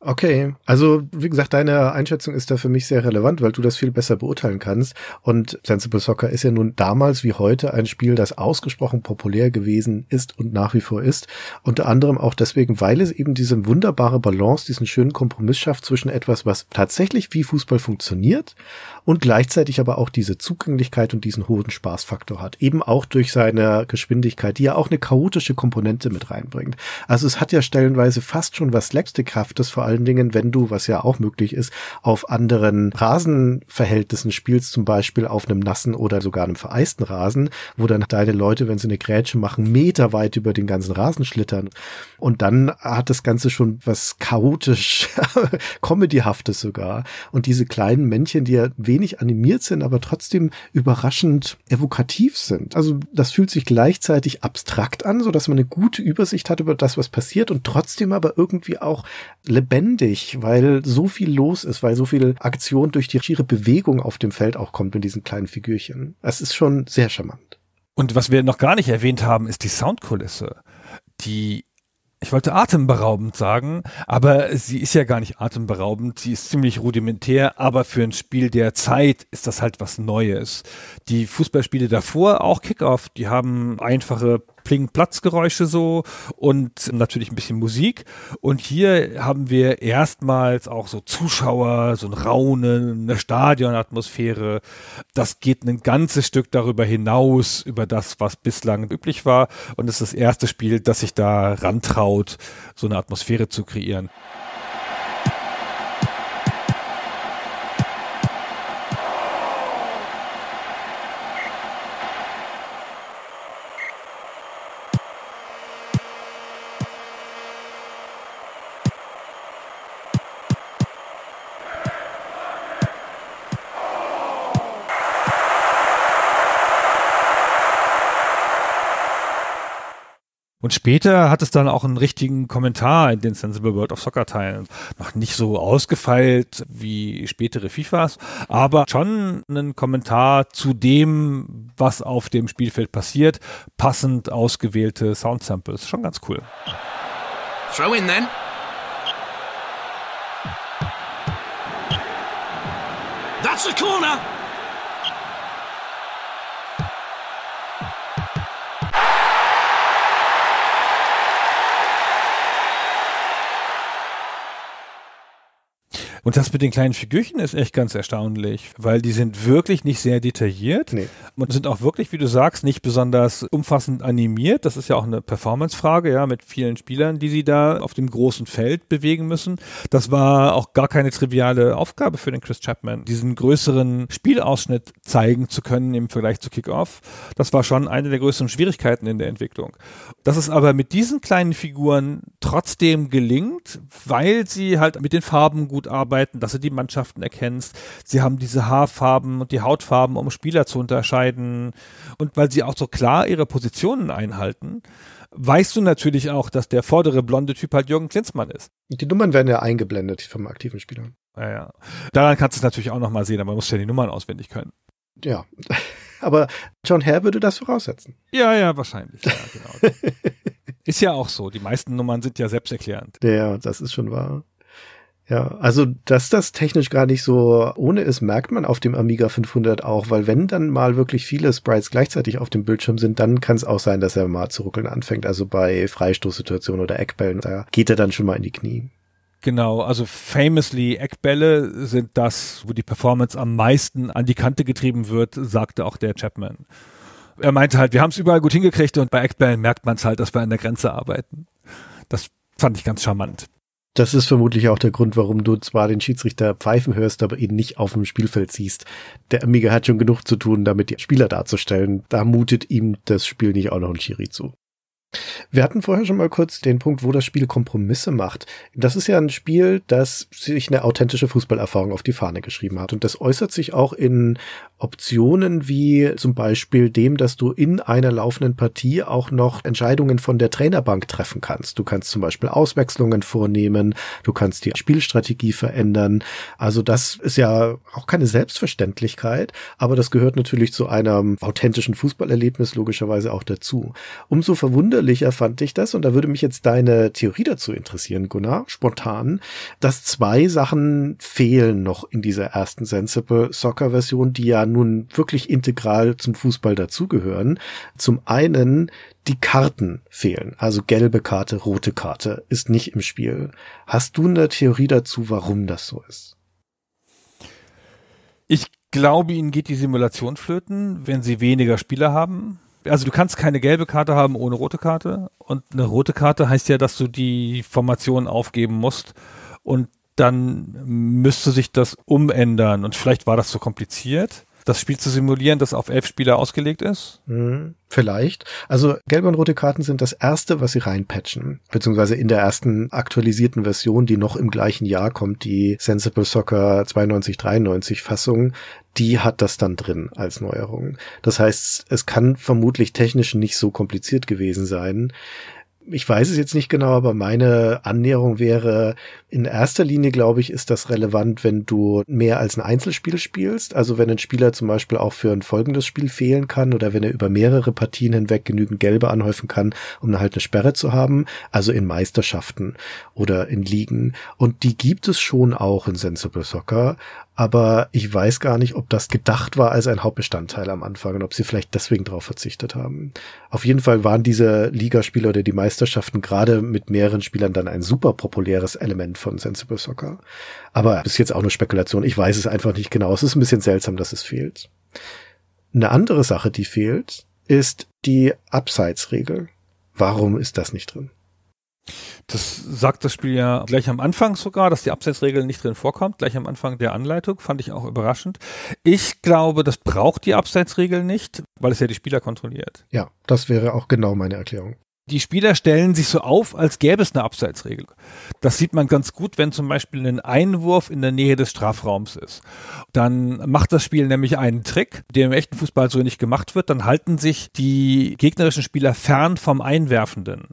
Okay, also wie gesagt, deine Einschätzung ist da für mich sehr relevant, weil du das viel besser beurteilen kannst. Und Sensible Soccer ist ja nun damals wie heute ein Spiel, das ausgesprochen populär gewesen ist und nach wie vor ist. Unter anderem auch deswegen, weil es eben diese wunderbare Balance, diesen schönen Kompromiss schafft zwischen etwas, was tatsächlich wie Fußball funktioniert, und gleichzeitig aber auch diese Zugänglichkeit und diesen hohen Spaßfaktor hat. Eben auch durch seine Geschwindigkeit, die ja auch eine chaotische Komponente mit reinbringt. Also es hat ja stellenweise fast schon was Slapstickhaftes, vor allen Dingen, wenn du, was ja auch möglich ist, auf anderen Rasenverhältnissen spielst, zum Beispiel auf einem nassen oder sogar einem vereisten Rasen, wo dann deine Leute, wenn sie eine Grätsche machen, meterweit über den ganzen Rasen schlittern. Und dann hat das Ganze schon was chaotisch, [laughs] comedyhaftes sogar. Und diese kleinen Männchen, die ja wenig animiert sind, aber trotzdem überraschend evokativ sind. Also das fühlt sich gleichzeitig abstrakt an, so dass man eine gute Übersicht hat über das, was passiert und trotzdem aber irgendwie auch lebendig, weil so viel los ist, weil so viel Aktion durch die schiere Bewegung auf dem Feld auch kommt mit diesen kleinen Figürchen. Das ist schon sehr charmant. Und was wir noch gar nicht erwähnt haben, ist die Soundkulisse die ich wollte atemberaubend sagen, aber sie ist ja gar nicht atemberaubend. Sie ist ziemlich rudimentär, aber für ein Spiel der Zeit ist das halt was Neues. Die Fußballspiele davor, auch Kickoff, die haben einfache klingen Platzgeräusche so und natürlich ein bisschen Musik. Und hier haben wir erstmals auch so Zuschauer, so ein Raunen, eine Stadionatmosphäre. Das geht ein ganzes Stück darüber hinaus, über das, was bislang üblich war. Und es ist das erste Spiel, das sich da rantraut, so eine Atmosphäre zu kreieren. Und später hat es dann auch einen richtigen Kommentar in den Sensible World of Soccer Teilen. Noch nicht so ausgefeilt wie spätere FIFAs, aber schon einen Kommentar zu dem, was auf dem Spielfeld passiert. Passend ausgewählte Sound Samples. Schon ganz cool. Throw in then. That's a corner. Und das mit den kleinen Figürchen ist echt ganz erstaunlich, weil die sind wirklich nicht sehr detailliert nee. und sind auch wirklich, wie du sagst, nicht besonders umfassend animiert. Das ist ja auch eine Performance-Frage, ja, mit vielen Spielern, die sie da auf dem großen Feld bewegen müssen. Das war auch gar keine triviale Aufgabe für den Chris Chapman, diesen größeren Spielausschnitt zeigen zu können im Vergleich zu Kickoff. Das war schon eine der größten Schwierigkeiten in der Entwicklung. Dass es aber mit diesen kleinen Figuren trotzdem gelingt, weil sie halt mit den Farben gut arbeiten arbeiten, dass du die Mannschaften erkennst. Sie haben diese Haarfarben und die Hautfarben, um Spieler zu unterscheiden. Und weil sie auch so klar ihre Positionen einhalten, weißt du natürlich auch, dass der vordere blonde Typ halt Jürgen Klinsmann ist. Die Nummern werden ja eingeblendet vom aktiven Spieler. Ja, ja. Daran kannst du es natürlich auch nochmal sehen, aber man muss ja die Nummern auswendig können. Ja. [laughs] Aber John Hare würde das voraussetzen. Ja, ja, wahrscheinlich. Ja, genau. [laughs] ist ja auch so. Die meisten Nummern sind ja selbsterklärend. Ja, das ist schon wahr. Ja, also dass das technisch gar nicht so ohne ist, merkt man auf dem Amiga 500 auch, weil wenn dann mal wirklich viele Sprites gleichzeitig auf dem Bildschirm sind, dann kann es auch sein, dass er mal zu ruckeln anfängt. Also bei Freistoßsituationen oder Eckbällen, da geht er dann schon mal in die Knie. Genau, also famously Eckbälle sind das, wo die Performance am meisten an die Kante getrieben wird, sagte auch der Chapman. Er meinte halt, wir haben es überall gut hingekriegt und bei Eckbällen merkt man es halt, dass wir an der Grenze arbeiten. Das fand ich ganz charmant. Das ist vermutlich auch der Grund, warum du zwar den Schiedsrichter pfeifen hörst, aber ihn nicht auf dem Spielfeld siehst. Der Amiga hat schon genug zu tun, damit die Spieler darzustellen. Da mutet ihm das Spiel nicht auch noch ein Chiri zu. Wir hatten vorher schon mal kurz den Punkt, wo das Spiel Kompromisse macht. Das ist ja ein Spiel, das sich eine authentische Fußballerfahrung auf die Fahne geschrieben hat. Und das äußert sich auch in Optionen wie zum Beispiel dem, dass du in einer laufenden Partie auch noch Entscheidungen von der Trainerbank treffen kannst. Du kannst zum Beispiel Auswechslungen vornehmen, du kannst die Spielstrategie verändern. Also das ist ja auch keine Selbstverständlichkeit, aber das gehört natürlich zu einem authentischen Fußballerlebnis logischerweise auch dazu. Umso verwundernder widerlicher fand ich das, und da würde mich jetzt deine Theorie dazu interessieren, Gunnar, spontan, dass zwei Sachen fehlen noch in dieser ersten Sensible Soccer Version, die ja nun wirklich integral zum Fußball dazugehören. Zum einen die Karten fehlen, also gelbe Karte, rote Karte ist nicht im Spiel. Hast du eine Theorie dazu, warum das so ist? Ich glaube, ihnen geht die Simulation flöten, wenn sie weniger Spieler haben also du kannst keine gelbe Karte haben ohne rote Karte. Und eine rote Karte heißt ja, dass du die Formation aufgeben musst. Und dann müsste sich das umändern. Und vielleicht war das zu kompliziert das Spiel zu simulieren, das auf elf Spieler ausgelegt ist? Hm, vielleicht. Also gelbe und rote Karten sind das erste, was sie reinpatchen, beziehungsweise in der ersten aktualisierten Version, die noch im gleichen Jahr kommt, die Sensible Soccer 92 93 Fassung, die hat das dann drin als Neuerung. Das heißt, es kann vermutlich technisch nicht so kompliziert gewesen sein ich weiß es jetzt nicht genau, aber meine Annäherung wäre, in erster Linie, glaube ich, ist das relevant, wenn du mehr als ein Einzelspiel spielst. Also wenn ein Spieler zum Beispiel auch für ein folgendes Spiel fehlen kann oder wenn er über mehrere Partien hinweg genügend Gelbe anhäufen kann, um halt eine Sperre zu haben. Also in Meisterschaften oder in Ligen. Und die gibt es schon auch in Sensible Soccer aber ich weiß gar nicht, ob das gedacht war als ein Hauptbestandteil am Anfang und ob sie vielleicht deswegen darauf verzichtet haben. Auf jeden Fall waren diese Ligaspiele oder die Meisterschaften gerade mit mehreren Spielern dann ein super populäres Element von Sensible Soccer. Aber das ist jetzt auch nur Spekulation. Ich weiß es einfach nicht genau. Es ist ein bisschen seltsam, dass es fehlt. Eine andere Sache, die fehlt, ist die Abseitsregel. Warum ist das nicht drin? Das sagt das Spiel ja gleich am Anfang sogar, dass die Abseitsregel nicht drin vorkommt, gleich am Anfang der Anleitung, fand ich auch überraschend. Ich glaube, das braucht die Abseitsregel nicht, weil es ja die Spieler kontrolliert. Ja, das wäre auch genau meine Erklärung. Die Spieler stellen sich so auf, als gäbe es eine Abseitsregel. Das sieht man ganz gut, wenn zum Beispiel ein Einwurf in der Nähe des Strafraums ist. Dann macht das Spiel nämlich einen Trick, der im echten Fußball so nicht gemacht wird. Dann halten sich die gegnerischen Spieler fern vom Einwerfenden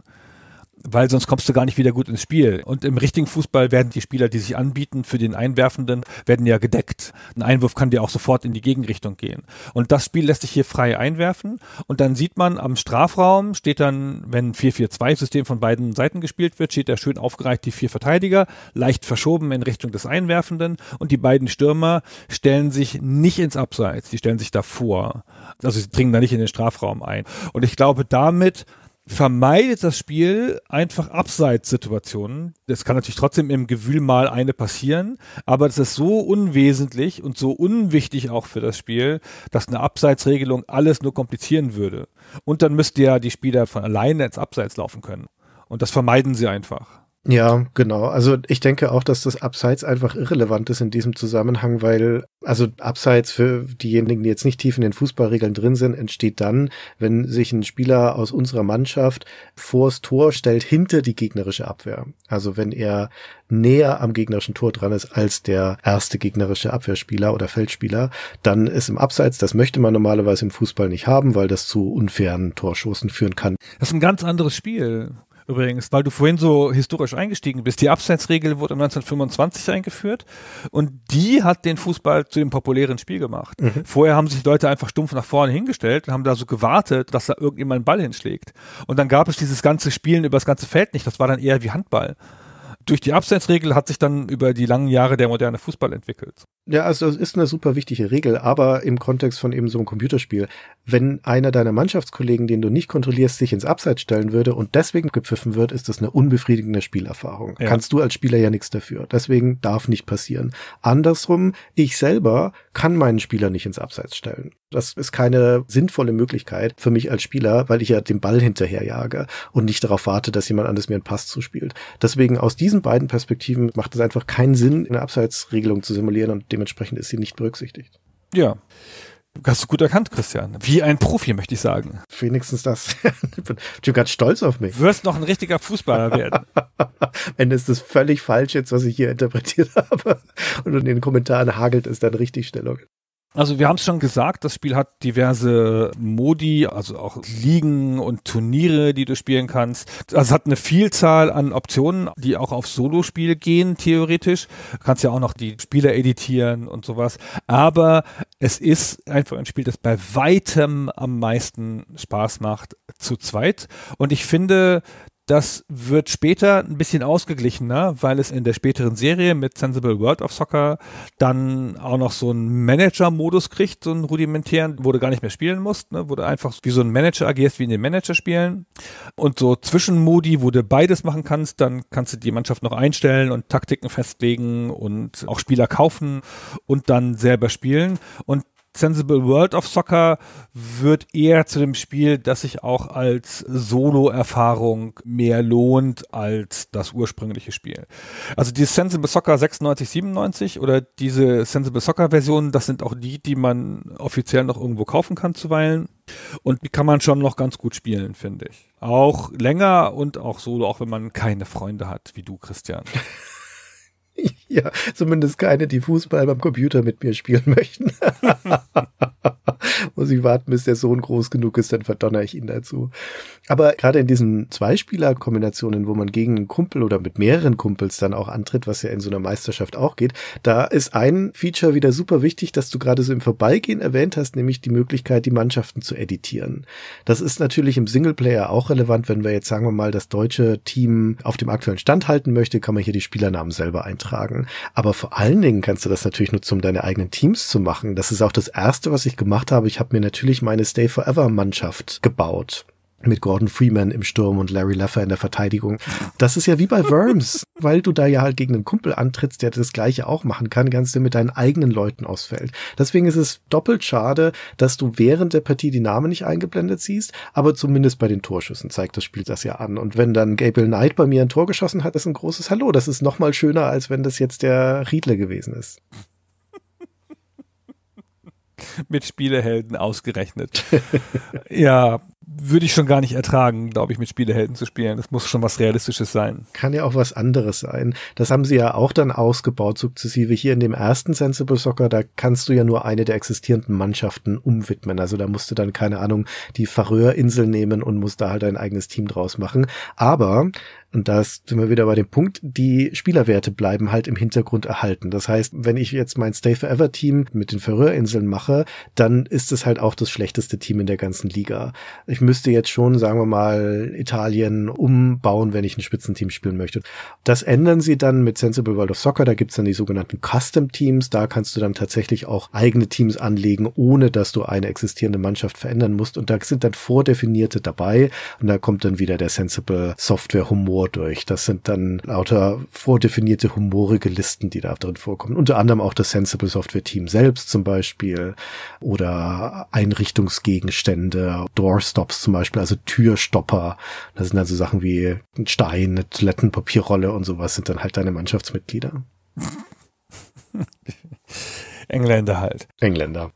weil sonst kommst du gar nicht wieder gut ins Spiel. Und im richtigen Fußball werden die Spieler, die sich anbieten für den Einwerfenden, werden ja gedeckt. Ein Einwurf kann dir auch sofort in die Gegenrichtung gehen. Und das Spiel lässt sich hier frei einwerfen und dann sieht man am Strafraum steht dann, wenn 4-4-2-System von beiden Seiten gespielt wird, steht da schön aufgereiht die vier Verteidiger, leicht verschoben in Richtung des Einwerfenden und die beiden Stürmer stellen sich nicht ins Abseits, die stellen sich davor. Also sie dringen da nicht in den Strafraum ein. Und ich glaube, damit vermeidet das Spiel einfach Abseitssituationen. Es kann natürlich trotzdem im Gewühl mal eine passieren, aber das ist so unwesentlich und so unwichtig auch für das Spiel, dass eine Abseitsregelung alles nur komplizieren würde. Und dann müsste ja die Spieler von alleine ins Abseits laufen können. Und das vermeiden sie einfach. Ja, genau. Also ich denke auch, dass das Abseits einfach irrelevant ist in diesem Zusammenhang, weil also Abseits für diejenigen, die jetzt nicht tief in den Fußballregeln drin sind, entsteht dann, wenn sich ein Spieler aus unserer Mannschaft vors Tor stellt hinter die gegnerische Abwehr. Also wenn er näher am gegnerischen Tor dran ist als der erste gegnerische Abwehrspieler oder Feldspieler, dann ist im Abseits, das möchte man normalerweise im Fußball nicht haben, weil das zu unfairen Torschossen führen kann. Das ist ein ganz anderes Spiel übrigens, weil du vorhin so historisch eingestiegen bist. Die Abseitsregel wurde 1925 eingeführt und die hat den Fußball zu dem populären Spiel gemacht. Mhm. Vorher haben sich die Leute einfach stumpf nach vorne hingestellt und haben da so gewartet, dass da irgendjemand einen Ball hinschlägt. Und dann gab es dieses ganze Spielen über das ganze Feld nicht. Das war dann eher wie Handball durch die Abseitsregel hat sich dann über die langen Jahre der moderne Fußball entwickelt. Ja, also das ist eine super wichtige Regel, aber im Kontext von eben so einem Computerspiel wenn einer deiner Mannschaftskollegen, den du nicht kontrollierst, sich ins Abseits stellen würde und deswegen gepfiffen wird, ist das eine unbefriedigende Spielerfahrung. Ja. Kannst du als Spieler ja nichts dafür. Deswegen darf nicht passieren. Andersrum, ich selber kann meinen Spieler nicht ins Abseits stellen. Das ist keine sinnvolle Möglichkeit für mich als Spieler, weil ich ja den Ball hinterherjage und nicht darauf warte, dass jemand anderes mir einen Pass zuspielt. Deswegen aus diesen beiden Perspektiven macht es einfach keinen Sinn, eine Abseitsregelung zu simulieren und dementsprechend ist sie nicht berücksichtigt. Ja. Hast du gut erkannt, Christian. Wie ein Profi, möchte ich sagen. Wenigstens das. ich bin ganz stolz auf mich. Du wirst noch ein richtiger Fußballer werden. [laughs] Wenn ist das völlig falsch jetzt, was ich hier interpretiert [laughs] habe. Und in den Kommentaren hagelt es dann richtig Stellung. Also wir haben es schon gesagt, das Spiel hat diverse Modi, also auch Ligen und Turniere, die du spielen kannst. Also es hat eine Vielzahl an Optionen, die auch auf Solospiele gehen, theoretisch. Du kannst ja auch noch die Spieler editieren und sowas. Aber es ist einfach ein Spiel, das bei weitem am meisten Spaß macht zu zweit. Und ich finde, das wird später ein bisschen ausgeglichener, weil es in der späteren Serie mit Sensible World of Soccer dann auch noch so einen Manager-Modus kriegt, so einen rudimentären, wo du gar nicht mehr spielen musst, ne? wo du einfach wie so ein Manager agierst, wie in den Manager-Spielen. Und so Zwischenmodi, wo du beides machen kannst, dann kannst du die Mannschaft noch einstellen und Taktiken festlegen und auch Spieler kaufen und dann selber spielen. Und Sensible World of Soccer wird eher zu dem Spiel, das sich auch als Solo-Erfahrung mehr lohnt als das ursprüngliche Spiel. Also die Sensible Soccer 96, 97 oder diese Sensible soccer version das sind auch die, die man offiziell noch irgendwo kaufen kann zuweilen. Und die kann man schon noch ganz gut spielen, finde ich. Auch länger und auch solo, auch wenn man keine Freunde hat, wie du, Christian. [laughs] [laughs] ja, zumindest keine, die Fußball beim Computer mit mir spielen möchten. Muss [laughs] ich warten, bis der Sohn groß genug ist, dann verdonner ich ihn dazu. Aber gerade in diesen Zweispieler-Kombinationen, wo man gegen einen Kumpel oder mit mehreren Kumpels dann auch antritt, was ja in so einer Meisterschaft auch geht, da ist ein Feature wieder super wichtig, dass du gerade so im Vorbeigehen erwähnt hast, nämlich die Möglichkeit, die Mannschaften zu editieren. Das ist natürlich im Singleplayer auch relevant, wenn wir jetzt sagen wir mal das deutsche Team auf dem aktuellen Stand halten möchte, kann man hier die Spielernamen selber eintragen beitragen. Aber vor allen Dingen kannst du das natürlich nutzen, um deine eigenen Teams zu machen. Das ist auch das erste, was ich gemacht habe. Ich habe mir natürlich meine Stay Forever Mannschaft gebaut mit Gordon Freeman im Sturm und Larry Laffer in der Verteidigung. Das ist ja wie bei Worms, [laughs] weil du da ja halt gegen einen Kumpel antrittst, der das gleiche auch machen kann, ganz du mit deinen eigenen Leuten ausfällt. Deswegen ist es doppelt schade, dass du während der Partie die Namen nicht eingeblendet siehst, aber zumindest bei den Torschüssen zeigt das Spiel das ja an. Und wenn dann Gable Knight bei mir ein Tor geschossen hat, ist ein großes Hallo. Das ist nochmal schöner, als wenn das jetzt der Riedler gewesen ist [laughs] mit Spielehelden ausgerechnet. [laughs] ja, würde ich schon gar nicht ertragen, glaube ich, mit Spielehelden zu spielen. Das muss schon was Realistisches sein. Kann ja auch was anderes sein. Das haben sie ja auch dann ausgebaut, sukzessive. Hier in dem ersten Sensible Soccer, da kannst du ja nur eine der existierenden Mannschaften umwidmen. Also da musst du dann, keine Ahnung, die Färöerinseln nehmen und musst da halt ein eigenes Team draus machen. Aber und da sind wir wieder bei dem Punkt, die Spielerwerte bleiben halt im Hintergrund erhalten. Das heißt, wenn ich jetzt mein Stay Forever Team mit den Färöerinseln mache, dann ist es halt auch das schlechteste Team in der ganzen Liga. Ich müsste jetzt schon, sagen wir mal, Italien umbauen, wenn ich ein Spitzenteam spielen möchte. Das ändern sie dann mit Sensible World of Soccer. Da gibt's dann die sogenannten Custom Teams. Da kannst du dann tatsächlich auch eigene Teams anlegen, ohne dass du eine existierende Mannschaft verändern musst. Und da sind dann vordefinierte dabei. Und da kommt dann wieder der Sensible Software Humor Humor durch. Das sind dann lauter vordefinierte humorige Listen, die da drin vorkommen. Unter anderem auch das Sensible Software Team selbst zum Beispiel oder Einrichtungsgegenstände, Doorstops zum Beispiel, also Türstopper. Das sind also Sachen wie ein Stein, eine Toilettenpapierrolle und sowas sind dann halt deine Mannschaftsmitglieder. [laughs] Engländer halt. Engländer.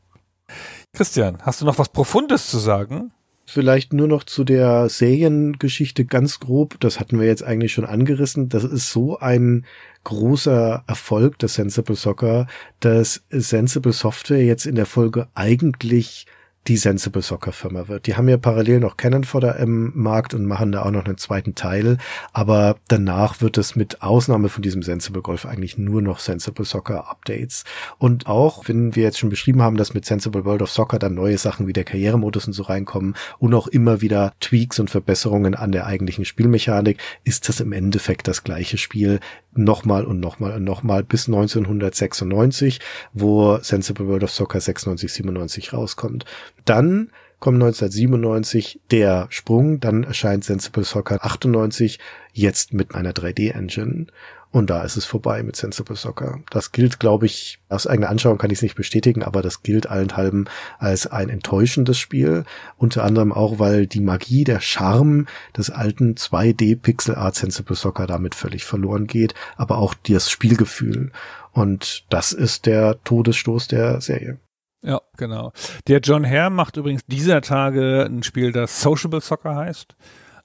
Christian, hast du noch was Profundes zu sagen? vielleicht nur noch zu der Seriengeschichte ganz grob. Das hatten wir jetzt eigentlich schon angerissen. Das ist so ein großer Erfolg des Sensible Soccer, dass Sensible Software jetzt in der Folge eigentlich die Sensible Soccer Firma wird. Die haben ja parallel noch Canon vor im Markt und machen da auch noch einen zweiten Teil. Aber danach wird es mit Ausnahme von diesem Sensible Golf eigentlich nur noch Sensible Soccer Updates. Und auch, wenn wir jetzt schon beschrieben haben, dass mit Sensible World of Soccer dann neue Sachen wie der Karrieremodus und so reinkommen und auch immer wieder Tweaks und Verbesserungen an der eigentlichen Spielmechanik, ist das im Endeffekt das gleiche Spiel nochmal und nochmal und nochmal bis 1996, wo Sensible World of Soccer 96, 97 rauskommt. Dann kommt 1997 der Sprung, dann erscheint Sensible Soccer 98, jetzt mit meiner 3D-Engine. Und da ist es vorbei mit Sensible Soccer. Das gilt, glaube ich, aus eigener Anschauung kann ich es nicht bestätigen, aber das gilt allenthalben als ein enttäuschendes Spiel. Unter anderem auch, weil die Magie, der Charme des alten 2D-Pixel-Art Sensible Soccer damit völlig verloren geht, aber auch das Spielgefühl. Und das ist der Todesstoß der Serie. Ja, genau. Der John Hare macht übrigens dieser Tage ein Spiel, das Sociable Soccer heißt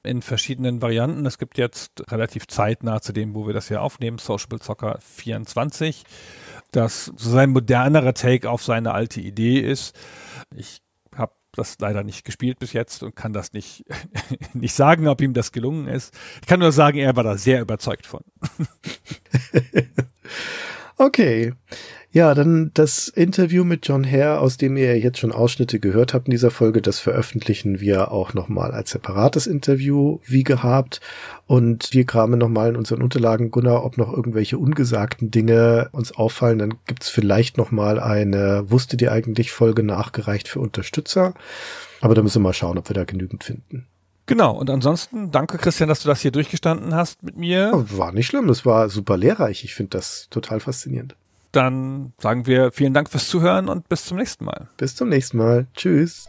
in verschiedenen Varianten. Es gibt jetzt relativ zeitnah zu dem, wo wir das hier aufnehmen, Sociable Soccer 24, das so ein modernerer Take auf seine alte Idee ist. Ich habe das leider nicht gespielt bis jetzt und kann das nicht, [laughs] nicht sagen, ob ihm das gelungen ist. Ich kann nur sagen, er war da sehr überzeugt von. [laughs] okay. Ja, dann das Interview mit John Hare, aus dem ihr jetzt schon Ausschnitte gehört habt in dieser Folge, das veröffentlichen wir auch nochmal als separates Interview, wie gehabt. Und wir kramen nochmal in unseren Unterlagen, Gunnar, ob noch irgendwelche ungesagten Dinge uns auffallen. Dann gibt's vielleicht nochmal eine Wusste die eigentlich Folge nachgereicht für Unterstützer. Aber da müssen wir mal schauen, ob wir da genügend finden. Genau, und ansonsten danke Christian, dass du das hier durchgestanden hast mit mir. War nicht schlimm, das war super lehrreich. Ich finde das total faszinierend dann sagen wir vielen Dank fürs Zuhören und bis zum nächsten Mal. Bis zum nächsten Mal. Tschüss.